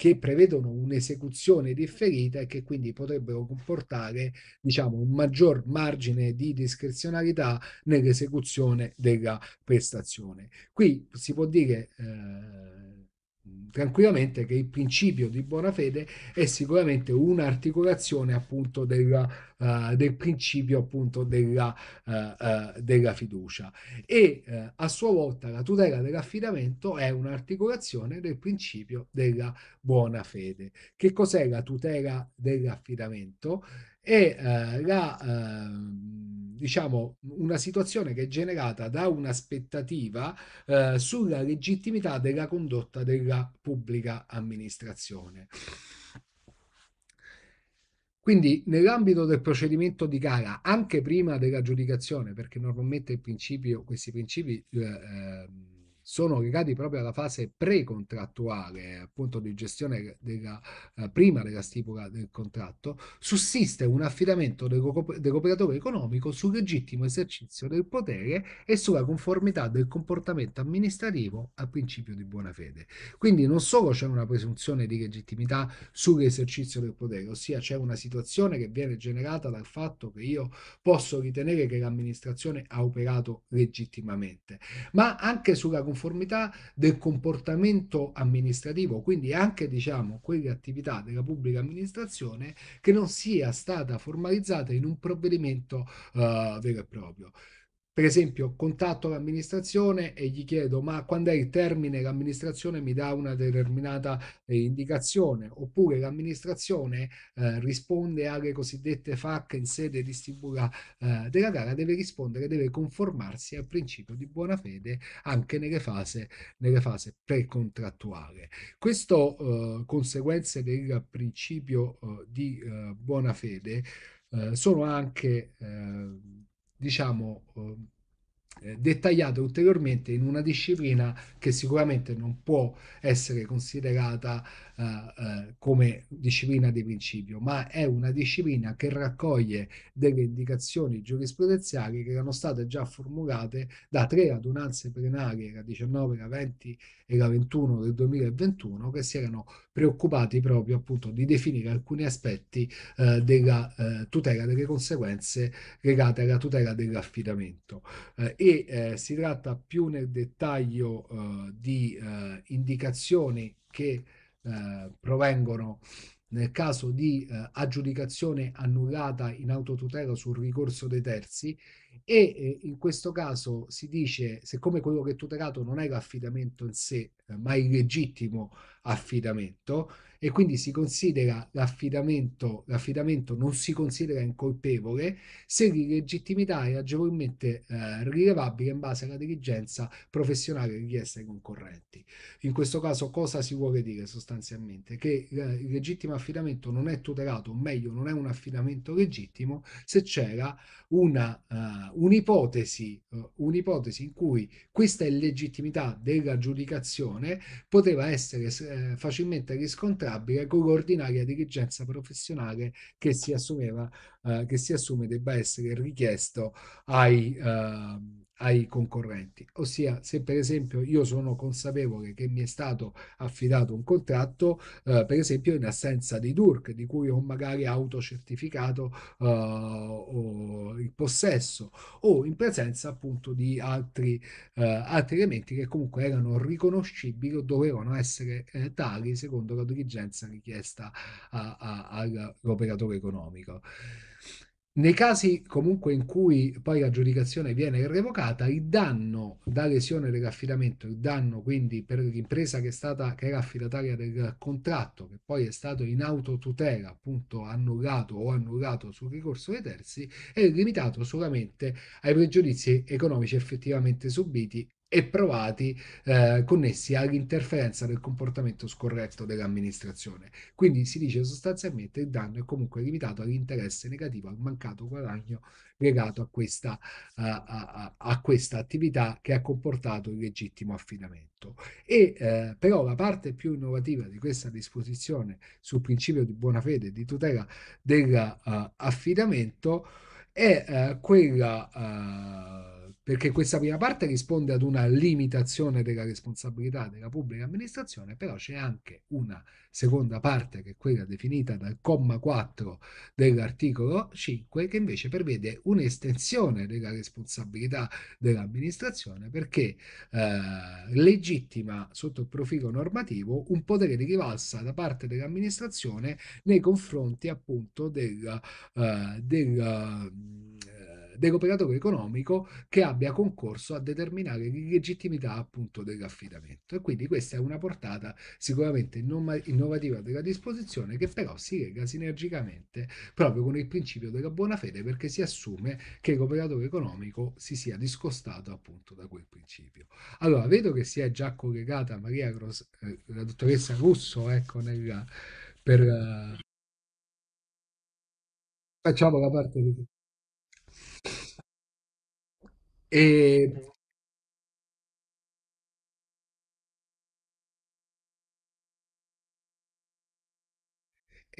che prevedono un'esecuzione differita e che quindi potrebbero comportare diciamo, un maggior margine di discrezionalità nell'esecuzione della prestazione. Qui si può dire eh, tranquillamente che il principio di buona fede è sicuramente un'articolazione appunto della, uh, del principio appunto della, uh, uh, della fiducia e a sua volta la tutela dell'affidamento è un'articolazione del principio della buona fede. Che cos'è la tutela dell'affidamento? È la ehm, diciamo, una situazione che è generata da un'aspettativa eh, sulla legittimità della condotta della pubblica amministrazione. Quindi nell'ambito del procedimento di gara, anche prima della giudicazione, perché normalmente questi principi eh, ehm, sono legati proprio alla fase pre-contrattuale, appunto di gestione della, eh, prima della stipula del contratto, sussiste un affidamento dell'operatore economico sul legittimo esercizio del potere e sulla conformità del comportamento amministrativo al principio di buona fede. Quindi non solo c'è una presunzione di legittimità sull'esercizio del potere, ossia c'è una situazione che viene generata dal fatto che io posso ritenere che l'amministrazione ha operato legittimamente, ma anche sulla conformità conformità del comportamento amministrativo, quindi anche diciamo quelle attività della pubblica amministrazione che non sia stata formalizzata in un provvedimento eh, vero e proprio. Per esempio, contatto l'amministrazione e gli chiedo ma quando è il termine l'amministrazione mi dà una determinata eh, indicazione, oppure l'amministrazione eh, risponde alle cosiddette FAC in sede di stipula eh, della gara, deve rispondere, deve conformarsi al principio di buona fede anche nelle fasi, nelle fasi precontrattuale. Questo eh, conseguenze del principio eh, di eh, buona fede sono anche diciamo, ehm, eh, dettagliate ulteriormente in una disciplina che sicuramente non può essere considerata eh, eh, come disciplina di principio, ma è una disciplina che raccoglie delle indicazioni giurisprudenziali che erano state già formulate da tre adunanze plenarie, la 19, la 20 e la 21 del 2021, che si erano preoccupati proprio appunto di definire alcuni aspetti eh, della eh, tutela delle conseguenze legate alla tutela dell'affidamento. Eh, e eh, si tratta più nel dettaglio di indicazioni che eh, provengono nel caso di eh, aggiudicazione annullata in autotutela sul ricorso dei terzi e eh, in questo caso si dice siccome quello che è tutelato non è l'affidamento in sé eh, ma il legittimo affidamento e quindi si considera l'affidamento, l'affidamento non si considera incolpevole se l'illegittimità è agevolmente eh, rilevabile in base alla diligenza professionale richiesta ai concorrenti. In questo caso cosa si vuole dire sostanzialmente? Che eh, il legittimo affidamento non è tutelato, o meglio non è un affidamento legittimo se c'era una, uh, un'ipotesi, uh, un'ipotesi in cui questa illegittimità della giudicazione poteva essere eh, facilmente riscontrabile con l'ordinaria dirigenza professionale che si, assumeva, eh, che si assume debba essere richiesto ai, eh, ai concorrenti. Ossia, se per esempio io sono consapevole che mi è stato affidato un contratto, eh, per esempio in assenza dei DURC, di cui ho magari autocertificato eh, il possesso, o in presenza appunto di altri, eh, altri elementi che comunque erano riconoscibili o dovevano essere eh, tali secondo la diligenza richiesta all'operatore economico. Nei casi comunque in cui poi la giudicazione viene revocata, il danno da lesione dell'affidamento, il danno quindi per l'impresa che, è stata, che era affidataria del contratto, che poi è stato in autotutela appunto annullato o annullato sul ricorso dei terzi, è limitato solamente ai pregiudizi economici effettivamente subiti e provati eh, connessi all'interferenza del comportamento scorretto dell'amministrazione. Quindi si dice sostanzialmente che il danno è comunque limitato all'interesse negativo, al mancato guadagno legato a questa, uh, a, a questa attività che ha comportato il legittimo affidamento. E eh, però la parte più innovativa di questa disposizione sul principio di buona fede e di tutela dell'affidamento eh, uh, è uh, quella eh, perché questa prima parte risponde ad una limitazione della responsabilità della pubblica amministrazione, però c'è anche una seconda parte che è quella definita dal comma 4 dell'articolo 5 che invece prevede un'estensione della responsabilità dell'amministrazione perché eh, legittima sotto il profilo normativo un potere di rivalsa da parte dell'amministrazione nei confronti appunto del, eh, del dell'operatore economico che abbia concorso a determinare l'illegittimità appunto dell'affidamento. E quindi questa è una portata sicuramente innovativa della disposizione che però si lega sinergicamente proprio con il principio della buona fede perché si assume che l'operatore economico si sia discostato appunto da quel principio. Allora, vedo che si è già collegata Maria Gros, eh, la dottoressa Russo, ecco, nella, per... Uh, facciamo la parte di... Eh,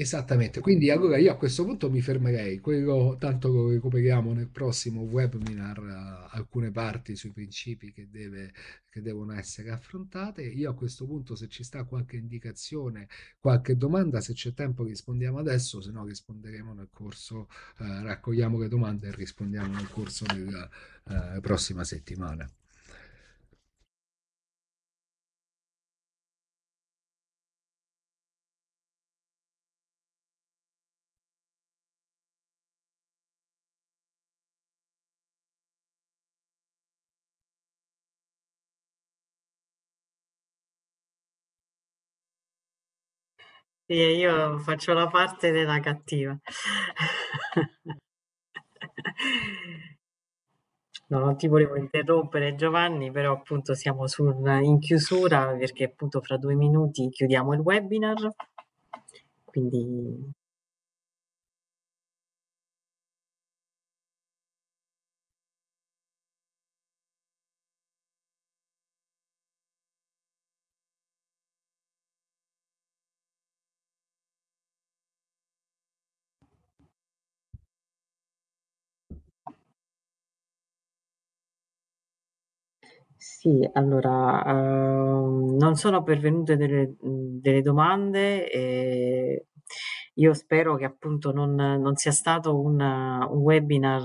Esattamente, quindi allora io a questo punto mi fermerei, quello tanto lo recuperiamo nel prossimo webinar, eh, alcune parti sui principi che, deve, che devono essere affrontate, io a questo punto se ci sta qualche indicazione, qualche domanda, se c'è tempo rispondiamo adesso, se no risponderemo nel corso, eh, raccogliamo le domande e rispondiamo nel corso della eh, prossima settimana. io faccio la parte della cattiva. No, non ti volevo interrompere Giovanni, però appunto siamo sul, in chiusura perché appunto fra due minuti chiudiamo il webinar, quindi Sì, allora, uhm, non sono pervenute delle mhmm, delle domande, ehm, io spero che appunto non non sia stato un un webinar,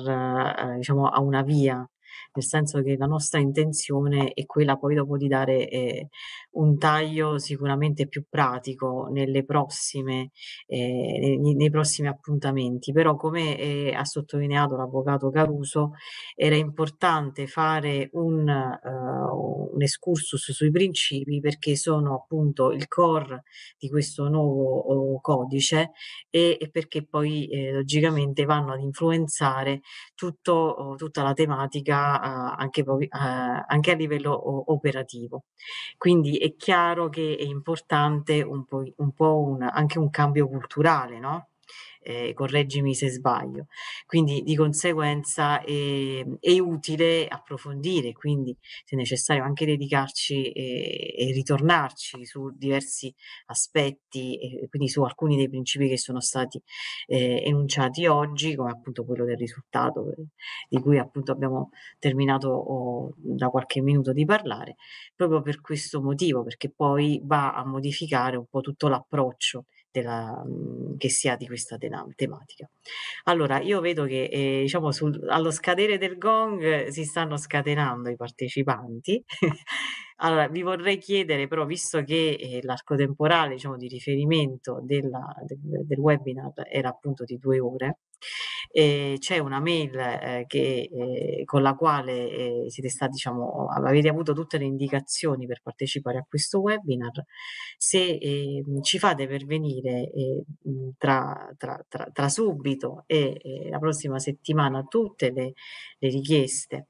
ehm, diciamo a una via nel senso che la nostra intenzione è quella poi dopo di dare eh, un taglio sicuramente più pratico nelle prossime, eh, nei, nei, prossimi appuntamenti, però come eh, ha sottolineato l'avvocato Caruso era importante fare un, uh, un excursus sui principi perché sono appunto il core di questo nuovo uh, codice e, e, perché poi eh, logicamente vanno ad influenzare tutto, uh, tutta la tematica anche, anche, a livello operativo. Quindi è chiaro che è importante un po', un po un, anche un cambio culturale, no? eh, correggimi se sbaglio. Quindi di conseguenza è, ehm, è, utile approfondire, quindi se necessario anche dedicarci e, eh, e ritornarci su diversi aspetti, e, quindi su alcuni dei principi che sono stati eh, enunciati oggi, come appunto quello del risultato eh, di cui appunto abbiamo terminato oh, da qualche minuto di parlare, proprio per questo motivo, perché poi va a modificare un po' tutto l'approccio della, mhmm, che si ha di questa tematica. Allora, io vedo che eh, diciamo sul, allo scadere del gong si stanno scatenando i partecipanti. allora, vi vorrei chiedere però, visto che eh, l'arco temporale diciamo, di riferimento della, del, del webinar era appunto di due ore, eh, c'è una mail eh, che, eh, con la quale eh, siete stati, diciamo, avete avuto tutte le indicazioni per partecipare a questo webinar. Se ehm, ci fate pervenire eh, tra, tra, tra, tra, subito e eh, la prossima settimana tutte le, le richieste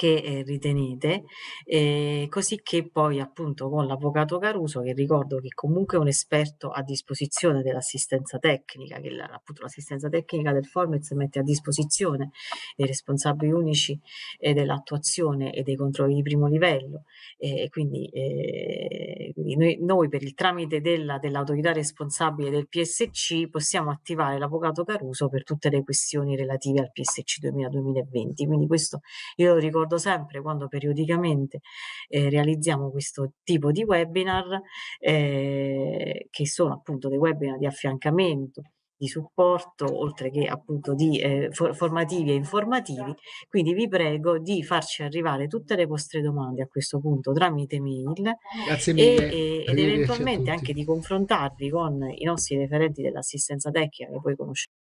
che eh, ritenete, eh, così che poi appunto con l'avvocato Caruso, che ricordo che comunque è un esperto a disposizione dell'assistenza tecnica, che la, appunto l'assistenza tecnica del Formez mette a disposizione dei responsabili unici eh, dell'attuazione e dei controlli di primo livello. Eh, quindi, eh, quindi noi, noi, per il tramite della, dell'autorità responsabile del PSC possiamo attivare l'avvocato Caruso per tutte le questioni relative al PSC 2000-2020. Quindi questo io lo ricordo ricordo sempre quando periodicamente eh, realizziamo questo tipo di webinar, eh, che sono appunto dei webinar di affiancamento, di supporto, oltre che appunto di eh, for formativi e informativi. Quindi vi prego di farci arrivare tutte le vostre domande a questo punto tramite mail mille, e, ed eventualmente anche di confrontarvi con i nostri referenti dell'assistenza tecnica che poi conosciamo.